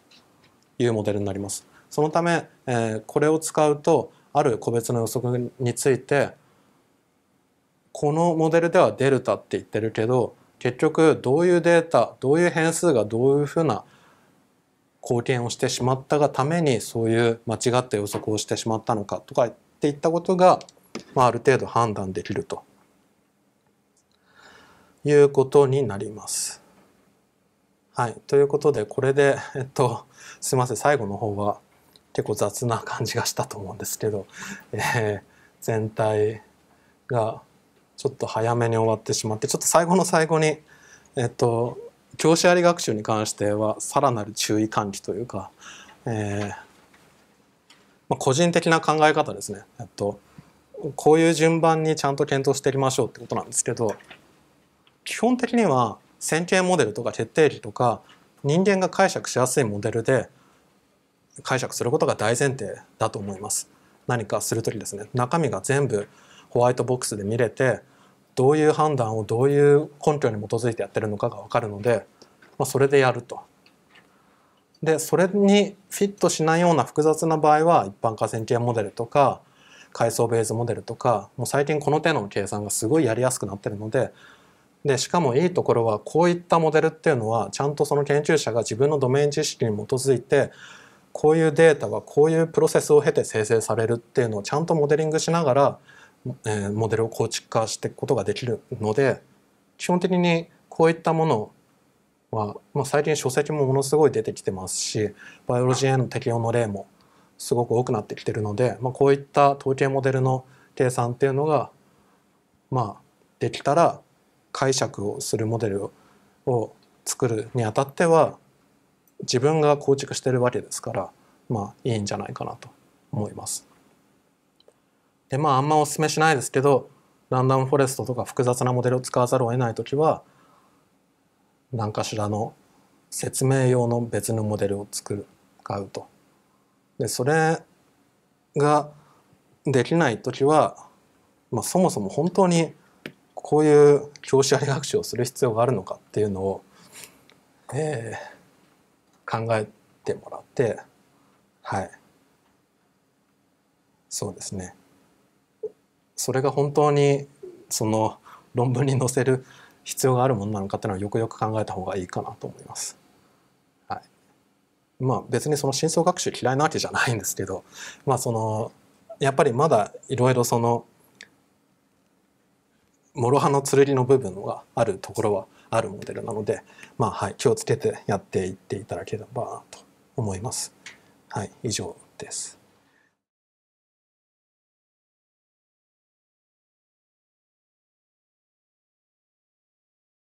いうモデルになります。そのため、えー、これを使うとある個別の予測についてこのモデルではデルタって言ってるけど結局どういうデータどういう変数がどういうふうな貢献をしてしまったがためにそういう間違った予測をしてしまったのかとかっていったことが、まあ、ある程度判断できるということになります。はい、ということでこれで、えっと、すいません最後の方は結構雑な感じがしたと思うんですけど、えー、全体がちょっと早めに終わってしまってちょっと最後の最後にえっと教師あり学習に関してはさらなる注意喚起というか、えーまあ、個人的な考え方ですね、えっと、こういう順番にちゃんと検討していきましょうってことなんですけど基本的には線形モデルとか決定理とか人間が解釈しやすいモデルで解釈することが大前提だと思います。何かする時ですね中身が全部ホワイトボックスで見れてどういう判断をどういう根拠に基づいてやってるのかが分かるので、まあ、それでやると。でそれにフィットしないような複雑な場合は一般化線形モデルとか階層ベースモデルとかもう最近この手の計算がすごいやりやすくなってるのででしかもいいところはこういったモデルっていうのはちゃんとその研究者が自分のドメイン知識に基づいてこういうデータはこういうプロセスを経て生成されるっていうのをちゃんとモデリングしながらえモデルを構築化していくことができるので基本的にこういったものは、まあ、最近書籍もものすごい出てきてますしバイオロジーへの適用の例もすごく多くなってきてるので、まあ、こういった統計モデルの計算っていうのが、まあ、できたら解釈をするモデルを作るにあたっては自分が構築してるわけですから、まあ、いいんじゃないかなと思います。でまああんまおすすめしないですけどランダムフォレストとか複雑なモデルを使わざるを得ない時は何かしらの説明用の別のモデルを作る買うと。でそれができない時は、まあ、そもそも本当にこういう教師あり学習をする必要があるのかっていうのを、えー、考えてもらってはいそうですねそれが本当にその論文に載せる必要があるものなのかっていうのはよくよく考えた方がいいかなと思います。はい、まあ別にその深層学習嫌いなわけじゃないんですけど、まあそのやっぱりまだいろいろその諸刃の剣の部分はあるところはあるモデルなので、まあはい、気をつけてやっていっていただければと思います。はい、以上です。